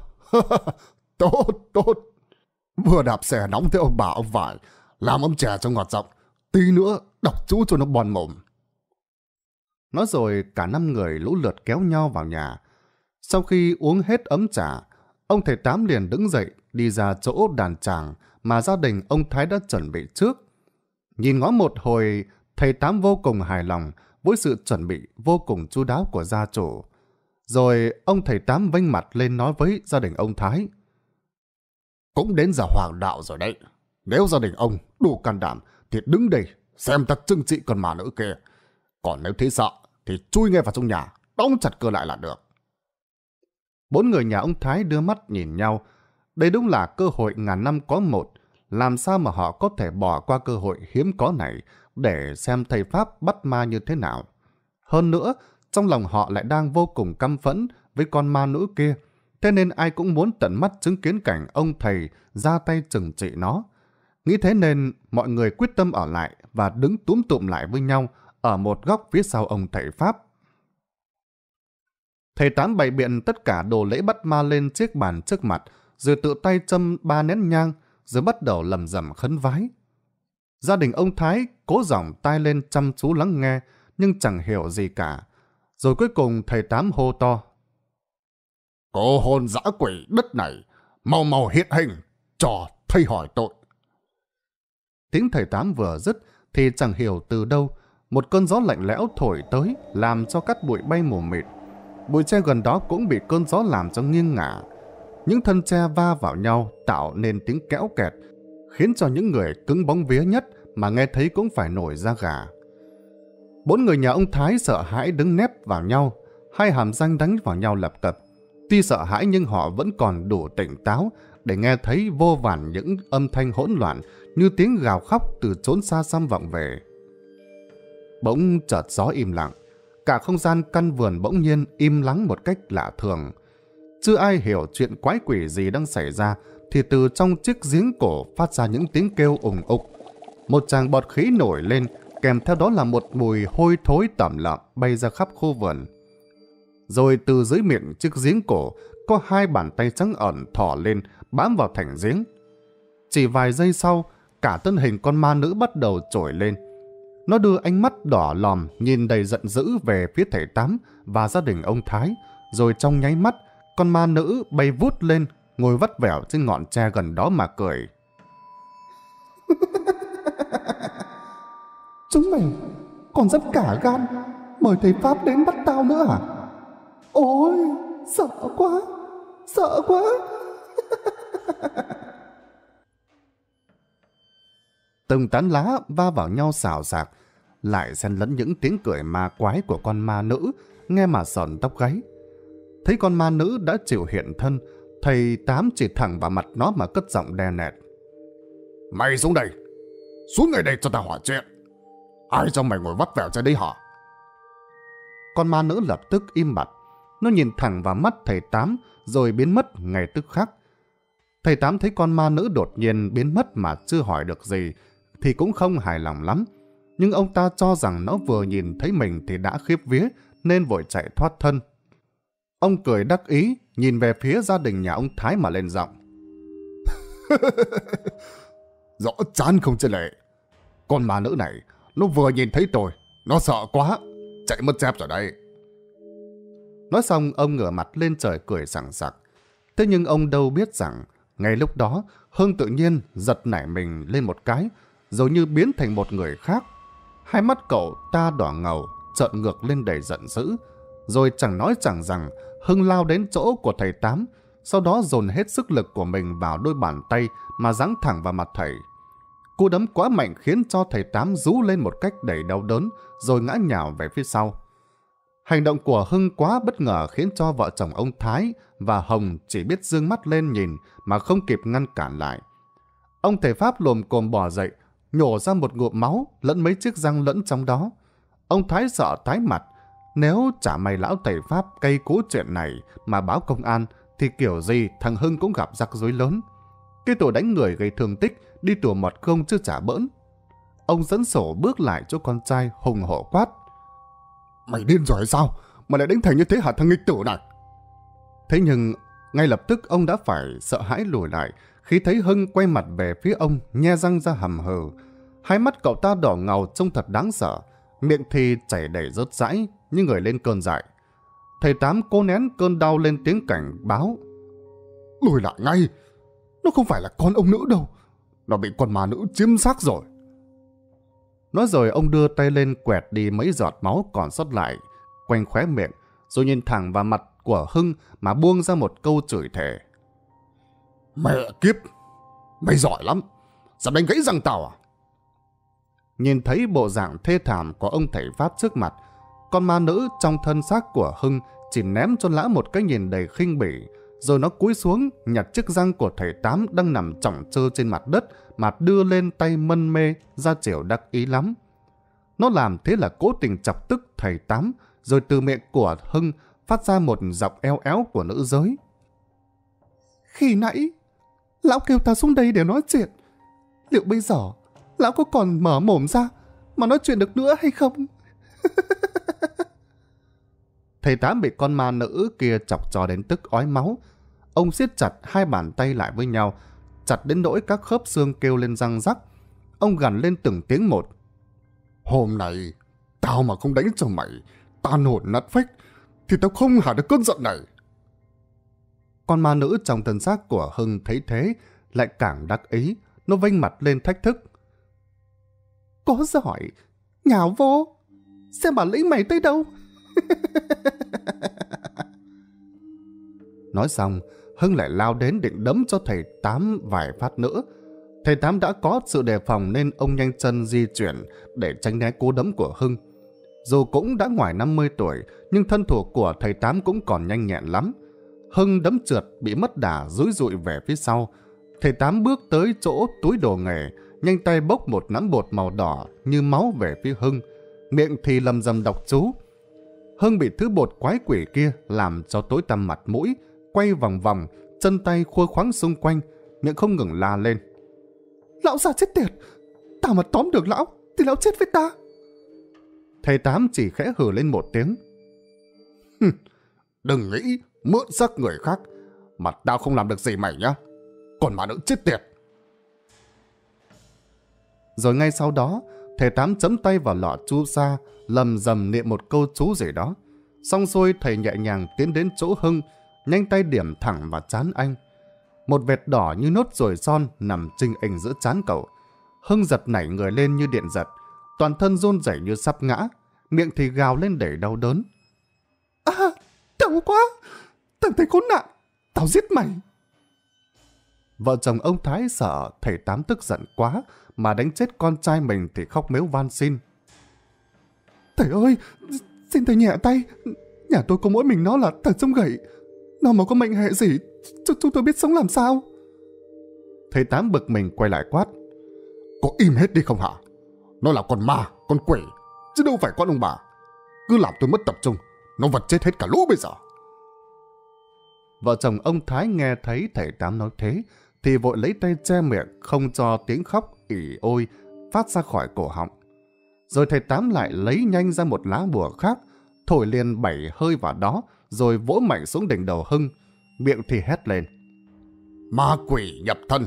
A: tốt, tốt. Vừa đạp xe nóng theo ông bà ông vải, làm ấm trà cho ngọt giọng. Tí nữa, đọc chú cho nó bòn mồm. Nói rồi cả năm người lũ lượt kéo nhau vào nhà. Sau khi uống hết ấm trà, ông thầy Tám liền đứng dậy đi ra chỗ đàn tràng mà gia đình ông Thái đã chuẩn bị trước. Nhìn ngó một hồi, thầy Tám vô cùng hài lòng với sự chuẩn bị vô cùng chu đáo của gia chủ. Rồi ông thầy Tám vênh mặt lên nói với gia đình ông Thái. Cũng đến giờ hoàng đạo rồi đấy. Nếu gia đình ông đủ can đảm thì đứng đây xem ta trưng trị con mà nữ kia. Còn nếu thấy sợ thì chui ngay vào trong nhà, đóng chặt cửa lại là được. Bốn người nhà ông Thái đưa mắt nhìn nhau. Đây đúng là cơ hội ngàn năm có một. Làm sao mà họ có thể bỏ qua cơ hội hiếm có này để xem thầy Pháp bắt ma như thế nào? Hơn nữa, trong lòng họ lại đang vô cùng căm phẫn với con ma nữ kia. Thế nên ai cũng muốn tận mắt chứng kiến cảnh ông thầy ra tay trừng trị nó. Nghĩ thế nên mọi người quyết tâm ở lại và đứng túm tụm lại với nhau ở một góc phía sau ông thầy Pháp. Thầy Tám bày biện tất cả đồ lễ bắt ma lên chiếc bàn trước mặt, rồi tự tay châm ba nén nhang, rồi bắt đầu lầm rầm khấn vái. Gia đình ông Thái cố giọng tai lên chăm chú lắng nghe, nhưng chẳng hiểu gì cả. Rồi cuối cùng thầy Tám hô to. Cô hồn dã quỷ đất này, mau mau hiện hình, trò thầy hỏi tội. Tiếng thầy Tám vừa dứt thì chẳng hiểu từ đâu một cơn gió lạnh lẽo thổi tới làm cho cát bụi bay mù mịt. Bụi tre gần đó cũng bị cơn gió làm cho nghiêng ngả. Những thân tre va vào nhau tạo nên tiếng kéo kẹt, khiến cho những người cứng bóng vía nhất mà nghe thấy cũng phải nổi da gà. Bốn người nhà ông Thái sợ hãi đứng nép vào nhau, hai hàm răng đánh vào nhau lập cập. Tuy sợ hãi nhưng họ vẫn còn đủ tỉnh táo để nghe thấy vô vàn những âm thanh hỗn loạn như tiếng gào khóc từ chốn xa xăm vọng về. Bỗng chợt gió im lặng, cả không gian căn vườn bỗng nhiên im lắng một cách lạ thường. Chưa ai hiểu chuyện quái quỷ gì đang xảy ra thì từ trong chiếc giếng cổ phát ra những tiếng kêu ủng ục. Một tràng bọt khí nổi lên, kèm theo đó là một mùi hôi thối tẩm lặng bay ra khắp khu vườn. Rồi từ dưới miệng chiếc giếng cổ, có hai bàn tay trắng ẩn thỏ lên, bám vào thành giếng. Chỉ vài giây sau, cả thân hình con ma nữ bắt đầu trổi lên, nó đưa ánh mắt đỏ lòm nhìn đầy giận dữ về phía thầy Tám và gia đình ông Thái, rồi trong nháy mắt, con ma nữ bay vút lên, ngồi vắt vẻo trên ngọn tre gần đó mà cười. Chúng mày còn dám cả gan, mời thầy Pháp đến bắt tao nữa à? Ôi, sợ quá, sợ quá. Từng tán lá va vào nhau xào xạc, lại xen lẫn những tiếng cười ma quái của con ma nữ, nghe mà sờn tóc gáy. Thấy con ma nữ đã chịu hiện thân, thầy Tám chỉ thẳng vào mặt nó mà cất giọng đe nẹt. Mày xuống đây! Xuống ngay đây cho tao hỏi chuyện! Ai cho mày ngồi vắt vẻo trên đây hả? Con ma nữ lập tức im bặt. Nó nhìn thẳng vào mắt thầy Tám rồi biến mất ngay tức khắc. Thầy Tám thấy con ma nữ đột nhiên biến mất mà chưa hỏi được gì thì cũng không hài lòng lắm nhưng ông ta cho rằng nó vừa nhìn thấy mình thì đã khiếp vía, nên vội chạy thoát thân. Ông cười đắc ý, nhìn về phía gia đình nhà ông Thái mà lên giọng. Rõ chán không chứ lệ. Con ma nữ này, nó vừa nhìn thấy tôi, nó sợ quá, chạy mất dép rồi đây. Nói xong ông ngửa mặt lên trời cười sảng sặc. Thế nhưng ông đâu biết rằng, ngay lúc đó, Hưng tự nhiên giật nảy mình lên một cái, rồi như biến thành một người khác Hai mắt cậu ta đỏ ngầu, trợn ngược lên đầy giận dữ. Rồi chẳng nói chẳng rằng, Hưng lao đến chỗ của thầy Tám, sau đó dồn hết sức lực của mình vào đôi bàn tay mà giáng thẳng vào mặt thầy. Cú đấm quá mạnh khiến cho thầy Tám rú lên một cách đầy đau đớn, rồi ngã nhào về phía sau. Hành động của Hưng quá bất ngờ khiến cho vợ chồng ông Thái và Hồng chỉ biết dương mắt lên nhìn mà không kịp ngăn cản lại. Ông thầy Pháp lồm cồm bỏ dậy, nhổ ra một ngụm máu lẫn mấy chiếc răng lẫn trong đó. Ông Thái sợ thái mặt, nếu chả mày lão thầy Pháp cây cú chuyện này mà báo công an thì kiểu gì thằng Hưng cũng gặp rắc rối lớn. Cái tổ đánh người gây thương tích đi tù mọt không chứ chả bỡn. Ông dẫn sổ bước lại cho con trai hùng hổ quát. Mày điên rồi sao? Mà lại đánh thành như thế hả thằng nghịch tử này? Thế nhưng ngay lập tức ông đã phải sợ hãi lùi lại khi thấy Hưng quay mặt về phía ông, nhe răng ra hầm hờ Hai mắt cậu ta đỏ ngầu trông thật đáng sợ, miệng thì chảy đầy rớt rãi như người lên cơn dại. Thầy Tám cố nén cơn đau lên tiếng cảnh báo. Lùi lại ngay, nó không phải là con ông nữ đâu, nó bị con ma nữ chiếm xác rồi. Nói rồi ông đưa tay lên quẹt đi mấy giọt máu còn sót lại, quanh khóe miệng, rồi nhìn thẳng vào mặt của Hưng mà buông ra một câu chửi thề. Mẹ kiếp, mày giỏi lắm, dám đánh gãy răng tao à? Nhìn thấy bộ dạng thê thảm của ông thầy Pháp trước mặt, con ma nữ trong thân xác của Hưng chỉ ném cho lã một cái nhìn đầy khinh bỉ, rồi nó cúi xuống nhặt chiếc răng của thầy Tám đang nằm trọng trơ trên mặt đất mà đưa lên tay mân mê ra chiều đắc ý lắm. Nó làm thế là cố tình chọc tức thầy Tám, rồi từ miệng của Hưng phát ra một giọng eo éo của nữ giới. Khi nãy, Lão kêu ta xuống đây để nói chuyện. Liệu bây giờ, lão có còn mở mồm ra mà nói chuyện được nữa hay không? Thầy tá bị con ma nữ kia chọc trò đến tức ói máu. Ông siết chặt hai bàn tay lại với nhau, chặt đến nỗi các khớp xương kêu lên răng rắc. Ông gằn lên từng tiếng một. Hôm nay, tao mà không đánh cho mày, tao nổn nát phách, thì tao không hạ được cơn giận này. Con ma nữ trong thân xác của Hưng thấy thế, lại càng đắc ý, nó vênh mặt lên thách thức. Có giỏi, nhào vô, xem bản lĩnh mày tới đâu. Nói xong, Hưng lại lao đến định đấm cho thầy Tám vài phát nữa. Thầy Tám đã có sự đề phòng nên ông nhanh chân di chuyển để tránh né cú đấm của Hưng. Dù cũng đã ngoài 50 tuổi, nhưng thân thủ của thầy Tám cũng còn nhanh nhẹn lắm. Hưng đấm trượt bị mất đà rúi rụi về phía sau. Thầy Tám bước tới chỗ túi đồ nghề, nhanh tay bốc một nắm bột màu đỏ như máu về phía Hưng. Miệng thì lầm rầm đọc chú. Hưng bị thứ bột quái quỷ kia làm cho tối tăm mặt mũi, quay vòng vòng, chân tay khua khoáng xung quanh, miệng không ngừng la lên. Lão già chết tiệt! Tao mà tóm được lão, thì lão chết với ta! Thầy Tám chỉ khẽ hừ lên một tiếng. Đừng nghĩ mượn xác người khác, mà tao không làm được gì mày nhá. Còn mà nữa chết tiệt. Rồi ngay sau đó, thầy tám chấm tay vào lọ chu sa, lầm rầm niệm một câu chú gì đó. Xong xuôi thầy nhẹ nhàng tiến đến chỗ Hưng, nhanh tay điểm thẳng vào chán anh. Một vệt đỏ như nốt rồi son nằm trinh ảnh giữa chán cậu. Hưng giật nảy người lên như điện giật, toàn thân run rẩy như sắp ngã, miệng thì gào lên để đau đớn. À, đau quá! Thằng thầy khốn nạn, tao giết mày. Vợ chồng ông Thái sợ thầy Tám tức giận quá mà đánh chết con trai mình thì khóc mếu van xin. Thầy ơi, xin thầy nhẹ tay. Nhà tôi có mỗi mình nó là thằng trông gậy. Nó mà có mệnh hệ gì, cho chúng tôi biết sống làm sao. Thầy Tám bực mình quay lại quát. Có im hết đi không hả? Nó là con ma, con quỷ, chứ đâu phải con ông bà. Cứ làm tôi mất tập trung, nó vật chết hết cả lũ bây giờ. Vợ chồng ông Thái nghe thấy thầy Tám nói thế, thì vội lấy tay che miệng, không cho tiếng khóc, ỉ ôi, phát ra khỏi cổ họng. Rồi thầy Tám lại lấy nhanh ra một lá bùa khác, thổi liền bảy hơi vào đó, rồi vỗ mạnh xuống đỉnh đầu Hưng, miệng thì hét lên. Ma quỷ nhập thân,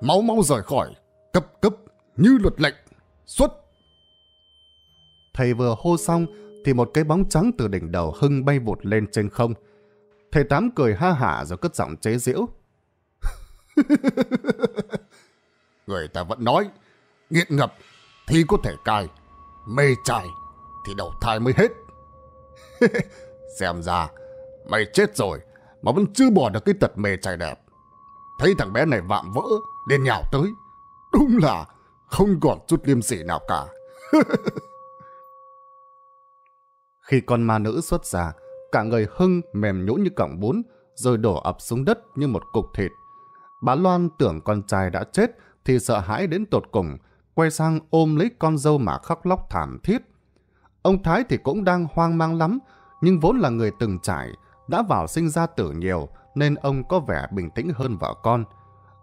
A: máu mau rời khỏi, cấp cấp, như luật lệnh, xuất. Thầy vừa hô xong, thì một cái bóng trắng từ đỉnh đầu Hưng bay vụt lên trên không, Thầy Tám cười ha hả rồi cất giọng chế giễu. Người ta vẫn nói, nghiện ngập thì có thể cai, mê trai thì đầu thai mới hết. Xem ra, mày chết rồi mà vẫn chưa bỏ được cái tật mê trai đẹp. Thấy thằng bé này vạm vỡ, nên nhào tới. Đúng là không còn chút liêm sỉ nào cả. Khi con ma nữ xuất ra, cả người Hưng mềm nhũ như cọng bún, rồi đổ ập xuống đất như một cục thịt. Bà Loan tưởng con trai đã chết thì sợ hãi đến tột cùng, quay sang ôm lấy con dâu mà khóc lóc thảm thiết. Ông Thái thì cũng đang hoang mang lắm, nhưng vốn là người từng trải, đã vào sinh ra tử nhiều nên ông có vẻ bình tĩnh hơn vợ con.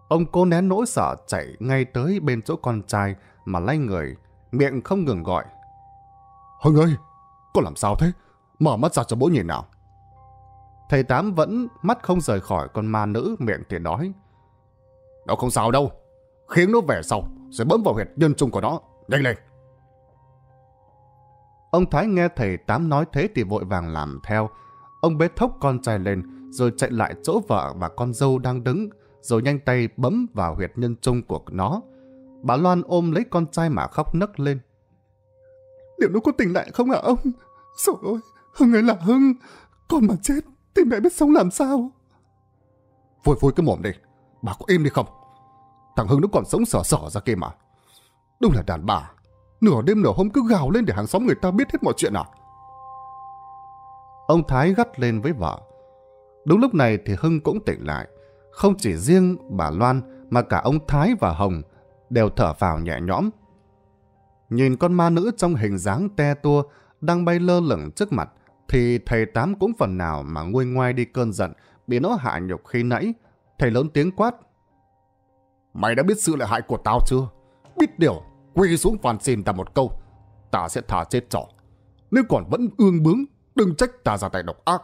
A: Ông cố nén nỗi sợ chạy ngay tới bên chỗ con trai mà lay người, miệng không ngừng gọi. Hưng ơi, con làm sao thế? mở mắt ra cho bố nhìn nào. Thầy Tám vẫn mắt không rời khỏi con ma nữ miệng thì nói. Nó không sao đâu, khiến nó về sau rồi bấm vào huyệt nhân trung của nó, nhanh lên. Ông Thái nghe thầy Tám nói thế thì vội vàng làm theo. Ông bế thốc con trai lên rồi chạy lại chỗ vợ và con dâu đang đứng rồi nhanh tay bấm vào huyệt nhân trung của nó. Bà Loan ôm lấy con trai mà khóc nấc lên. Liệu nó có tỉnh lại không hả ông? Rồi ôi, Hưng ơi là Hưng, con mà chết thì mẹ biết sống làm sao? Vui vui cái mồm đi, bà có im đi không? Thằng Hưng nó còn sống sờ sờ ra kia mà. Đúng là đàn bà, nửa đêm nửa hôm cứ gào lên để hàng xóm người ta biết hết mọi chuyện à? Ông Thái gắt lên với vợ. Đúng lúc này thì Hưng cũng tỉnh lại. Không chỉ riêng bà Loan mà cả ông Thái và Hồng đều thở vào nhẹ nhõm. Nhìn con ma nữ trong hình dáng te tua đang bay lơ lửng trước mặt, thì thầy Tám cũng phần nào mà nguôi ngoai đi cơn giận bị nó hạ nhục khi nãy. Thầy lớn tiếng quát. Mày đã biết sự lợi hại của tao chưa? Biết điều, quỳ xuống phàn xin ta một câu. Ta sẽ thả chết trỏ. Nếu còn vẫn ương bướng, đừng trách ta ra tay độc ác.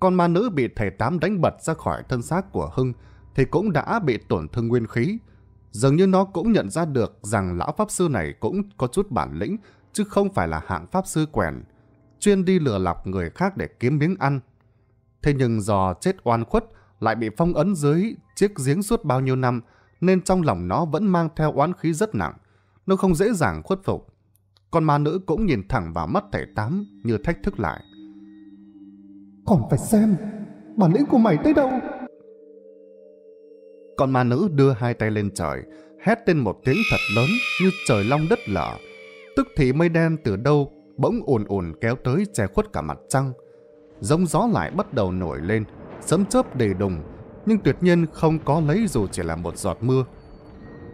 A: Con ma nữ bị thầy Tám đánh bật ra khỏi thân xác của Hưng thì cũng đã bị tổn thương nguyên khí. Dường như nó cũng nhận ra được rằng lão pháp sư này cũng có chút bản lĩnh chứ không phải là hạng pháp sư quèn, chuyên đi lừa lọc người khác để kiếm miếng ăn. Thế nhưng do chết oan khuất lại bị phong ấn dưới chiếc giếng suốt bao nhiêu năm, nên trong lòng nó vẫn mang theo oán khí rất nặng. Nó không dễ dàng khuất phục. Con ma nữ cũng nhìn thẳng vào mắt thầy Tám như thách thức lại. Còn phải xem, bản lĩnh của mày tới đâu? Con ma nữ đưa hai tay lên trời, hét lên một tiếng thật lớn như trời long đất lở. Tức thì mây đen từ đâu bỗng ồn ồn kéo tới che khuất cả mặt trăng. Giống gió lại bắt đầu nổi lên, sấm chớp đầy đùng, nhưng tuyệt nhiên không có lấy dù chỉ là một giọt mưa.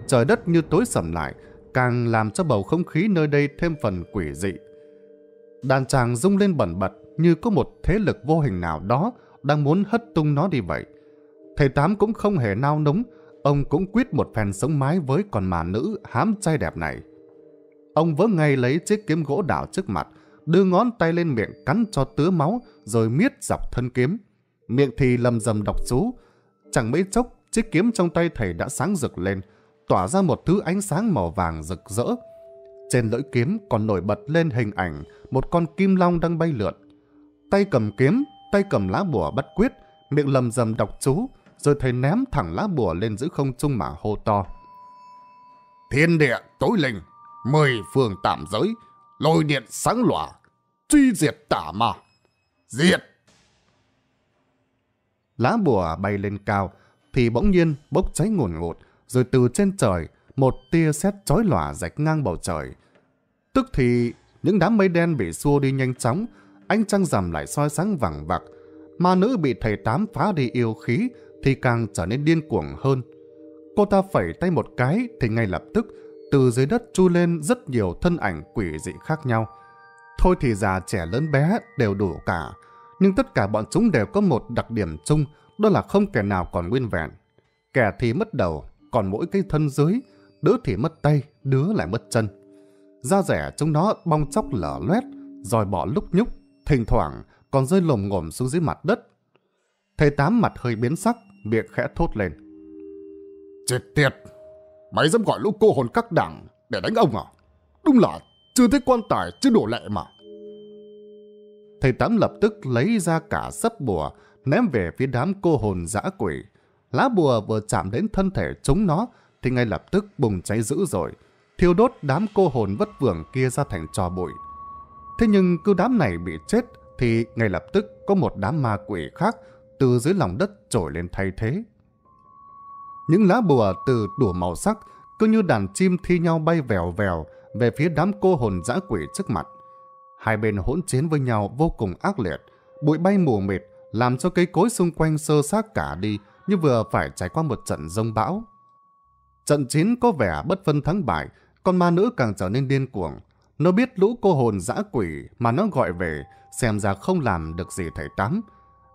A: Trời đất như tối sầm lại, càng làm cho bầu không khí nơi đây thêm phần quỷ dị. Đàn chàng rung lên bẩn bật như có một thế lực vô hình nào đó đang muốn hất tung nó đi vậy. Thầy Tám cũng không hề nao núng, ông cũng quyết một phen sống mái với con mà nữ hám trai đẹp này. Ông vỡ ngay lấy chiếc kiếm gỗ đảo trước mặt, đưa ngón tay lên miệng cắn cho tứa máu rồi miết dọc thân kiếm. Miệng thì lầm rầm đọc chú. Chẳng mấy chốc, chiếc kiếm trong tay thầy đã sáng rực lên, tỏa ra một thứ ánh sáng màu vàng rực rỡ. Trên lưỡi kiếm còn nổi bật lên hình ảnh một con kim long đang bay lượn. Tay cầm kiếm, tay cầm lá bùa bắt quyết, miệng lầm rầm đọc chú, rồi thầy ném thẳng lá bùa lên giữa không trung mà hô to. Thiên địa tối linh, mười phương tạm giới, lôi điện sáng lòa, truy diệt tả ma. Diệt! Lá bùa bay lên cao, thì bỗng nhiên bốc cháy ngổn ngột, rồi từ trên trời, một tia sét chói lòa rạch ngang bầu trời. Tức thì những đám mây đen bị xua đi nhanh chóng, ánh trăng rằm lại soi sáng vàng vặc. Ma nữ bị thầy tám phá đi yêu khí thì càng trở nên điên cuồng hơn. Cô ta phẩy tay một cái thì ngay lập tức từ dưới đất chui lên rất nhiều thân ảnh quỷ dị khác nhau. Thôi thì già trẻ lớn bé đều đủ cả, nhưng tất cả bọn chúng đều có một đặc điểm chung, đó là không kẻ nào còn nguyên vẹn. Kẻ thì mất đầu, còn mỗi cái thân dưới, đứa thì mất tay, đứa lại mất chân. Da rẻ chúng nó bong chóc lở loét, rồi bỏ lúc nhúc, thỉnh thoảng còn rơi lồm ngồm xuống dưới mặt đất. Thầy Tám mặt hơi biến sắc, miệng khẽ thốt lên. Chết tiệt! Mày dám gọi lũ cô hồn các đảng để đánh ông à? Đúng là chưa thấy quan tài chứ đổ lệ mà. Thầy Tám lập tức lấy ra cả sấp bùa, ném về phía đám cô hồn dã quỷ. Lá bùa vừa chạm đến thân thể chúng nó thì ngay lập tức bùng cháy dữ rồi, thiêu đốt đám cô hồn vất vưởng kia ra thành trò bụi. Thế nhưng cứ đám này bị chết thì ngay lập tức có một đám ma quỷ khác từ dưới lòng đất trồi lên thay thế. Những lá bùa từ đủ màu sắc cứ như đàn chim thi nhau bay vèo vèo về phía đám cô hồn dã quỷ trước mặt. Hai bên hỗn chiến với nhau vô cùng ác liệt, bụi bay mù mịt làm cho cây cối xung quanh sơ xác cả đi như vừa phải trải qua một trận rông bão. Trận chiến có vẻ bất phân thắng bại, con ma nữ càng trở nên điên cuồng. Nó biết lũ cô hồn dã quỷ mà nó gọi về, xem ra không làm được gì thầy Tám.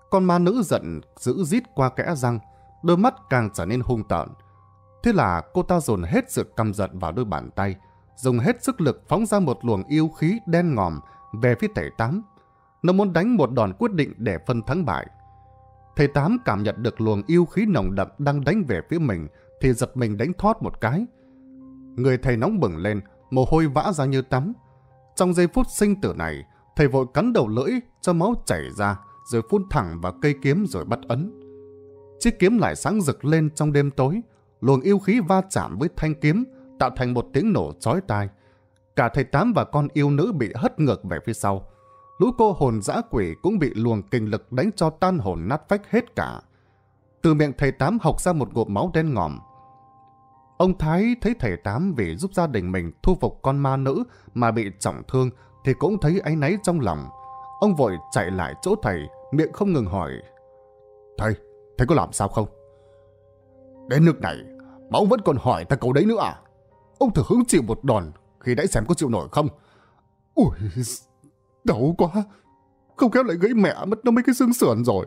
A: Con ma nữ giận giữ rít qua kẽ răng, đôi mắt càng trở nên hung tợn. Thế là cô ta dồn hết sự căm giận vào đôi bàn tay, dùng hết sức lực phóng ra một luồng yêu khí đen ngòm về phía thầy Tám. Nó muốn đánh một đòn quyết định để phân thắng bại. Thầy Tám cảm nhận được luồng yêu khí nồng đậm đang đánh về phía mình thì giật mình đánh thoát một cái. Người thầy nóng bừng lên, mồ hôi vã ra như tắm. Trong giây phút sinh tử này, thầy vội cắn đầu lưỡi cho máu chảy ra rồi phun thẳng vào cây kiếm rồi bắt ấn chiếc kiếm lại sáng rực lên trong đêm tối, luồng yêu khí va chạm với thanh kiếm, tạo thành một tiếng nổ chói tai. Cả thầy tám và con yêu nữ bị hất ngược về phía sau. Lũ cô hồn dã quỷ cũng bị luồng kinh lực đánh cho tan hồn nát phách hết cả. Từ miệng thầy tám học ra một ngụm máu đen ngòm. Ông Thái thấy thầy tám vì giúp gia đình mình thu phục con ma nữ mà bị trọng thương thì cũng thấy áy náy trong lòng. Ông vội chạy lại chỗ thầy, miệng không ngừng hỏi. Thầy, Thế có làm sao không? Đến nước này, mà ông vẫn còn hỏi ta câu đấy nữa à? Ông thử hứng chịu một đòn khi đã xem có chịu nổi không? Ui, đau quá. Không kéo lại gãy mẹ mất nó mấy cái xương sườn rồi.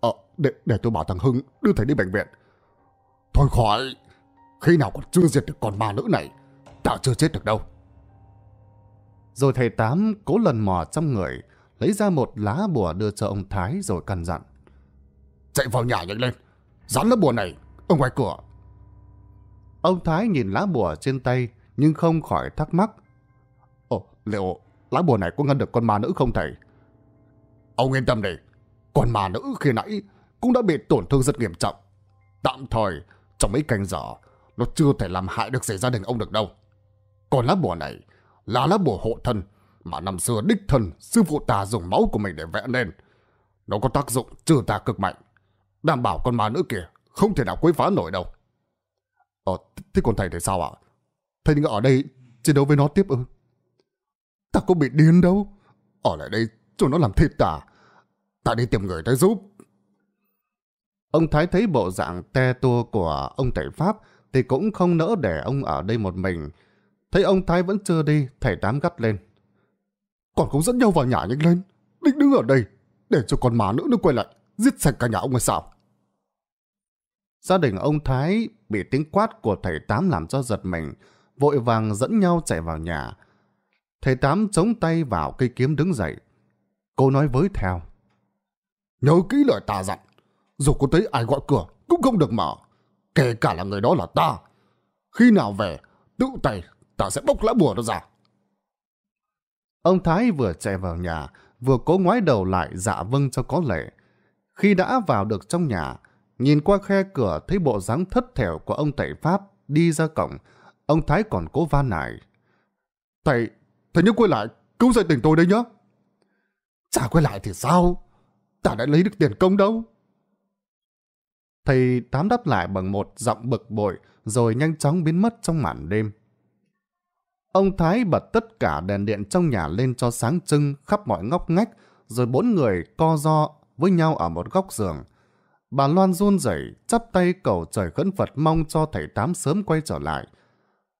A: Ờ, để, để tôi bảo thằng Hưng đưa thầy đi bệnh viện. Thôi khỏi, khi nào còn chưa diệt được con ma nữ này, ta chưa chết được đâu. Rồi thầy Tám cố lần mò trong người, lấy ra một lá bùa đưa cho ông Thái rồi căn dặn. Chạy vào nhà nhanh lên Dán lá bùa này ở ngoài cửa Ông Thái nhìn lá bùa trên tay Nhưng không khỏi thắc mắc Ồ liệu lá bùa này có ngăn được con ma nữ không thầy Ông yên tâm đi Con ma nữ khi nãy Cũng đã bị tổn thương rất nghiêm trọng Tạm thời trong mấy canh giờ Nó chưa thể làm hại được gì gia đình ông được đâu Còn lá bùa này Là lá bùa hộ thân Mà năm xưa đích thân sư phụ ta dùng máu của mình để vẽ nên Nó có tác dụng trừ tà cực mạnh Đảm bảo con ma nữ kia không thể nào quấy phá nổi đâu. Ờ, thế còn thầy thì sao ạ? Thầy định ở đây chiến đấu với nó tiếp ư? Ta có bị điên đâu. Ở lại đây cho nó làm thịt ta. Ta đi tìm người tới giúp. Ông Thái thấy bộ dạng te tua của ông thầy Pháp thì cũng không nỡ để ông ở đây một mình. Thấy ông Thái vẫn chưa đi, thầy Tám gắt lên. Còn cũng dẫn nhau vào nhà nhanh lên. Định đứng ở đây, để cho con má nữ nó quay lại giết sạch cả nhà ông hay sao? Gia đình ông Thái bị tiếng quát của thầy Tám làm cho giật mình, vội vàng dẫn nhau chạy vào nhà. Thầy Tám chống tay vào cây kiếm đứng dậy. Cô nói với theo. Nhớ kỹ lời ta dặn, dù có thấy ai gọi cửa cũng không được mở, kể cả là người đó là ta. Khi nào về, tự tay ta sẽ bốc lá bùa nó ra. Ông Thái vừa chạy vào nhà, vừa cố ngoái đầu lại dạ vâng cho có lệ. Khi đã vào được trong nhà, nhìn qua khe cửa thấy bộ dáng thất thểu của ông Tẩy Pháp đi ra cổng, ông Thái còn cố van nài. Thầy, thầy nhớ quay lại, cứu dậy tình tôi đấy nhá. Chả quay lại thì sao? Ta đã lấy được tiền công đâu. Thầy tám đáp lại bằng một giọng bực bội rồi nhanh chóng biến mất trong màn đêm. Ông Thái bật tất cả đèn điện trong nhà lên cho sáng trưng khắp mọi ngóc ngách rồi bốn người co do với nhau ở một góc giường. Bà Loan run rẩy chắp tay cầu trời khấn Phật mong cho thầy Tám sớm quay trở lại.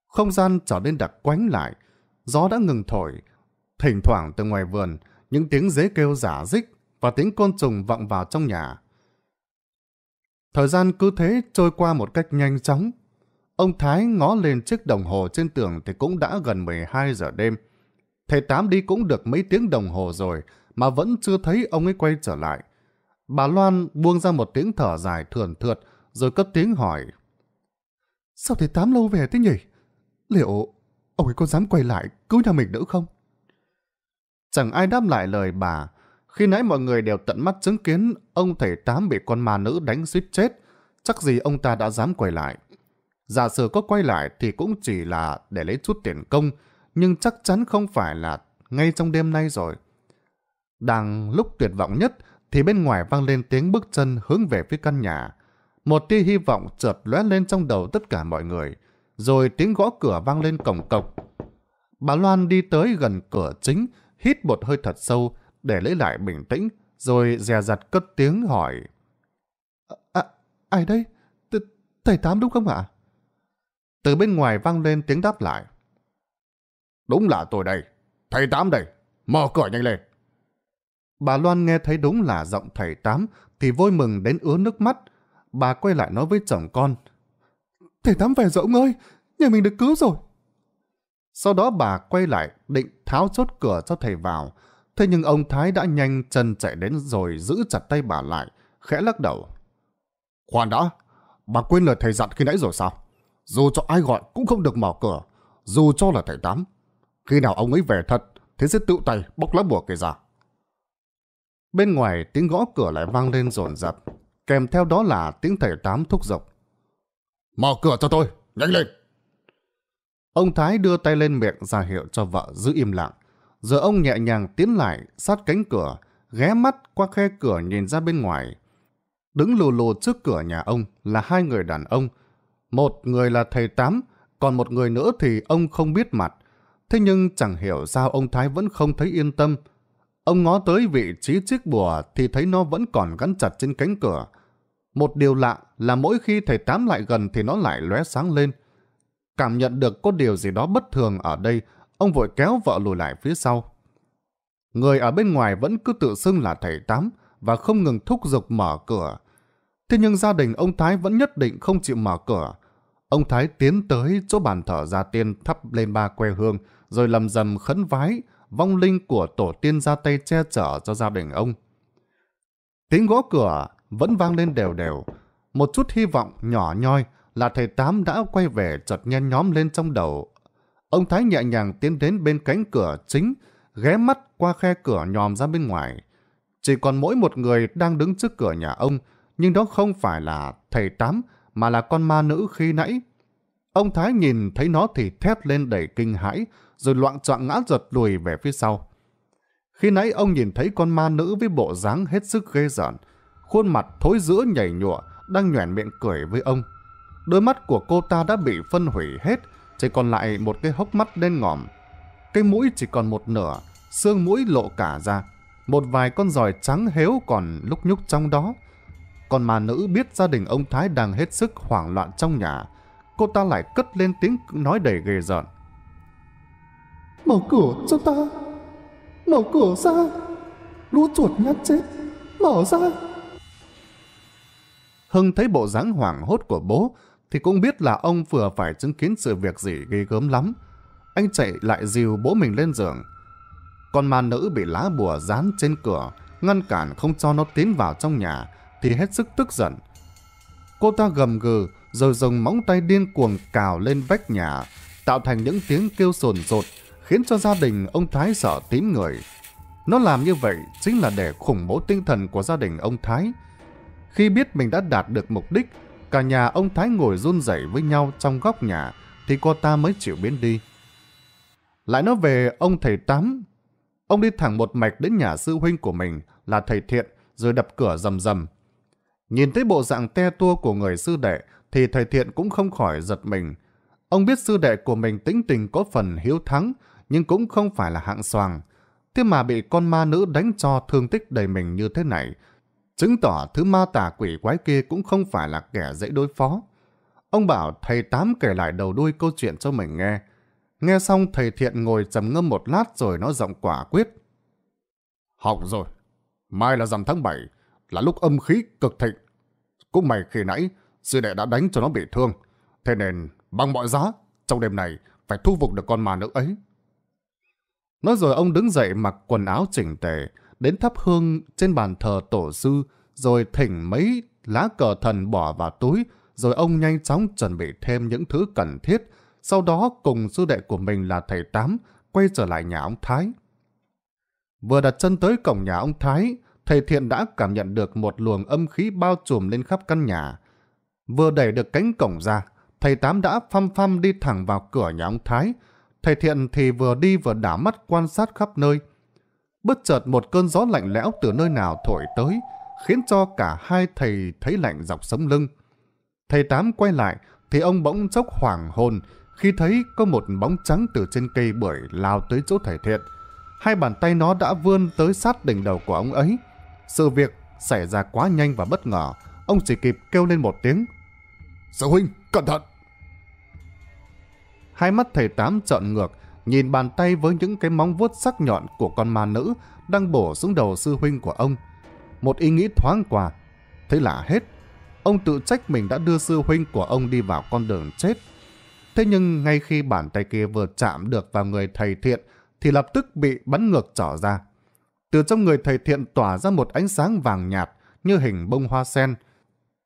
A: Không gian trở nên đặc quánh lại, gió đã ngừng thổi. Thỉnh thoảng từ ngoài vườn, những tiếng dế kêu giả dích và tiếng côn trùng vọng vào trong nhà. Thời gian cứ thế trôi qua một cách nhanh chóng. Ông Thái ngó lên chiếc đồng hồ trên tường thì cũng đã gần 12 giờ đêm. Thầy Tám đi cũng được mấy tiếng đồng hồ rồi, mà vẫn chưa thấy ông ấy quay trở lại. Bà Loan buông ra một tiếng thở dài thườn thượt, rồi cất tiếng hỏi. Sao thầy Tám lâu về thế nhỉ? Liệu ông ấy có dám quay lại cứu nhà mình nữa không? Chẳng ai đáp lại lời bà. Khi nãy mọi người đều tận mắt chứng kiến ông thầy Tám bị con ma nữ đánh suýt chết. Chắc gì ông ta đã dám quay lại. Giả sử có quay lại thì cũng chỉ là để lấy chút tiền công, nhưng chắc chắn không phải là ngay trong đêm nay rồi. Đang lúc tuyệt vọng nhất thì bên ngoài vang lên tiếng bước chân hướng về phía căn nhà. Một tia hy vọng chợt lóe lên trong đầu tất cả mọi người, rồi tiếng gõ cửa vang lên cổng cộc. Bà Loan đi tới gần cửa chính, hít một hơi thật sâu để lấy lại bình tĩnh, rồi dè dặt cất tiếng hỏi. À, ai đây? T thầy Tám đúng không ạ? Từ bên ngoài vang lên tiếng đáp lại. Đúng là tôi đây. Thầy Tám đây. Mở cửa nhanh lên. Bà Loan nghe thấy đúng là giọng thầy Tám thì vui mừng đến ứa nước mắt. Bà quay lại nói với chồng con. Thầy Tám về rồi ông ơi, nhà mình được cứu rồi. Sau đó bà quay lại định tháo chốt cửa cho thầy vào. Thế nhưng ông Thái đã nhanh chân chạy đến rồi giữ chặt tay bà lại, khẽ lắc đầu. Khoan đã, bà quên lời thầy dặn khi nãy rồi sao? Dù cho ai gọi cũng không được mở cửa, dù cho là thầy Tám. Khi nào ông ấy về thật, thế sẽ tự tay bóc lá bùa kể ra. Bên ngoài tiếng gõ cửa lại vang lên rồn rập, kèm theo đó là tiếng thầy tám thúc giục. Mở cửa cho tôi, nhanh lên! Ông Thái đưa tay lên miệng ra hiệu cho vợ giữ im lặng. Giờ ông nhẹ nhàng tiến lại, sát cánh cửa, ghé mắt qua khe cửa nhìn ra bên ngoài. Đứng lù lù trước cửa nhà ông là hai người đàn ông. Một người là thầy Tám, còn một người nữa thì ông không biết mặt. Thế nhưng chẳng hiểu sao ông Thái vẫn không thấy yên tâm, Ông ngó tới vị trí chiếc bùa thì thấy nó vẫn còn gắn chặt trên cánh cửa. Một điều lạ là mỗi khi thầy Tám lại gần thì nó lại lóe sáng lên. Cảm nhận được có điều gì đó bất thường ở đây, ông vội kéo vợ lùi lại phía sau. Người ở bên ngoài vẫn cứ tự xưng là thầy Tám và không ngừng thúc giục mở cửa. Thế nhưng gia đình ông Thái vẫn nhất định không chịu mở cửa. Ông Thái tiến tới chỗ bàn thờ gia tiên thắp lên ba que hương rồi lầm dầm khấn vái vong linh của tổ tiên ra tay che chở cho gia đình ông. Tiếng gõ cửa vẫn vang lên đều đều. Một chút hy vọng nhỏ nhoi là thầy Tám đã quay về chợt nhen nhóm lên trong đầu. Ông Thái nhẹ nhàng tiến đến bên cánh cửa chính, ghé mắt qua khe cửa nhòm ra bên ngoài. Chỉ còn mỗi một người đang đứng trước cửa nhà ông, nhưng đó không phải là thầy Tám mà là con ma nữ khi nãy Ông Thái nhìn thấy nó thì thét lên đầy kinh hãi, rồi loạn trọng ngã giật lùi về phía sau. Khi nãy ông nhìn thấy con ma nữ với bộ dáng hết sức ghê rợn, khuôn mặt thối giữa nhảy nhụa, đang nhoẻn miệng cười với ông. Đôi mắt của cô ta đã bị phân hủy hết, chỉ còn lại một cái hốc mắt đen ngòm. Cái mũi chỉ còn một nửa, xương mũi lộ cả ra. Một vài con giòi trắng héo còn lúc nhúc trong đó. Còn ma nữ biết gia đình ông Thái đang hết sức hoảng loạn trong nhà, cô ta lại cất lên tiếng nói đầy ghê giận. Mở cửa cho ta, mở cửa ra, lũ chuột nhát chết, mở ra. Hưng thấy bộ dáng hoảng hốt của bố thì cũng biết là ông vừa phải chứng kiến sự việc gì ghê gớm lắm. Anh chạy lại dìu bố mình lên giường. Con ma nữ bị lá bùa dán trên cửa, ngăn cản không cho nó tiến vào trong nhà thì hết sức tức giận. Cô ta gầm gừ, rồi dùng móng tay điên cuồng cào lên vách nhà, tạo thành những tiếng kêu sồn rột, khiến cho gia đình ông Thái sợ tím người. Nó làm như vậy chính là để khủng bố tinh thần của gia đình ông Thái. Khi biết mình đã đạt được mục đích, cả nhà ông Thái ngồi run rẩy với nhau trong góc nhà, thì cô ta mới chịu biến đi. Lại nói về ông thầy Tám. Ông đi thẳng một mạch đến nhà sư huynh của mình là thầy Thiện, rồi đập cửa rầm rầm. Nhìn thấy bộ dạng te tua của người sư đệ, thì thầy thiện cũng không khỏi giật mình. Ông biết sư đệ của mình tính tình có phần hiếu thắng, nhưng cũng không phải là hạng soàng. Thế mà bị con ma nữ đánh cho thương tích đầy mình như thế này, chứng tỏ thứ ma tà quỷ quái kia cũng không phải là kẻ dễ đối phó. Ông bảo thầy Tám kể lại đầu đuôi câu chuyện cho mình nghe. Nghe xong thầy Thiện ngồi trầm ngâm một lát rồi nó giọng quả quyết. Học rồi. Mai là rằm tháng 7, là lúc âm khí cực thịnh. Cũng mày khi nãy, sư đệ đã đánh cho nó bị thương. Thế nên, bằng mọi giá, trong đêm này phải thu phục được con mà nữ ấy. Nói rồi ông đứng dậy mặc quần áo chỉnh tề, đến thắp hương trên bàn thờ tổ sư, rồi thỉnh mấy lá cờ thần bỏ vào túi, rồi ông nhanh chóng chuẩn bị thêm những thứ cần thiết, sau đó cùng sư đệ của mình là thầy Tám quay trở lại nhà ông Thái. Vừa đặt chân tới cổng nhà ông Thái, thầy Thiện đã cảm nhận được một luồng âm khí bao trùm lên khắp căn nhà. Vừa đẩy được cánh cổng ra, thầy Tám đã phăm phăm đi thẳng vào cửa nhà ông Thái. Thầy Thiện thì vừa đi vừa đảo mắt quan sát khắp nơi. Bất chợt một cơn gió lạnh lẽo từ nơi nào thổi tới, khiến cho cả hai thầy thấy lạnh dọc sống lưng. Thầy Tám quay lại, thì ông bỗng chốc hoảng hồn khi thấy có một bóng trắng từ trên cây bưởi lao tới chỗ thầy Thiện. Hai bàn tay nó đã vươn tới sát đỉnh đầu của ông ấy. Sự việc xảy ra quá nhanh và bất ngờ, ông chỉ kịp kêu lên một tiếng. Sư dạ huynh, cẩn thận! Hai mắt thầy tám trợn ngược, nhìn bàn tay với những cái móng vuốt sắc nhọn của con ma nữ đang bổ xuống đầu sư huynh của ông. Một ý nghĩ thoáng qua, thế là hết. Ông tự trách mình đã đưa sư huynh của ông đi vào con đường chết. Thế nhưng ngay khi bàn tay kia vừa chạm được vào người thầy thiện thì lập tức bị bắn ngược trở ra. Từ trong người thầy thiện tỏa ra một ánh sáng vàng nhạt như hình bông hoa sen,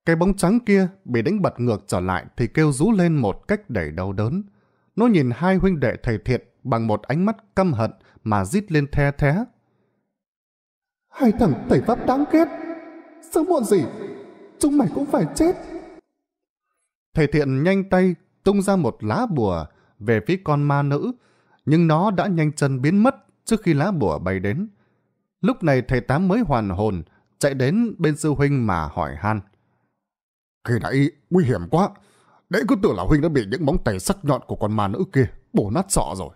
A: cái bóng trắng kia bị đánh bật ngược trở lại thì kêu rú lên một cách đầy đau đớn. Nó nhìn hai huynh đệ thầy thiện bằng một ánh mắt căm hận mà rít lên the thé. Hai thằng tẩy pháp đáng ghét. Sớm muộn gì, chúng mày cũng phải chết. Thầy thiện nhanh tay tung ra một lá bùa về phía con ma nữ, nhưng nó đã nhanh chân biến mất trước khi lá bùa bay đến. Lúc này thầy tám mới hoàn hồn, chạy đến bên sư huynh mà hỏi han. Khi nãy nguy hiểm quá. Đấy cứ tưởng là Huynh đã bị những móng tay sắc nhọn của con ma nữ kia bổ nát sọ rồi.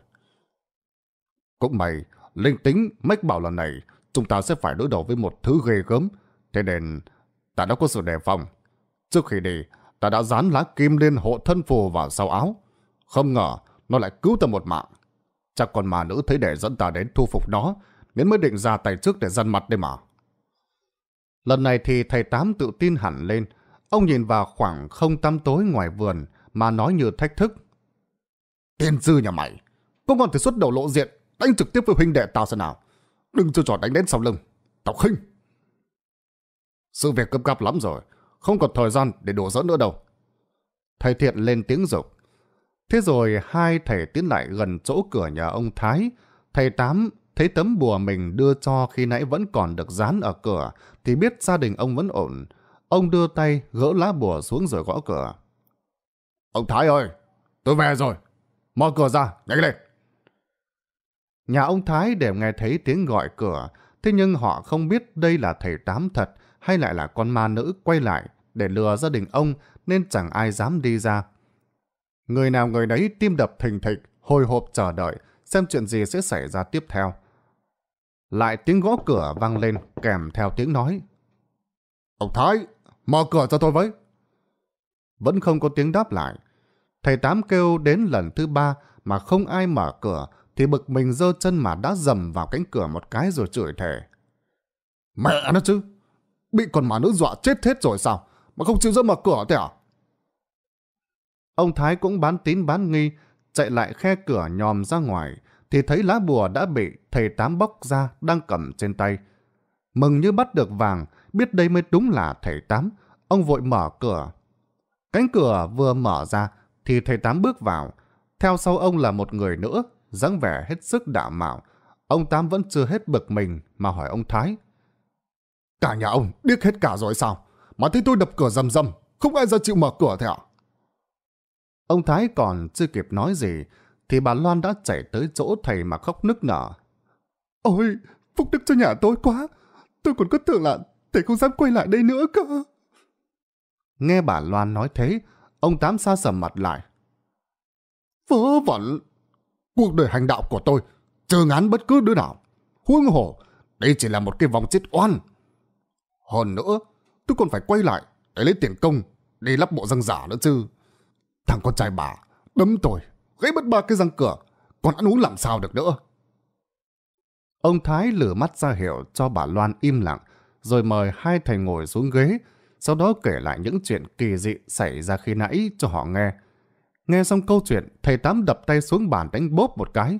A: Cũng may, linh tính mách bảo lần này chúng ta sẽ phải đối đầu với một thứ ghê gớm. Thế nên ta đã có sự đề phòng. Trước khi đi, ta đã dán lá kim lên hộ thân phù vào sau áo. Không ngờ nó lại cứu ta một mạng. Chắc con ma nữ thấy để dẫn ta đến thu phục nó, nên mới định ra tay trước để dằn mặt đây mà. Lần này thì thầy Tám tự tin hẳn lên, Ông nhìn vào khoảng không tăm tối ngoài vườn mà nói như thách thức. Tiên dư nhà mày, không còn thể xuất đầu lộ diện, đánh trực tiếp với huynh đệ tao sao nào. Đừng cho trò đánh đến sau lưng. Tao khinh. Sự việc cấp cắp lắm rồi, không còn thời gian để đổ dỡ nữa đâu. Thầy thiện lên tiếng dục. Thế rồi hai thầy tiến lại gần chỗ cửa nhà ông Thái. Thầy Tám thấy tấm bùa mình đưa cho khi nãy vẫn còn được dán ở cửa thì biết gia đình ông vẫn ổn. Ông đưa tay gỡ lá bùa xuống rồi gõ cửa. Ông Thái ơi, tôi về rồi. Mở cửa ra, nhanh lên. Nhà ông Thái đều nghe thấy tiếng gọi cửa, thế nhưng họ không biết đây là thầy tám thật hay lại là con ma nữ quay lại để lừa gia đình ông nên chẳng ai dám đi ra. Người nào người đấy tim đập thình thịch, hồi hộp chờ đợi, xem chuyện gì sẽ xảy ra tiếp theo. Lại tiếng gõ cửa vang lên kèm theo tiếng nói. Ông Thái, Mở cửa cho tôi với. Vẫn không có tiếng đáp lại. Thầy Tám kêu đến lần thứ ba mà không ai mở cửa thì bực mình dơ chân mà đã dầm vào cánh cửa một cái rồi chửi thề. Mẹ nó chứ! Bị con mà nữ dọa chết hết rồi sao? Mà không chịu dỡ mở cửa thế à? Ông Thái cũng bán tín bán nghi, chạy lại khe cửa nhòm ra ngoài, thì thấy lá bùa đã bị thầy Tám bóc ra đang cầm trên tay. Mừng như bắt được vàng, biết đây mới đúng là thầy Tám. Ông vội mở cửa. Cánh cửa vừa mở ra thì thầy Tám bước vào. Theo sau ông là một người nữa, dáng vẻ hết sức đạo mạo. Ông Tám vẫn chưa hết bực mình mà hỏi ông Thái. Cả nhà ông điếc hết cả rồi sao? Mà thấy tôi đập cửa rầm rầm, không ai ra chịu mở cửa thế ạ? Ông Thái còn chưa kịp nói gì, thì bà Loan đã chạy tới chỗ thầy mà khóc nức nở. Ôi, phúc đức cho nhà tôi quá! Tôi còn cứ tưởng là thầy không dám quay lại đây nữa cơ. Nghe bà Loan nói thế, ông Tám xa sầm mặt lại. Vớ vẩn! Cuộc đời hành đạo của tôi chờ ngán bất cứ đứa nào. Huống hồ, đây chỉ là một cái vòng chết oan. Hơn nữa, tôi còn phải quay lại để lấy tiền công, để lắp bộ răng giả nữa chứ. Thằng con trai bà đấm tôi, gãy mất ba cái răng cửa, còn ăn uống làm sao được nữa. Ông Thái lửa mắt ra hiệu cho bà Loan im lặng, rồi mời hai thầy ngồi xuống ghế, sau đó kể lại những chuyện kỳ dị xảy ra khi nãy cho họ nghe. Nghe xong câu chuyện, thầy Tám đập tay xuống bàn đánh bóp một cái.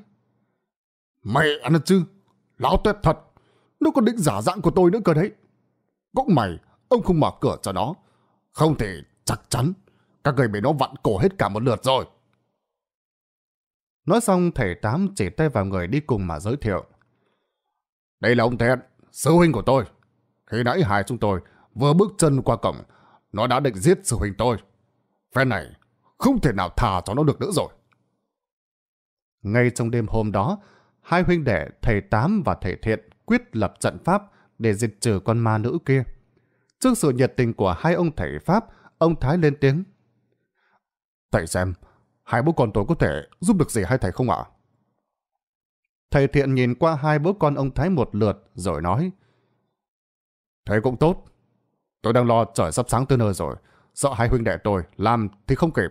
A: Mày ăn chứ, lão tuyệt thật, nó còn định giả dạng của tôi nữa cơ đấy. Cũng mày, ông không mở cửa cho nó, không thì chắc chắn các người bị nó vặn cổ hết cả một lượt rồi. Nói xong thầy Tám chỉ tay vào người đi cùng mà giới thiệu. Đây là ông thẹn, sư huynh của tôi. Khi nãy hai chúng tôi vừa bước chân qua cổng, nó đã định giết sư huynh tôi. Phen này, không thể nào thả cho nó được nữa rồi. Ngay trong đêm hôm đó, hai huynh đệ thầy Tám và thầy Thiện quyết lập trận pháp để diệt trừ con ma nữ kia. Trước sự nhiệt tình của hai ông thầy Pháp, ông Thái lên tiếng. Thầy xem, hai bố con tôi có thể giúp được gì hai thầy không ạ? Thầy Thiện nhìn qua hai bố con ông Thái một lượt rồi nói. Thế cũng tốt. Tôi đang lo trời sắp sáng tới nơi rồi. Sợ hai huynh đệ tôi làm thì không kịp.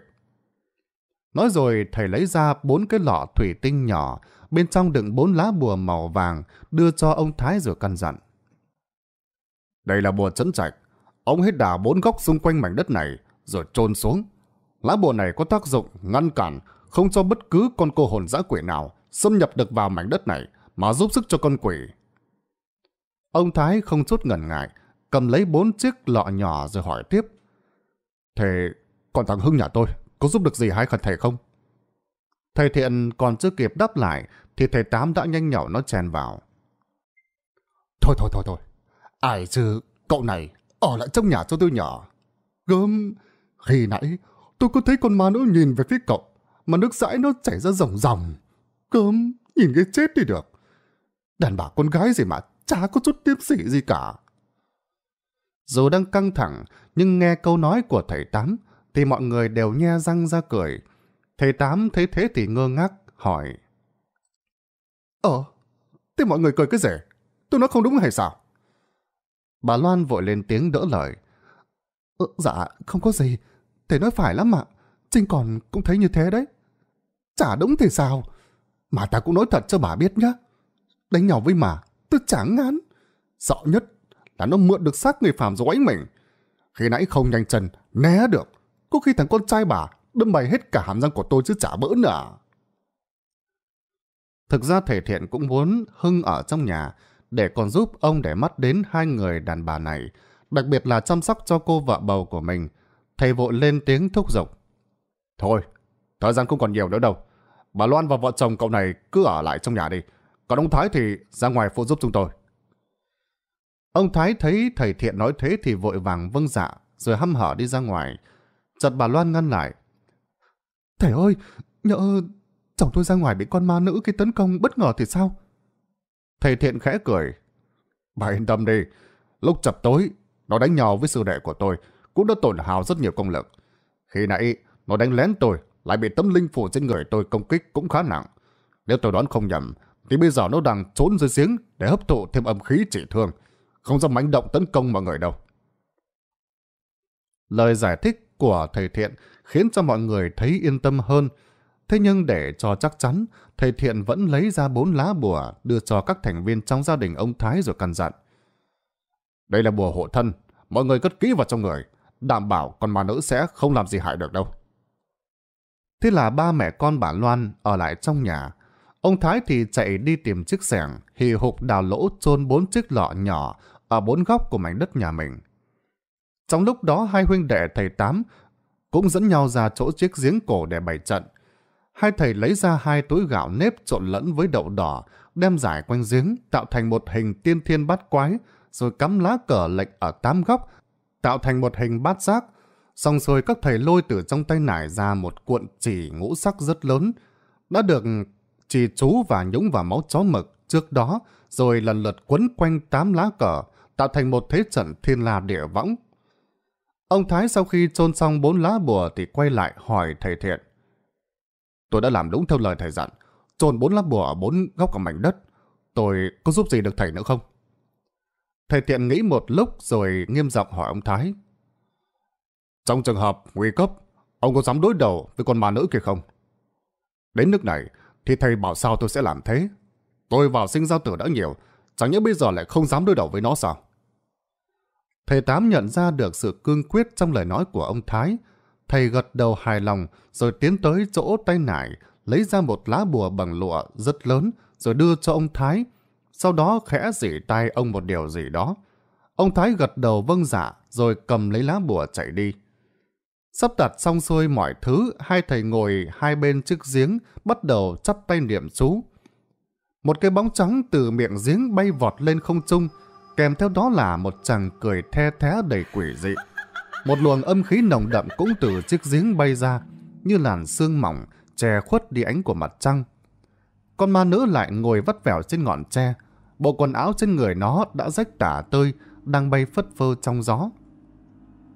A: Nói rồi thầy lấy ra bốn cái lọ thủy tinh nhỏ, bên trong đựng bốn lá bùa màu vàng, đưa cho ông Thái rồi căn dặn. Đây là bùa chấn trạch. Ông hết đào bốn góc xung quanh mảnh đất này, rồi trôn xuống. Lá bùa này có tác dụng ngăn cản, không cho bất cứ con cô hồn dã quỷ nào xâm nhập được vào mảnh đất này mà giúp sức cho con quỷ Ông Thái không chút ngần ngại, cầm lấy bốn chiếc lọ nhỏ rồi hỏi tiếp. Thế còn thằng Hưng nhà tôi có giúp được gì hai khẩn thầy không? Thầy Thiện còn chưa kịp đáp lại thì thầy Tám đã nhanh nhậu nó chèn vào. Thôi thôi thôi thôi, ai chứ cậu này ở lại trong nhà cho tôi nhỏ. Gớm, khi nãy tôi có thấy con ma nó nhìn về phía cậu mà nước dãi nó chảy ra ròng ròng. Gớm, nhìn cái chết đi được. Đàn bà con gái gì mà chả có chút tiêm sỉ gì cả. Dù đang căng thẳng, nhưng nghe câu nói của thầy Tám, thì mọi người đều nhe răng ra cười. Thầy Tám thấy thế thì ngơ ngác, hỏi. Ờ, thế mọi người cười cái gì? tôi nói không đúng hay sao? Bà Loan vội lên tiếng đỡ lời. Ờ, dạ, không có gì, thầy nói phải lắm ạ, Trinh còn cũng thấy như thế đấy. Chả đúng thì sao, mà ta cũng nói thật cho bà biết nhá. Đánh nhau với mà, Tôi chẳng ngán. Sợ nhất là nó mượn được xác người phàm rồi đánh mình. Khi nãy không nhanh chân, né được. Có khi thằng con trai bà đâm bày hết cả hàm răng của tôi chứ chả bỡ nữa. Thực ra thể thiện cũng muốn Hưng ở trong nhà để còn giúp ông để mắt đến hai người đàn bà này, đặc biệt là chăm sóc cho cô vợ bầu của mình. Thầy vội lên tiếng thúc giục. Thôi, thời gian không còn nhiều nữa đâu. Bà Loan và vợ chồng cậu này cứ ở lại trong nhà đi. Còn ông Thái thì ra ngoài phụ giúp chúng tôi. Ông Thái thấy thầy thiện nói thế thì vội vàng vâng dạ, rồi hăm hở đi ra ngoài. Chợt bà Loan ngăn lại. Thầy ơi, nhỡ chồng tôi ra ngoài bị con ma nữ cái tấn công bất ngờ thì sao? Thầy thiện khẽ cười. Bà yên tâm đi, lúc chập tối, nó đánh nhau với sư đệ của tôi, cũng đã tổn hào rất nhiều công lực. Khi nãy, nó đánh lén tôi, lại bị tấm linh phủ trên người tôi công kích cũng khá nặng. Nếu tôi đoán không nhầm, thì bây giờ nó đang trốn dưới giếng để hấp thụ thêm âm khí trị thương, không dám mánh động tấn công mọi người đâu. Lời giải thích của thầy thiện khiến cho mọi người thấy yên tâm hơn. Thế nhưng để cho chắc chắn, thầy thiện vẫn lấy ra bốn lá bùa đưa cho các thành viên trong gia đình ông Thái rồi căn dặn. Đây là bùa hộ thân, mọi người cất kỹ vào trong người, đảm bảo con ma nữ sẽ không làm gì hại được đâu. Thế là ba mẹ con bà Loan ở lại trong nhà Ông Thái thì chạy đi tìm chiếc xẻng, hì hục đào lỗ chôn bốn chiếc lọ nhỏ ở bốn góc của mảnh đất nhà mình. Trong lúc đó hai huynh đệ thầy Tám cũng dẫn nhau ra chỗ chiếc giếng cổ để bày trận. Hai thầy lấy ra hai túi gạo nếp trộn lẫn với đậu đỏ, đem giải quanh giếng, tạo thành một hình tiên thiên bát quái, rồi cắm lá cờ lệnh ở tám góc, tạo thành một hình bát giác. Xong rồi các thầy lôi từ trong tay nải ra một cuộn chỉ ngũ sắc rất lớn, đã được chỉ chú và nhũng vào máu chó mực trước đó, rồi lần lượt quấn quanh tám lá cờ, tạo thành một thế trận thiên la địa võng. Ông Thái sau khi chôn xong bốn lá bùa thì quay lại hỏi thầy thiện. Tôi đã làm đúng theo lời thầy dặn, chôn bốn lá bùa ở bốn góc của mảnh đất. Tôi có giúp gì được thầy nữa không? Thầy thiện nghĩ một lúc rồi nghiêm giọng hỏi ông Thái. Trong trường hợp nguy cấp, ông có dám đối đầu với con ma nữ kia không? Đến nước này, thì thầy bảo sao tôi sẽ làm thế. Tôi vào sinh giao tử đã nhiều, chẳng những bây giờ lại không dám đối đầu với nó sao? Thầy Tám nhận ra được sự cương quyết trong lời nói của ông Thái. Thầy gật đầu hài lòng rồi tiến tới chỗ tay nải, lấy ra một lá bùa bằng lụa rất lớn rồi đưa cho ông Thái. Sau đó khẽ dỉ tay ông một điều gì đó. Ông Thái gật đầu vâng dạ rồi cầm lấy lá bùa chạy đi. Sắp đặt xong xuôi mọi thứ, hai thầy ngồi hai bên chiếc giếng, bắt đầu chắp tay niệm chú. Một cái bóng trắng từ miệng giếng bay vọt lên không trung, kèm theo đó là một chàng cười the thé đầy quỷ dị. Một luồng âm khí nồng đậm cũng từ chiếc giếng bay ra, như làn sương mỏng, che khuất đi ánh của mặt trăng. Con ma nữ lại ngồi vắt vẻo trên ngọn tre, bộ quần áo trên người nó đã rách tả tơi, đang bay phất phơ trong gió.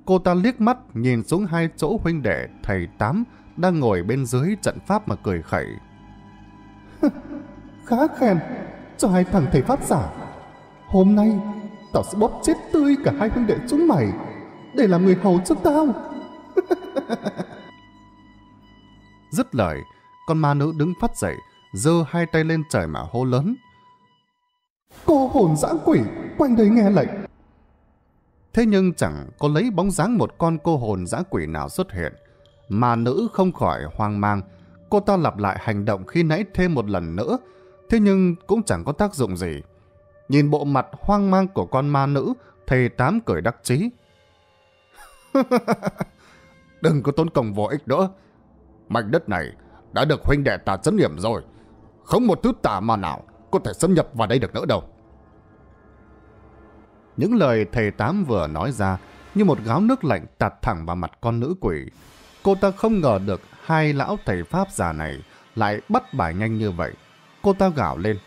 A: Cô ta liếc mắt nhìn xuống hai chỗ huynh đệ thầy Tám đang ngồi bên dưới trận pháp mà cười khẩy. Khá khen cho hai thằng thầy pháp giả. Hôm nay tao sẽ bóp chết tươi cả hai huynh đệ chúng mày để làm người hầu cho tao. Dứt lời, con ma nữ đứng phát dậy, giơ hai tay lên trời mà hô lớn. Cô hồn dã quỷ, quanh đây nghe lệnh, Thế nhưng chẳng có lấy bóng dáng một con cô hồn dã quỷ nào xuất hiện. Mà nữ không khỏi hoang mang. Cô ta lặp lại hành động khi nãy thêm một lần nữa. Thế nhưng cũng chẳng có tác dụng gì. Nhìn bộ mặt hoang mang của con ma nữ, thầy tám cười đắc chí. Đừng có tốn công vô ích nữa. Mảnh đất này đã được huynh đệ ta chấn hiểm rồi. Không một thứ tà ma nào có thể xâm nhập vào đây được nữa đâu. Những lời thầy Tám vừa nói ra như một gáo nước lạnh tạt thẳng vào mặt con nữ quỷ. Cô ta không ngờ được hai lão thầy Pháp già này lại bắt bài nhanh như vậy. Cô ta gào lên.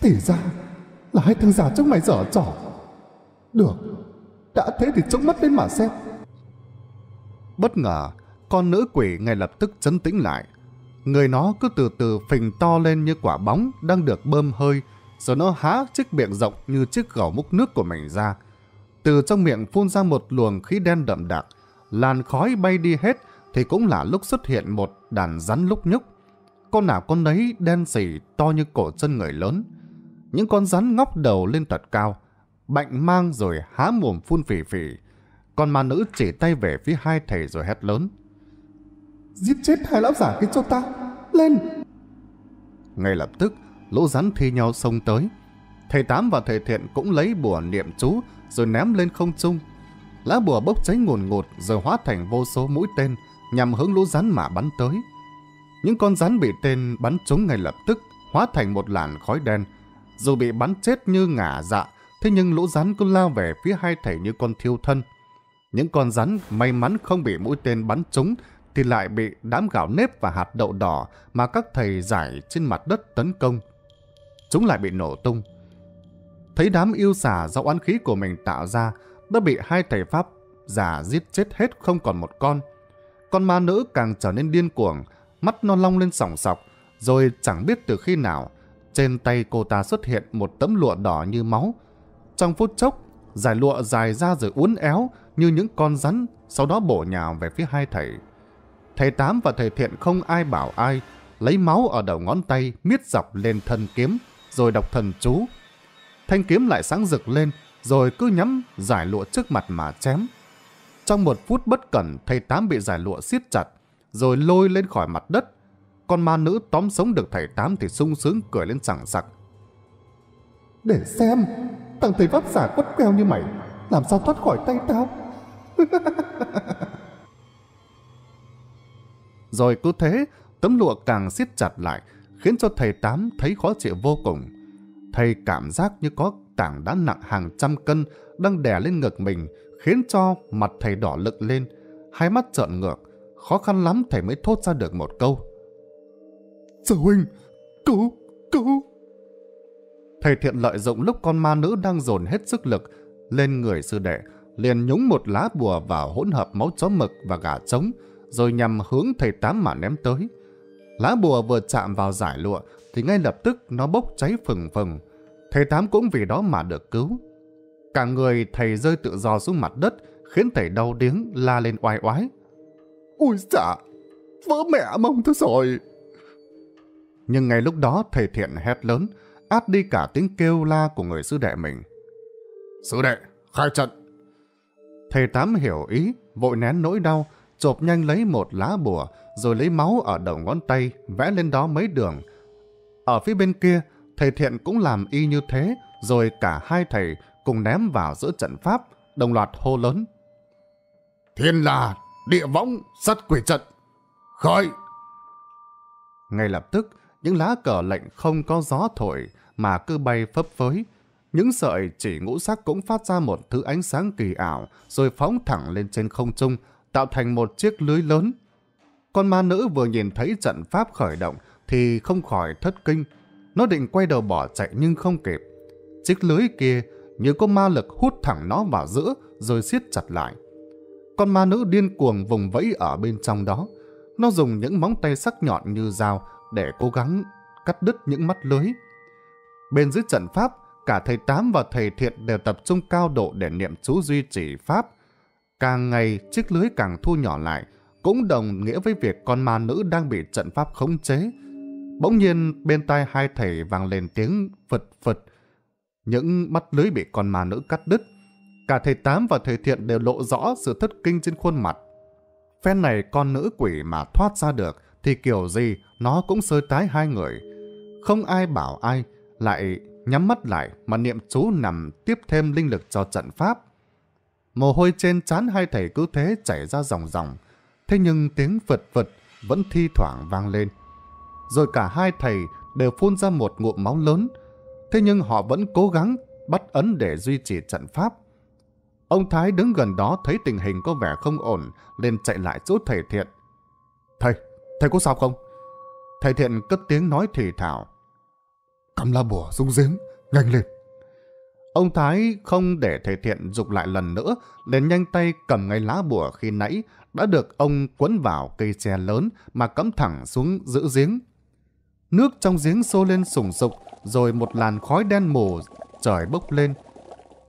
A: Thì ra là hai thằng già chúng mày dở trò. Được, đã thế thì trông mắt lên mà xem. Bất ngờ, con nữ quỷ ngay lập tức chấn tĩnh lại. Người nó cứ từ từ phình to lên như quả bóng đang được bơm hơi, rồi nó há chiếc miệng rộng như chiếc gỏ múc nước của mình ra. Từ trong miệng phun ra một luồng khí đen đậm đặc, làn khói bay đi hết thì cũng là lúc xuất hiện một đàn rắn lúc nhúc. Con nào con nấy đen xỉ to như cổ chân người lớn. Những con rắn ngóc đầu lên thật cao, bệnh mang rồi há mồm phun phỉ phỉ. Con ma nữ chỉ tay về phía hai thầy rồi hét lớn. Giết chết hai lão giả kia cho ta, lên! Ngay lập tức, lũ rắn thi nhau xông tới. Thầy Tám và thầy Thiện cũng lấy bùa niệm chú rồi ném lên không trung. Lá bùa bốc cháy ngùn ngột rồi hóa thành vô số mũi tên nhằm hướng lũ rắn mà bắn tới. Những con rắn bị tên bắn trúng ngay lập tức hóa thành một làn khói đen. Dù bị bắn chết như ngả dạ, thế nhưng lũ rắn cứ lao về phía hai thầy như con thiêu thân. Những con rắn may mắn không bị mũi tên bắn trúng thì lại bị đám gạo nếp và hạt đậu đỏ mà các thầy giải trên mặt đất tấn công chúng lại bị nổ tung. Thấy đám yêu xà do oán khí của mình tạo ra đã bị hai thầy Pháp giả giết chết hết không còn một con. Con ma nữ càng trở nên điên cuồng, mắt non long lên sòng sọc, rồi chẳng biết từ khi nào trên tay cô ta xuất hiện một tấm lụa đỏ như máu. Trong phút chốc, giải lụa dài ra rồi uốn éo như những con rắn, sau đó bổ nhào về phía hai thầy. Thầy Tám và thầy Thiện không ai bảo ai, lấy máu ở đầu ngón tay miết dọc lên thân kiếm, rồi đọc thần chú. Thanh kiếm lại sáng rực lên, rồi cứ nhắm giải lụa trước mặt mà chém. Trong một phút bất cẩn, thầy Tám bị giải lụa siết chặt, rồi lôi lên khỏi mặt đất. Con ma nữ tóm sống được thầy Tám thì sung sướng cười lên sảng sặc. Để xem, thằng thầy vấp giả quất queo như mày, làm sao thoát khỏi tay tao? rồi cứ thế, tấm lụa càng siết chặt lại, khiến cho thầy Tám thấy khó chịu vô cùng. Thầy cảm giác như có tảng đá nặng hàng trăm cân đang đè lên ngực mình, khiến cho mặt thầy đỏ lực lên, hai mắt trợn ngược, khó khăn lắm thầy mới thốt ra được một câu. Sư huynh, cứu, cứu. Thầy thiện lợi dụng lúc con ma nữ đang dồn hết sức lực lên người sư đệ, liền nhúng một lá bùa vào hỗn hợp máu chó mực và gà trống, rồi nhằm hướng thầy tám mà ném tới. Lá bùa vừa chạm vào giải lụa thì ngay lập tức nó bốc cháy phừng phừng. Thầy Tám cũng vì đó mà được cứu. Cả người thầy rơi tự do xuống mặt đất khiến thầy đau điếng la lên oai oái. Ui dạ, vỡ mẹ mông tôi rồi. Nhưng ngay lúc đó thầy thiện hét lớn, át đi cả tiếng kêu la của người sư đệ mình. Sư đệ, khai trận. Thầy Tám hiểu ý, vội nén nỗi đau, chộp nhanh lấy một lá bùa, rồi lấy máu ở đầu ngón tay, vẽ lên đó mấy đường. Ở phía bên kia, thầy thiện cũng làm y như thế, rồi cả hai thầy cùng ném vào giữa trận pháp, đồng loạt hô lớn. Thiên là, địa võng, sắt quỷ trận, khởi! Ngay lập tức, những lá cờ lệnh không có gió thổi mà cứ bay phấp phới. Những sợi chỉ ngũ sắc cũng phát ra một thứ ánh sáng kỳ ảo rồi phóng thẳng lên trên không trung, tạo thành một chiếc lưới lớn con ma nữ vừa nhìn thấy trận pháp khởi động thì không khỏi thất kinh. Nó định quay đầu bỏ chạy nhưng không kịp. Chiếc lưới kia như có ma lực hút thẳng nó vào giữa rồi siết chặt lại. Con ma nữ điên cuồng vùng vẫy ở bên trong đó. Nó dùng những móng tay sắc nhọn như dao để cố gắng cắt đứt những mắt lưới. Bên dưới trận pháp, cả thầy Tám và thầy Thiện đều tập trung cao độ để niệm chú duy trì pháp. Càng ngày, chiếc lưới càng thu nhỏ lại, cũng đồng nghĩa với việc con ma nữ đang bị trận pháp khống chế. Bỗng nhiên bên tai hai thầy vang lên tiếng phật phật, những mắt lưới bị con ma nữ cắt đứt. Cả thầy Tám và thầy Thiện đều lộ rõ sự thất kinh trên khuôn mặt. Phen này con nữ quỷ mà thoát ra được thì kiểu gì nó cũng sơi tái hai người. Không ai bảo ai, lại nhắm mắt lại mà niệm chú nằm tiếp thêm linh lực cho trận pháp. Mồ hôi trên trán hai thầy cứ thế chảy ra dòng dòng thế nhưng tiếng vật vật vẫn thi thoảng vang lên. Rồi cả hai thầy đều phun ra một ngụm máu lớn, thế nhưng họ vẫn cố gắng bắt ấn để duy trì trận pháp. Ông Thái đứng gần đó thấy tình hình có vẻ không ổn, liền chạy lại chỗ thầy thiện. Thầy, thầy có sao không? Thầy thiện cất tiếng nói thì thảo. Cầm la bùa rung giếng, nhanh lên. Ông Thái không để thầy thiện dục lại lần nữa, liền nhanh tay cầm ngay lá bùa khi nãy đã được ông quấn vào cây tre lớn mà cắm thẳng xuống giữ giếng. Nước trong giếng sôi lên sùng sục, rồi một làn khói đen mù trời bốc lên.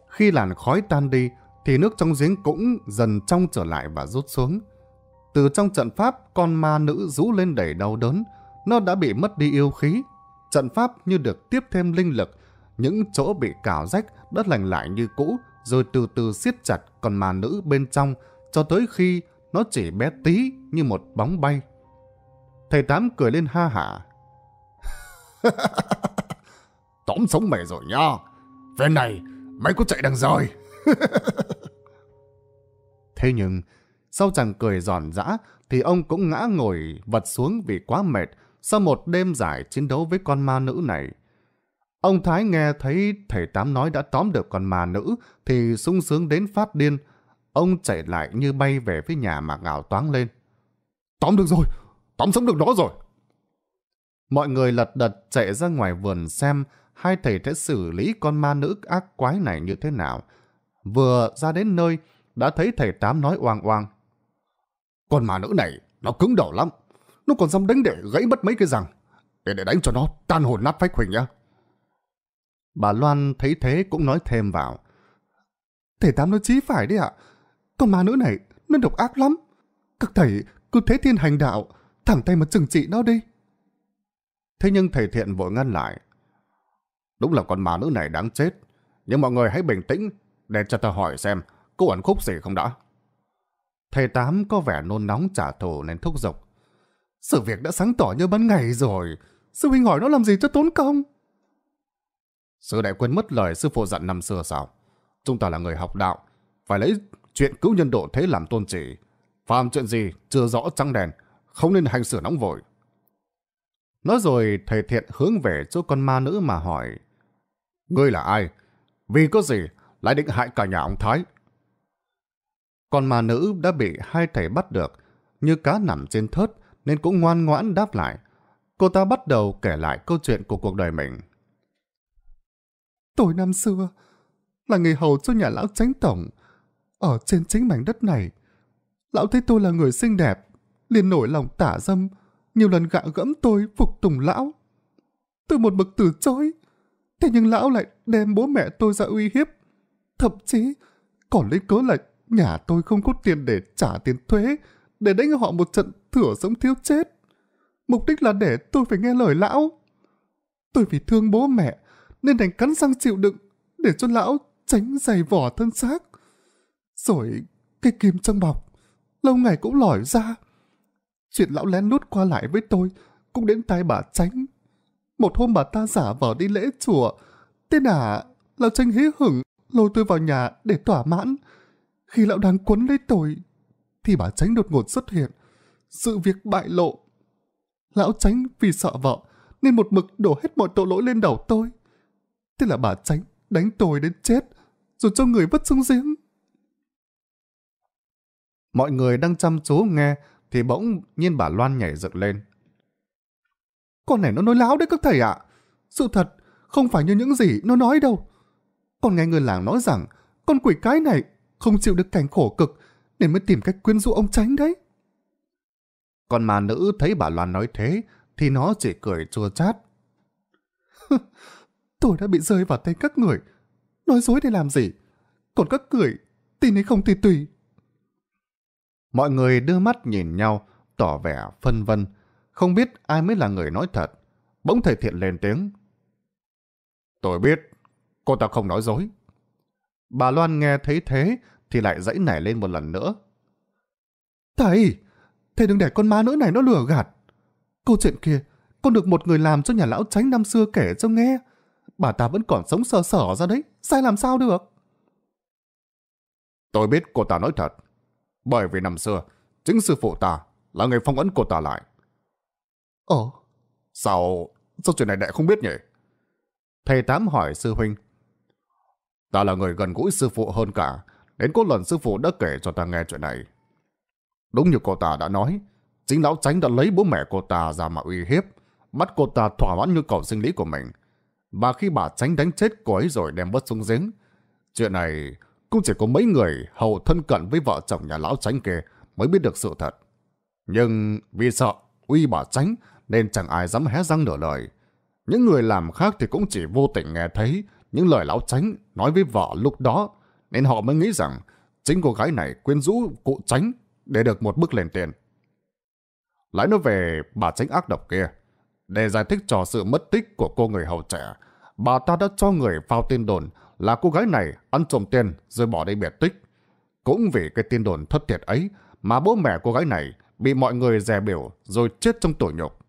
A: Khi làn khói tan đi, thì nước trong giếng cũng dần trong trở lại và rút xuống. Từ trong trận pháp, con ma nữ rú lên đầy đau đớn. Nó đã bị mất đi yêu khí. Trận pháp như được tiếp thêm linh lực. Những chỗ bị cào rách đã lành lại như cũ, rồi từ từ siết chặt con ma nữ bên trong, cho tới khi nó chỉ bé tí như một bóng bay. Thầy Tám cười lên ha hả. Tóm sống mày rồi nha. Về này, mày có chạy đằng rồi. Thế nhưng, sau chàng cười giòn giã, thì ông cũng ngã ngồi vật xuống vì quá mệt sau một đêm dài chiến đấu với con ma nữ này. Ông Thái nghe thấy thầy Tám nói đã tóm được con ma nữ thì sung sướng đến phát điên, Ông chạy lại như bay về phía nhà mà ngào toáng lên. Tóm được rồi! Tóm sống được nó rồi! Mọi người lật đật chạy ra ngoài vườn xem hai thầy sẽ xử lý con ma nữ ác quái này như thế nào. Vừa ra đến nơi, đã thấy thầy Tám nói oang oang. Con ma nữ này, nó cứng đầu lắm. Nó còn dám đánh để gãy mất mấy cái răng. Để để đánh cho nó tan hồn nát phách Huỳnh nhá. Bà Loan thấy thế cũng nói thêm vào. Thầy Tám nói chí phải đấy ạ. Con ma nữ này, nó độc ác lắm. Các thầy cứ thế thiên hành đạo, thẳng tay mà trừng trị nó đi. Thế nhưng thầy thiện vội ngăn lại. Đúng là con ma nữ này đáng chết. Nhưng mọi người hãy bình tĩnh để cho ta hỏi xem cô ẩn khúc gì không đã. Thầy Tám có vẻ nôn nóng trả thù nên thúc giục. Sự việc đã sáng tỏ như ban ngày rồi. Sư huynh hỏi nó làm gì cho tốn công? Sư đại quên mất lời sư phụ dặn năm xưa sao? Chúng ta là người học đạo, phải lấy chuyện cứu nhân độ thế làm tôn chỉ. Phàm chuyện gì chưa rõ trăng đèn, không nên hành xử nóng vội. Nói rồi thầy thiện hướng về chỗ con ma nữ mà hỏi. Ngươi là ai? Vì có gì lại định hại cả nhà ông Thái? Con ma nữ đã bị hai thầy bắt được, như cá nằm trên thớt nên cũng ngoan ngoãn đáp lại. Cô ta bắt đầu kể lại câu chuyện của cuộc đời mình. Tôi năm xưa là người hầu cho nhà lão tránh tổng ở trên chính mảnh đất này. Lão thấy tôi là người xinh đẹp, liền nổi lòng tả dâm, nhiều lần gạ gẫm tôi phục tùng lão. Tôi một mực từ chối, thế nhưng lão lại đem bố mẹ tôi ra uy hiếp. Thậm chí, còn lấy cớ là nhà tôi không có tiền để trả tiền thuế, để đánh họ một trận thửa sống thiếu chết. Mục đích là để tôi phải nghe lời lão. Tôi vì thương bố mẹ, nên đành cắn răng chịu đựng, để cho lão tránh dày vỏ thân xác. Rồi cái kim trong bọc, lâu ngày cũng lòi ra. Chuyện lão lén lút qua lại với tôi cũng đến tai bà tránh. Một hôm bà ta giả vờ đi lễ chùa, tên à lão tranh hí hửng lôi tôi vào nhà để thỏa mãn. Khi lão đang quấn lấy tôi, thì bà tránh đột ngột xuất hiện. Sự việc bại lộ. Lão tránh vì sợ vợ, nên một mực đổ hết mọi tội lỗi lên đầu tôi. Thế là bà tránh đánh tôi đến chết, rồi cho người vứt xuống giếng. Mọi người đang chăm chú nghe thì bỗng nhiên bà Loan nhảy dựng lên. Con này nó nói láo đấy các thầy ạ. Sự thật, không phải như những gì nó nói đâu. Con nghe người làng nói rằng con quỷ cái này không chịu được cảnh khổ cực nên mới tìm cách quyến rũ ông tránh đấy. Con mà nữ thấy bà Loan nói thế thì nó chỉ cười chua chát. Tôi đã bị rơi vào tay các người. Nói dối để làm gì? Còn các cười tin hay không thì tùy. Mọi người đưa mắt nhìn nhau, tỏ vẻ phân vân, không biết ai mới là người nói thật. Bỗng thầy thiện lên tiếng. Tôi biết, cô ta không nói dối. Bà Loan nghe thấy thế thì lại dãy nảy lên một lần nữa. Thầy, thầy đừng để con má nỗi này nó lừa gạt. Câu chuyện kia, con được một người làm cho nhà lão tránh năm xưa kể cho nghe. Bà ta vẫn còn sống sờ sờ ra đấy, sai làm sao được. Tôi biết cô ta nói thật. Bởi vì năm xưa, chính sư phụ ta là người phong ấn cô ta lại. Ồ? Sao, sao chuyện này đệ không biết nhỉ? Thầy Tám hỏi sư huynh. Ta là người gần gũi sư phụ hơn cả, đến có lần sư phụ đã kể cho ta nghe chuyện này. Đúng như cô ta đã nói, chính lão tránh đã lấy bố mẹ cô ta ra mà uy hiếp, bắt cô ta thỏa mãn nhu cầu sinh lý của mình. Và khi bà tránh đánh chết cô ấy rồi đem vớt xuống giếng, chuyện này cũng chỉ có mấy người hầu thân cận với vợ chồng nhà lão tránh kia mới biết được sự thật. Nhưng vì sợ uy bà tránh nên chẳng ai dám hé răng nửa lời. Những người làm khác thì cũng chỉ vô tình nghe thấy những lời lão tránh nói với vợ lúc đó nên họ mới nghĩ rằng chính cô gái này quyến rũ cụ tránh để được một bước lên tiền. Lại nói về bà tránh ác độc kia, để giải thích cho sự mất tích của cô người hầu trẻ, bà ta đã cho người vào tin đồn là cô gái này ăn trộm tiền rồi bỏ đi biệt tích. Cũng vì cái tin đồn thất thiệt ấy mà bố mẹ cô gái này bị mọi người dè biểu rồi chết trong tổ nhục.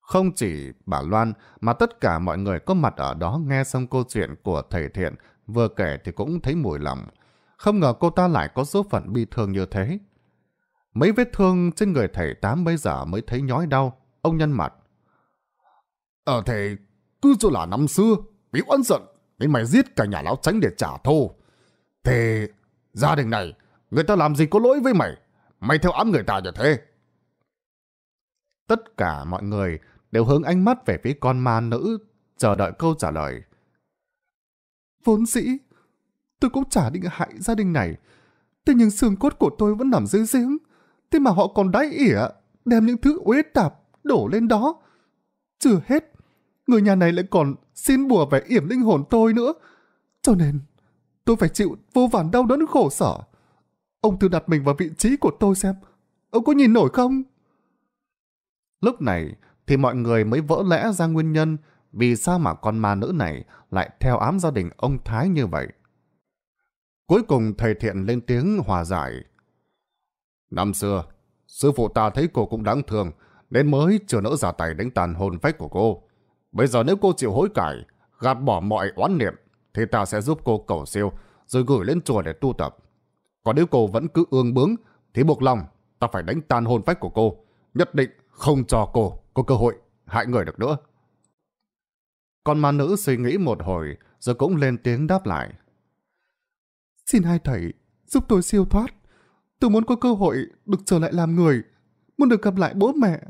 A: Không chỉ bà Loan mà tất cả mọi người có mặt ở đó nghe xong câu chuyện của thầy thiện vừa kể thì cũng thấy mùi lòng. Không ngờ cô ta lại có số phận bi thương như thế. Mấy vết thương trên người thầy Tám bây giờ mới thấy nhói đau. Ông nhân mặt. Ờ thầy, cứ chỗ là năm xưa, bị oán giận nên mày giết cả nhà lão tránh để trả thù. thế gia đình này, người ta làm gì có lỗi với mày? Mày theo ám người ta như thế. Tất cả mọi người đều hướng ánh mắt về phía con ma nữ, chờ đợi câu trả lời. Vốn dĩ, tôi cũng chả định hại gia đình này. Thế nhưng xương cốt của tôi vẫn nằm dưới giếng. Thế mà họ còn đáy ỉa, đem những thứ uế tạp đổ lên đó. Chưa hết, người nhà này lại còn xin bùa về yểm linh hồn tôi nữa. Cho nên, tôi phải chịu vô vàn đau đớn khổ sở. Ông thử đặt mình vào vị trí của tôi xem, ông có nhìn nổi không? Lúc này thì mọi người mới vỡ lẽ ra nguyên nhân vì sao mà con ma nữ này lại theo ám gia đình ông Thái như vậy. Cuối cùng thầy thiện lên tiếng hòa giải. Năm xưa, sư phụ ta thấy cô cũng đáng thương nên mới chưa nỡ giả tài đánh tàn hồn phách của cô. Bây giờ nếu cô chịu hối cải, gạt bỏ mọi oán niệm, thì ta sẽ giúp cô cầu siêu, rồi gửi lên chùa để tu tập. Còn nếu cô vẫn cứ ương bướng, thì buộc lòng ta phải đánh tan hồn phách của cô, nhất định không cho cô có cơ hội hại người được nữa. Con ma nữ suy nghĩ một hồi, rồi cũng lên tiếng đáp lại. Xin hai thầy, giúp tôi siêu thoát. Tôi muốn có cơ hội được trở lại làm người, muốn được gặp lại bố mẹ,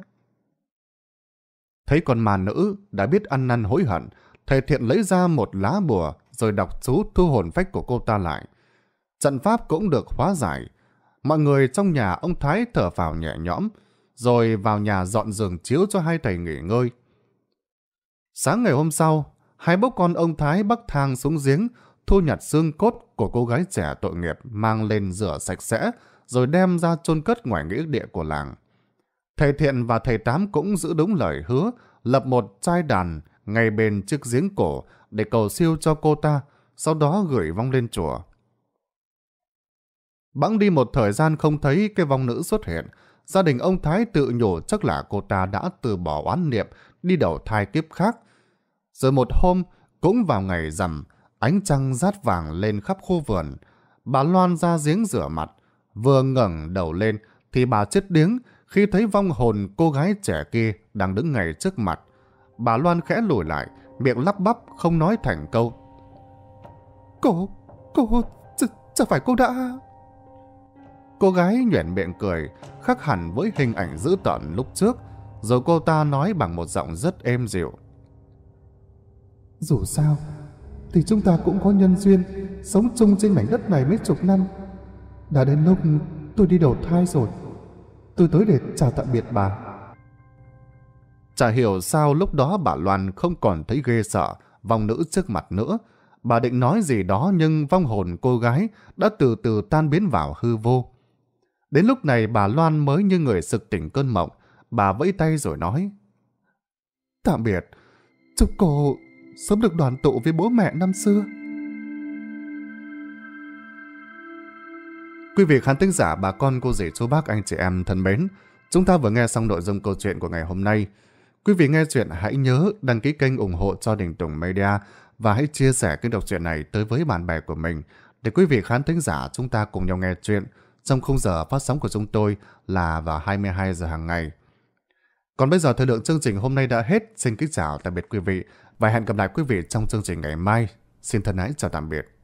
A: Thấy con mà nữ đã biết ăn năn hối hận, thầy thiện lấy ra một lá bùa rồi đọc chú thu hồn phách của cô ta lại. Trận pháp cũng được hóa giải. Mọi người trong nhà ông Thái thở vào nhẹ nhõm, rồi vào nhà dọn giường chiếu cho hai thầy nghỉ ngơi. Sáng ngày hôm sau, hai bố con ông Thái bắc thang xuống giếng, thu nhặt xương cốt của cô gái trẻ tội nghiệp mang lên rửa sạch sẽ, rồi đem ra chôn cất ngoài nghĩa địa của làng. Thầy Thiện và thầy Tám cũng giữ đúng lời hứa, lập một chai đàn ngay bên chiếc giếng cổ để cầu siêu cho cô ta, sau đó gửi vong lên chùa. Bẵng đi một thời gian không thấy cái vong nữ xuất hiện, gia đình ông Thái tự nhủ chắc là cô ta đã từ bỏ oán niệm, đi đầu thai kiếp khác. Rồi một hôm, cũng vào ngày rằm, ánh trăng rát vàng lên khắp khu vườn. Bà Loan ra giếng rửa mặt, vừa ngẩng đầu lên thì bà chết điếng, khi thấy vong hồn cô gái trẻ kia đang đứng ngay trước mặt, bà Loan khẽ lùi lại, miệng lắp bắp không nói thành câu. Cô, cô, ch chẳng phải cô đã... Cô gái nhuẩn miệng cười, khác hẳn với hình ảnh dữ tợn lúc trước, rồi cô ta nói bằng một giọng rất êm dịu. Dù sao, thì chúng ta cũng có nhân duyên, sống chung trên mảnh đất này mấy chục năm. Đã đến lúc tôi đi đầu thai rồi tôi tới để chào tạm biệt bà. Chả hiểu sao lúc đó bà Loan không còn thấy ghê sợ vong nữ trước mặt nữa. Bà định nói gì đó nhưng vong hồn cô gái đã từ từ tan biến vào hư vô. Đến lúc này bà Loan mới như người sực tỉnh cơn mộng. Bà vẫy tay rồi nói. Tạm biệt, chúc cô sớm được đoàn tụ với bố mẹ năm xưa. Quý vị khán thính giả, bà con, cô dì, chú bác, anh chị em thân mến, chúng ta vừa nghe xong nội dung câu chuyện của ngày hôm nay. Quý vị nghe chuyện hãy nhớ đăng ký kênh ủng hộ cho Đình Tùng Media và hãy chia sẻ kênh đọc truyện này tới với bạn bè của mình để quý vị khán thính giả chúng ta cùng nhau nghe chuyện trong khung giờ phát sóng của chúng tôi là vào 22 giờ hàng ngày. Còn bây giờ thời lượng chương trình hôm nay đã hết. Xin kính chào tạm biệt quý vị và hẹn gặp lại quý vị trong chương trình ngày mai. Xin thân ái chào tạm biệt.